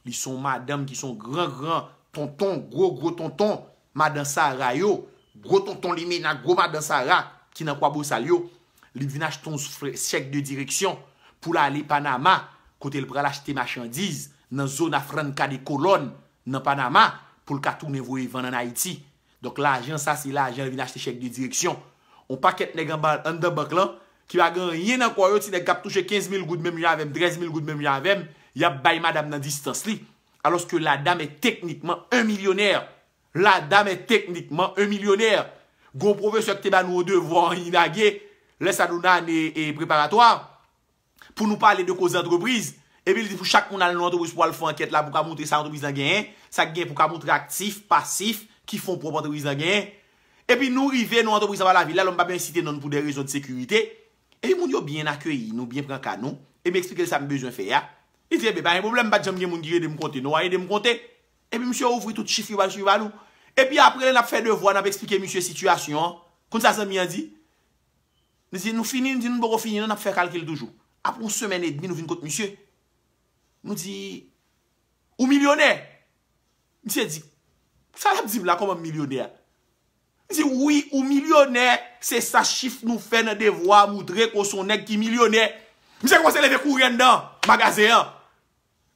Li son madame ki son gran gran tonton, gro gro tonton, madan sa rayo. Gro tonton li mena, gro madan sa rayo. Ki nan kwa bo sal yo. Li vin acheton chek de direksyon. Pou la li Panama, kote li pral achete machandiz, nan zona fran kade kolon, nan Panama, pou l katou ne vwe van nan Haiti. Donk la ajen sa si la ajen vin achete chek di direksyon. Ou paket ne gan bal andabak lan, ki va gan yin an kwa yo ti ne kap touche 15000 goud menm javem, 13000 goud menm javem, ya bay madam nan distans li. Aloske la dam e teknikman un milyoner. La dam e teknikman un milyoner. Gou pouve se te ban ou de vwa yin agye, le sa nou nan e preparatoar. Pou nou pale de koz entreprise, e bil di pou chak moun al nou entreprise pou al fwa anket la, pou ka moun tre sa entreprise nan gen, sa gen pou ka moun tre aktif, pasif, ki fon propan te wizan gen, epi nou rive nou an te wizan wala vila, lom pa ben site non pou de rezon de sekurite, epi moun yo bien akweyi, nou bien pren kanon, epi eksplike sa mbezoun fe ya, epi mwen se ouvri tout chifi waj waj waj nou, epi apre nan ap fè devwa, nan ap eksplike monsye situasyon, kont sa se mwen di, nou finin, nou bo ro finin, nan ap fè kalkil doujou, apon semen et demi nou vin kont monsye, nou di, ou milyonè, monsye di, Sa la bzim la koman milyonè? Di oui ou milyonè, se sa chif nou fèn de vwa moudre kon son neg ki milyonè. Mise koman se leve kourèn dan, magazèyan.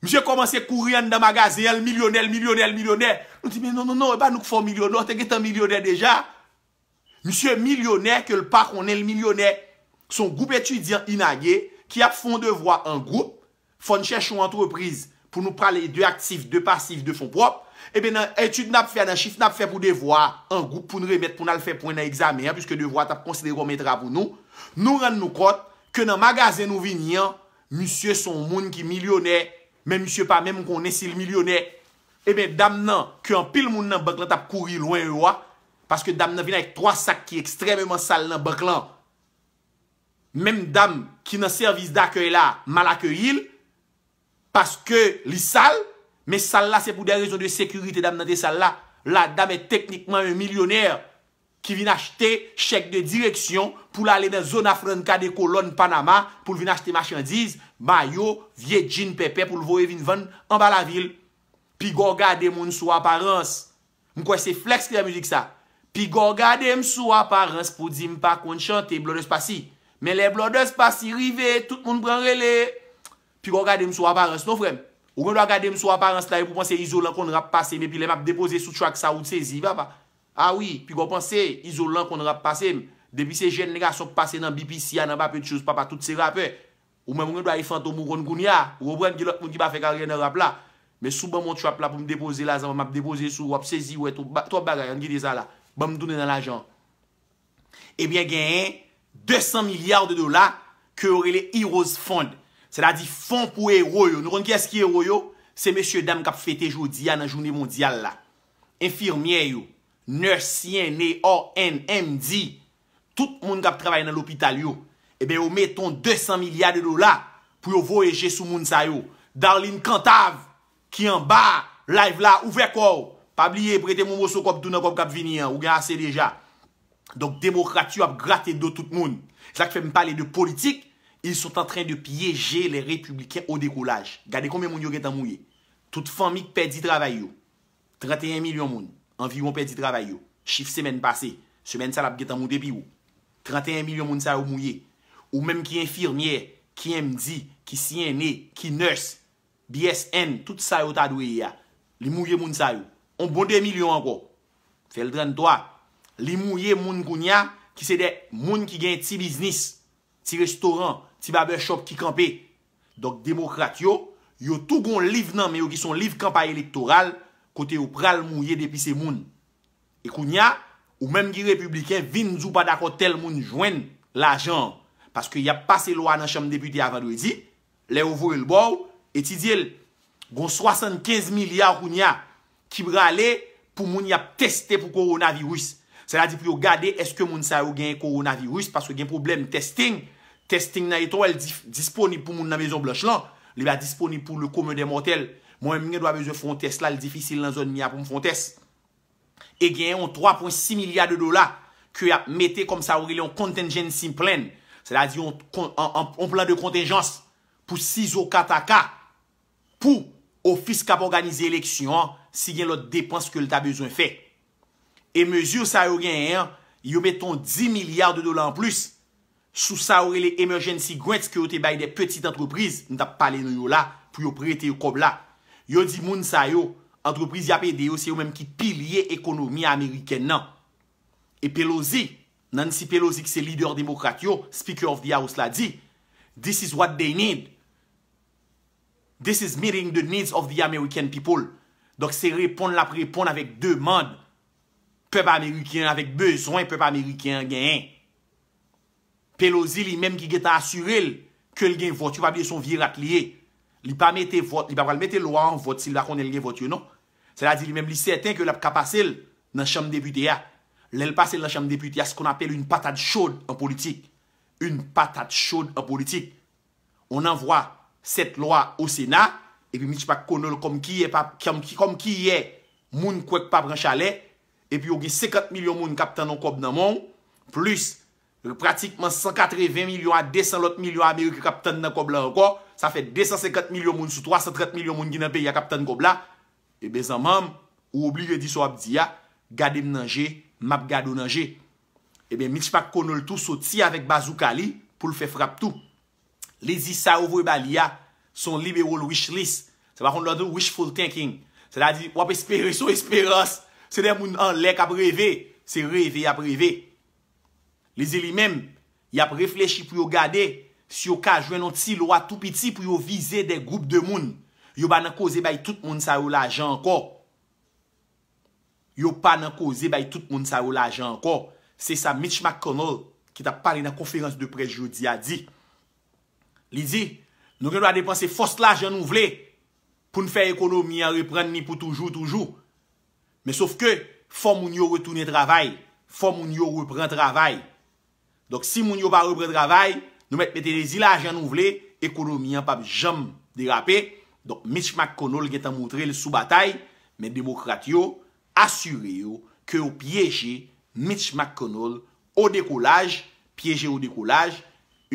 Mise koman se kourèn dan magazèyan, l milyonè, l milyonè, l milyonè. Nou di, men non, non, non, e pa nou kon fò milyonè, an te gen tan milyonè deja. Mise milyonè, ke l pa kon el milyonè, son goup etudyan inage, ki ap fòn de vwa an goup, fòn chèchon antreprise pou nou pralè de aktif, de pasif, de fon propre, ebe eh eh nan etude nan ap fè, nan chif nan ap fè pou devwa, an goup pou nan remet pou nan al fè pou nan examen, puisque devwa tap konsideron metra pou nou, nou rend nou kote, ke nan magazen nou vin yon, monsye son moun ki milyonè, men monsye pa men moun kon esil milyonè, ebe dam nan, ke an pil moun nan baklan tap kouri lwen yon, ah, paske dam nan vin an ek 3 sak ki ekstremèman sal nan baklan, men dam, ki nan servis d'akye la, mal akye hil, paske li sal, Men sal la se pou den rezon de sekurite dam nan te sal la. La dam e teknikman e milyoner. Ki vin achete chek de direksyon pou l'ale den zona franca de kolon Panama. Pou vin achete machandise, mayo, viejin pepe pou l'voye vin van an ba la vil. Pi go gade moun sou aparense. Mwen kwen se flex ki la müzik sa. Pi go gade moun sou aparense pou di m pa kon chante Blondes Pasi. Men le Blondes Pasi rive, tout moun bran rele. Pi go gade moun sou aparense nou frem. Ou men mwen gade m sou aparen se la e pou panse izolankon rap pase me, pi le map depose sou chouak sa ou tsezi, vapa. A ah oui, pi gwa panse izolankon rap pase me, depi se jen nega sok pase nan BPC, anan pape tchouz, papa, tout se rap e. Ou men mwen gade fantoum ou kon goun ya, ou mwen gilot moun ki pafe kar gen rap la. Me sou ban moun chouak la pou m depose la, zan mwen map depose sou, wap tsezi, wè, tou bagay an gide zala, ban mdounen an lajan. Ebyen eh gen, 200 milyard de dola, kè orile Heroes Fund. Se la di fon pou ero yo, nou kon kese ki ero yo, se eh monsye dam kap fete jodi ya nan jouni mondyal la. Enfirmyen yo, nersyen, ne, o, en, emdi, tout moun kap trabay nan l'opital yo, ebe yo meton 200 milyade do la pou yo voyeje sou moun sa yo. Darlin Kantav, ki an ba, live la, ouvek ou, pa bliye prete moun mousso kop, dounan kop kap vini an, ou gen ase deja. Donk demokratyo ap grated do tout moun. Se la ki fèm pale de politik, Ils sont en train de piéger les républicains au décollage. Gade kon men moun yo getan moun ye. Tout famik pedi travay yo. 31 milyon moun. Environ pedi travay yo. Chif semen pase. Semen salap getan moun depi yo. 31 milyon moun sa yo moun ye. Ou menm ki infirmier, ki MD, ki CNE, ki nurse, BSN, tout sa yo ta dwe ya. Li moun ye moun sa yo. On bon 2 milyon anko. Fèl dren toa. Li moun ye moun koun ya ki se de moun ki gen ti biznis, ti restoran, Ti ba be shop ki kampe. Dok demokrat yo, yo tou gon liv nan me yo ki son liv kampa elektoral kote yo pral mouye depi se moun. E koun ya, ou menm ki republiken vin zoupa dako tel moun jwen la jan. Paske yap pase lwa nan chanm deputi avan do edi. Le ou voun lbou, eti di el, gon 75 milyar koun ya ki pral le pou moun yap teste pou koronavirus. Se la di pou yo gade eske moun sa yo genye koronavirus, paske genye problem testing. Testin nan ito, el disponib pou moun nan mezon bloch lan, li la disponib pou lè koumèdè motel. Mwen mwenye dwa bezè fon test la, el difisil nan zon miya pou mfon test. E genyon 3.6 milyard de dola, kwe ap mette kom sa ou gile yon contingency plan, sè la di yon plan de contingence, pou 6 ou 4 a ka, pou ofis kap organize eleksyon, si gen lot depans kwe lè ta bezon fè. E mezur sa ou genyon, yon metton 10 milyard de dola an plus, yon metton 10 milyard de dola an plus, Sou sa ourele emergency grants ki ou te baye de petite antropriz, n tap pale nou yo la pou yo prete yo kob la. Yo di moun sa yo, antropriz yapede yo, se yo menm ki pilye ekonomi Ameriken nan. E Pelosi, nan si Pelosi ki se lider demokrat yo, speaker of the house la di, this is what they need. This is meeting the needs of the American people. Dok se repond la prepond avek de man. Peb Ameriken avek bezwen, peb Ameriken genyen. Pelozi li menm ki geta asuril ke l gen votu pa bi son virat liye. Li pa mette vot, li pa pal mette loa an vot si l bakon el gen votu non. Se la di li menm li seten ke l ap kapasel nan chanm depute ya. Le l pasel nan chanm depute ya se kon apel un patad chon an politik. Un patad chon an politik. On avwa set loa o Sena e pi mich pa konol kom ki ye moun kwek pa bran chale e pi yo gen sekat milyon moun kap tan an kob nan moun plus Pratikman 180 milyon a 200 lot milyon Amerike kapten nan Kobla anko. Sa fe 250 milyon moun sou 3, 130 milyon moun ginan pe ya kapten Kobla. Ebe zan mam ou obliye di sou abdi ya. Gade mnange, map gade mnange. Ebe mitch pak konol tou soti avek bazou kali pou l fe frap tou. Lezi sa ou vwe bali ya son liberol wish list. Sa bakon lwadou wishful thinking. Sa la di wap espere sou esperas. Se de moun an lek ap reve, se reve ap reve. Li di li men, y ap reflechi pou yo gade, si yo ka jwen non ti lo a tout piti pou yo vize de group de moun. Yo ba nan koze bay tout moun sa yo la jan ko. Yo pa nan koze bay tout moun sa yo la jan ko. Se sa Mitch McConnell ki ta pale nan konferans de pres jodi a di. Li di, nou gen do a depanse fos la jan nou vle, pou nou fe ekonomi a repren ni pou toujou toujou. Me souf ke, fò moun yo retounen travay, fò moun yo repren travay. Donk si moun yo ba repre travay, nou met pete de zila ajan nou vle, ekonomian pa jom derape. Donk Mitch McConnell get an moutre le sou batay, men demokrat yo, asure yo ke yo pyeje Mitch McConnell ou dekolaj, pyeje ou dekolaj,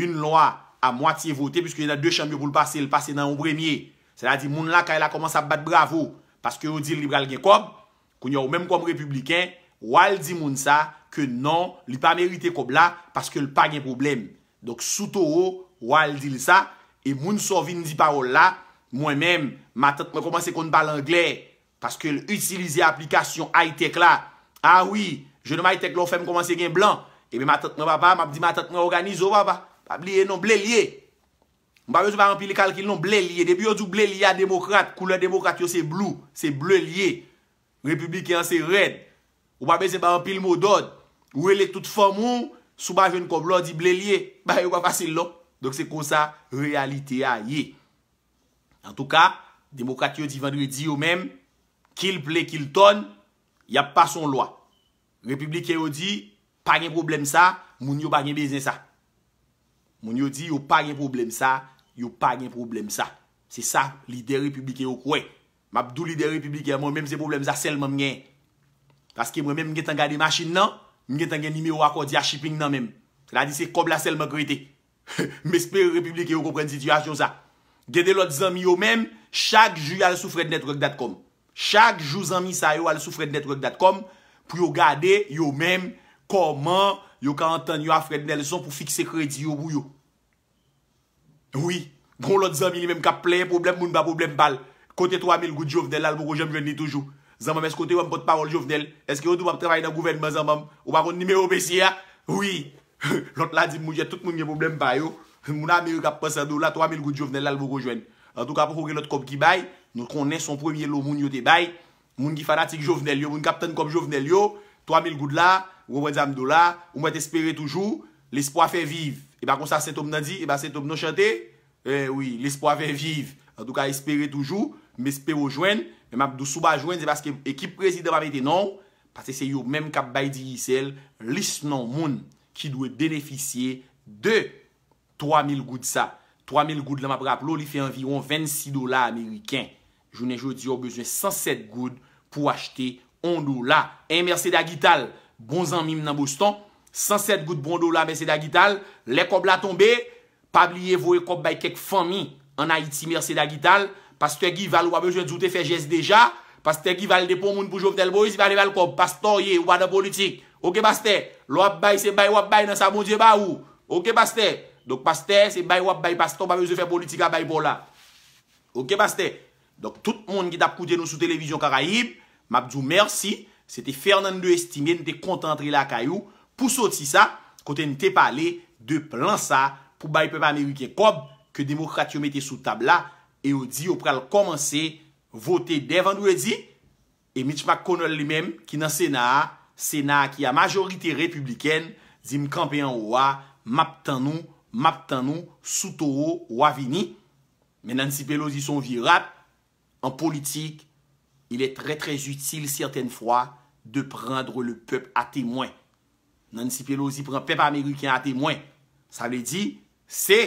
un loa a mwati voté, pwiske yon a de chanm yo pou l'pase, l'pase nan ou premye. Se la di moun la ka yon la koman sa bat bravo, paske yo di liberal gen kob, koun yo ou menm kob republiken, wal di moun sa, Ke nan, li pa merite kob la Paske li pa gen problem Donk soto ho, wale dil sa E moun sovin di parol la Mwen men, ma tatme komanse kon bal angle Paske li utilize aplikasyon Aitek la Awi, jenon maitek lo fèm komanse gen blan Ebe ma tatme wap apdi ma tatme Organizo oh, wap ap liye non ble liye Mbabe se ba anpile kalkil non ble liye Debi yo zou ble liye a demokrate Koule demokrate yo se blou, se ble liye Republikan se red Mbabe se ba anpile modod Ou e lè tout fòm ou, souba jèn kòm lò di blè liye, ba yò pa fasil lò. Dok se kon sa realite a ye. En tout ka, demokat yo di vendre di yo mèm, kil blè kil ton, y ap pa son lò. Republikè yo di, pa gen problem sa, moun yo pa gen bezè sa. Moun yo di, yo pa gen problem sa, yo pa gen problem sa. Se sa, lider republikè yo kwen. Mabdou lider republikè, mò mèm se problem sa sel mèm nè. Paske mèm mèm gen tanga de machin nan, Mwen gen ten gen nime yo akodi a shipping nan men. La di se kob la sel magreite. (laughs) M espere republik yo kompren situasyon sa. Gede lout zami yo men, chak ju al soufret net røk dat kom. Chak jou zami sa yo al soufret net røk dat kom, pou yo gade yo men, koman yo ka antan yo a fred net lison pou fikse kredi yo bou yo. Oui, bon lout zami li men ka pleye problem moun ba problem bal. Kote 3000 gout jou vdel alboukou jem jwenni toujou. Zanman mè skote wèm pot parol jovenel. Eske (laughs) yo dè wèm travay nan gouvenman zanman. Ou wèm nan nime ou besye. Oui. Lòt la di moujè tout moun mè problem pa yo. Moun amè yon kap posa do. La 3000 gout jovenel lal vòk wòjwen. An tout ka pou kou kou kè lot kop ki bay. Nòt konè son premier lò moun yote bay. Moun ki fanatik jovenel yo. Moun kap ton kop jovenel yo. 3000 gout la. Wèm wèm zanm do la. Wèm wèm espere toujou. L'espoi fè viv. E bakon sa set om nan di. Mè map dousou ba jwen, zè baske ekip prezidèm a mette nan, patè se yo mèm kap bay di yisel, lis nan moun ki dwe beneficye de 3000 gout sa. 3000 gout la map rap, lò li fè environ 26 dola Amerikèn. Jounè jwè di yo bezwen 107 gout pou achete 10 dola. E Merced Agital, bon zanmim nan bostan, 107 gout bon dola Merced Agital, lè kop la tombe, pabliyevo e kop bay kek fami an Haiti Merced Agital, Pastè ki val wap bezo te fè jès deja. Pastè ki val depo moun pou jòv tel bo, isi val e val kòp. Pastò ye, wada politik. Ok pastè, lò ap bay se bay wap bay, nan sa moun je ba ou. Ok pastè, dok pastè se bay wap bay, pastò wap bezo fè politik a bay pou la. Ok pastè, dok tout moun ki tap koujè nou sou televizyon karaib, mabzou mersi, se te fèr nan de estimè, ne te kontantri la kayou, pou soti sa, kote ne te pale de plan sa, pou bay pe pa me wikè kòp, ke demokrat yo mette sou tab la, yo di yo pral komanse vote devan ou e di e Mitch McConnell li men ki nan Sena Sena ki a majorite republiken zim kampen yo a map tan nou map tan nou souto ou wavini men Nancy Pelosi son virap an politik il e tre tre util certaine fwa de prendre le pep a temwen Nancy Pelosi pren pep Ameriken a temwen sa le di se se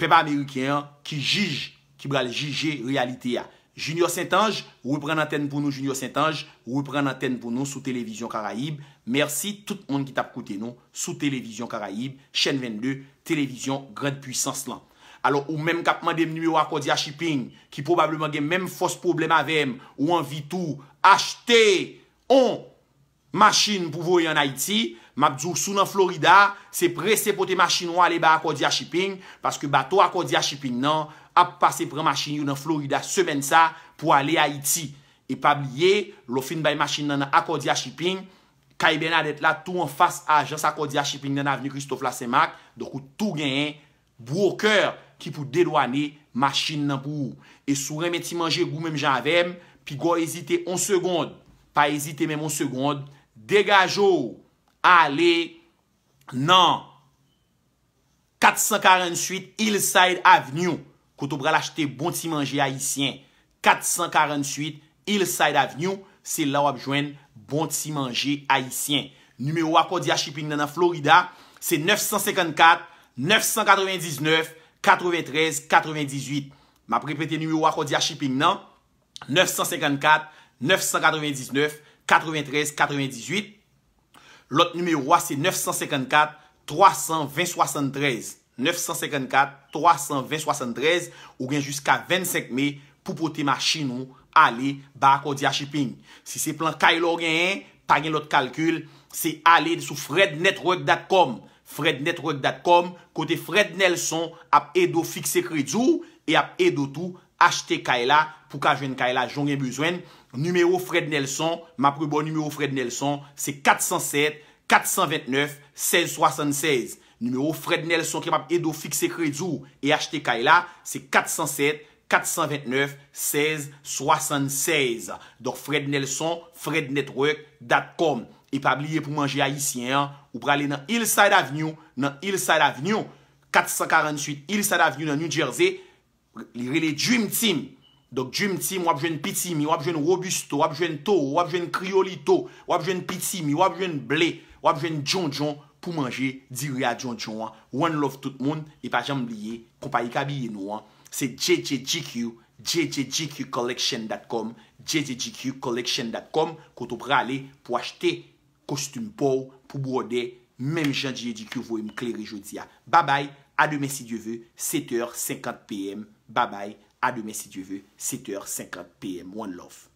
Pepa Amerikyan ki jige, ki bral jige realite ya. Junior Saint-Ange, repren antenne pou nou Junior Saint-Ange, repren antenne pou nou sou Televizyon Karaib. Mersi tout moun ki tap koute nou sou Televizyon Karaib, chen 22, Televizyon Grand Puissance lan. Alors ou menm kapman dem numero akwa diya Shipping, ki probableman gen menm fos problem avem, ou an vitou, achte yon maschine pou vou yon Haiti, Mab djou sou nan Florida, se prese pou te machin wale ba akodia shipping, paske ba tou akodia shipping nan, ap pase pre machin yon nan Florida semen sa pou ale Haiti. E pab liye, lo fin bay machin nan akodia shipping, kay ben adet la tou an fas ajans akodia shipping nan aveni Christophe Lassemak, do kou tou genyen, bou oker ki pou dedwane machin nan pou ou. E sou remeti manje gou menm jan avem, pi go ezite on segonde, pa ezite menm on segonde, degajo ou. Ale, nan, 448 Hillside Avenue, koutou brel achete bon ti manje Haitien. 448 Hillside Avenue, se la wap jwen bon ti manje Haitien. Nume wakou di a shipping nan an Florida, se 954-999-93-98. Ma prepe te nume wakou di a shipping nan, 954-999-93-98. lot numero a se 954-320-73, 954-320-73, ou gen jiska 25 me pou pote ma chino ale bako diya shipping. Si se plan kailo gen, pagen lot kalkul, se ale sou frednetrug.com, frednetrug.com, kote frednelson ap edo fiksekri dzu, e ap edo tou achte kaila pou ka jwen kaila joun gen bezwen. Numero Fred Nelson, ma prebon numero Fred Nelson, se 407-429-1676. Numero Fred Nelson ki ap ap edo fikse kredzou e achete kaila, se 407-429-1676. Dok Fred Nelson, frednetwork.com. E pa bliye pou manje a yisyen, ou prale nan Hillside Avenue, nan Hillside Avenue, 448 Hillside Avenue nan New Jersey, li re le Dream Team. Dok, dream team, wap jwen piti mi, wap jwen robusto, wap jwen toho, wap jwen kriolito, wap jwen piti mi, wap jwen ble, wap jwen djon djon pou manje diri a djon djon an. One love tout moun, e pa jan mbliye, kompa yi kabiliye nou an. Se JJGQ, JJGQCollection.com, JJGQCollection.com, koto prale pou achete kostume pou, pou bwode, menm jan JJGQ voye mkleri jodia. Ba bay, ademe si dieve, 7h50pm, ba bay. A demain si tu veux, 7h50 p.m. One Love.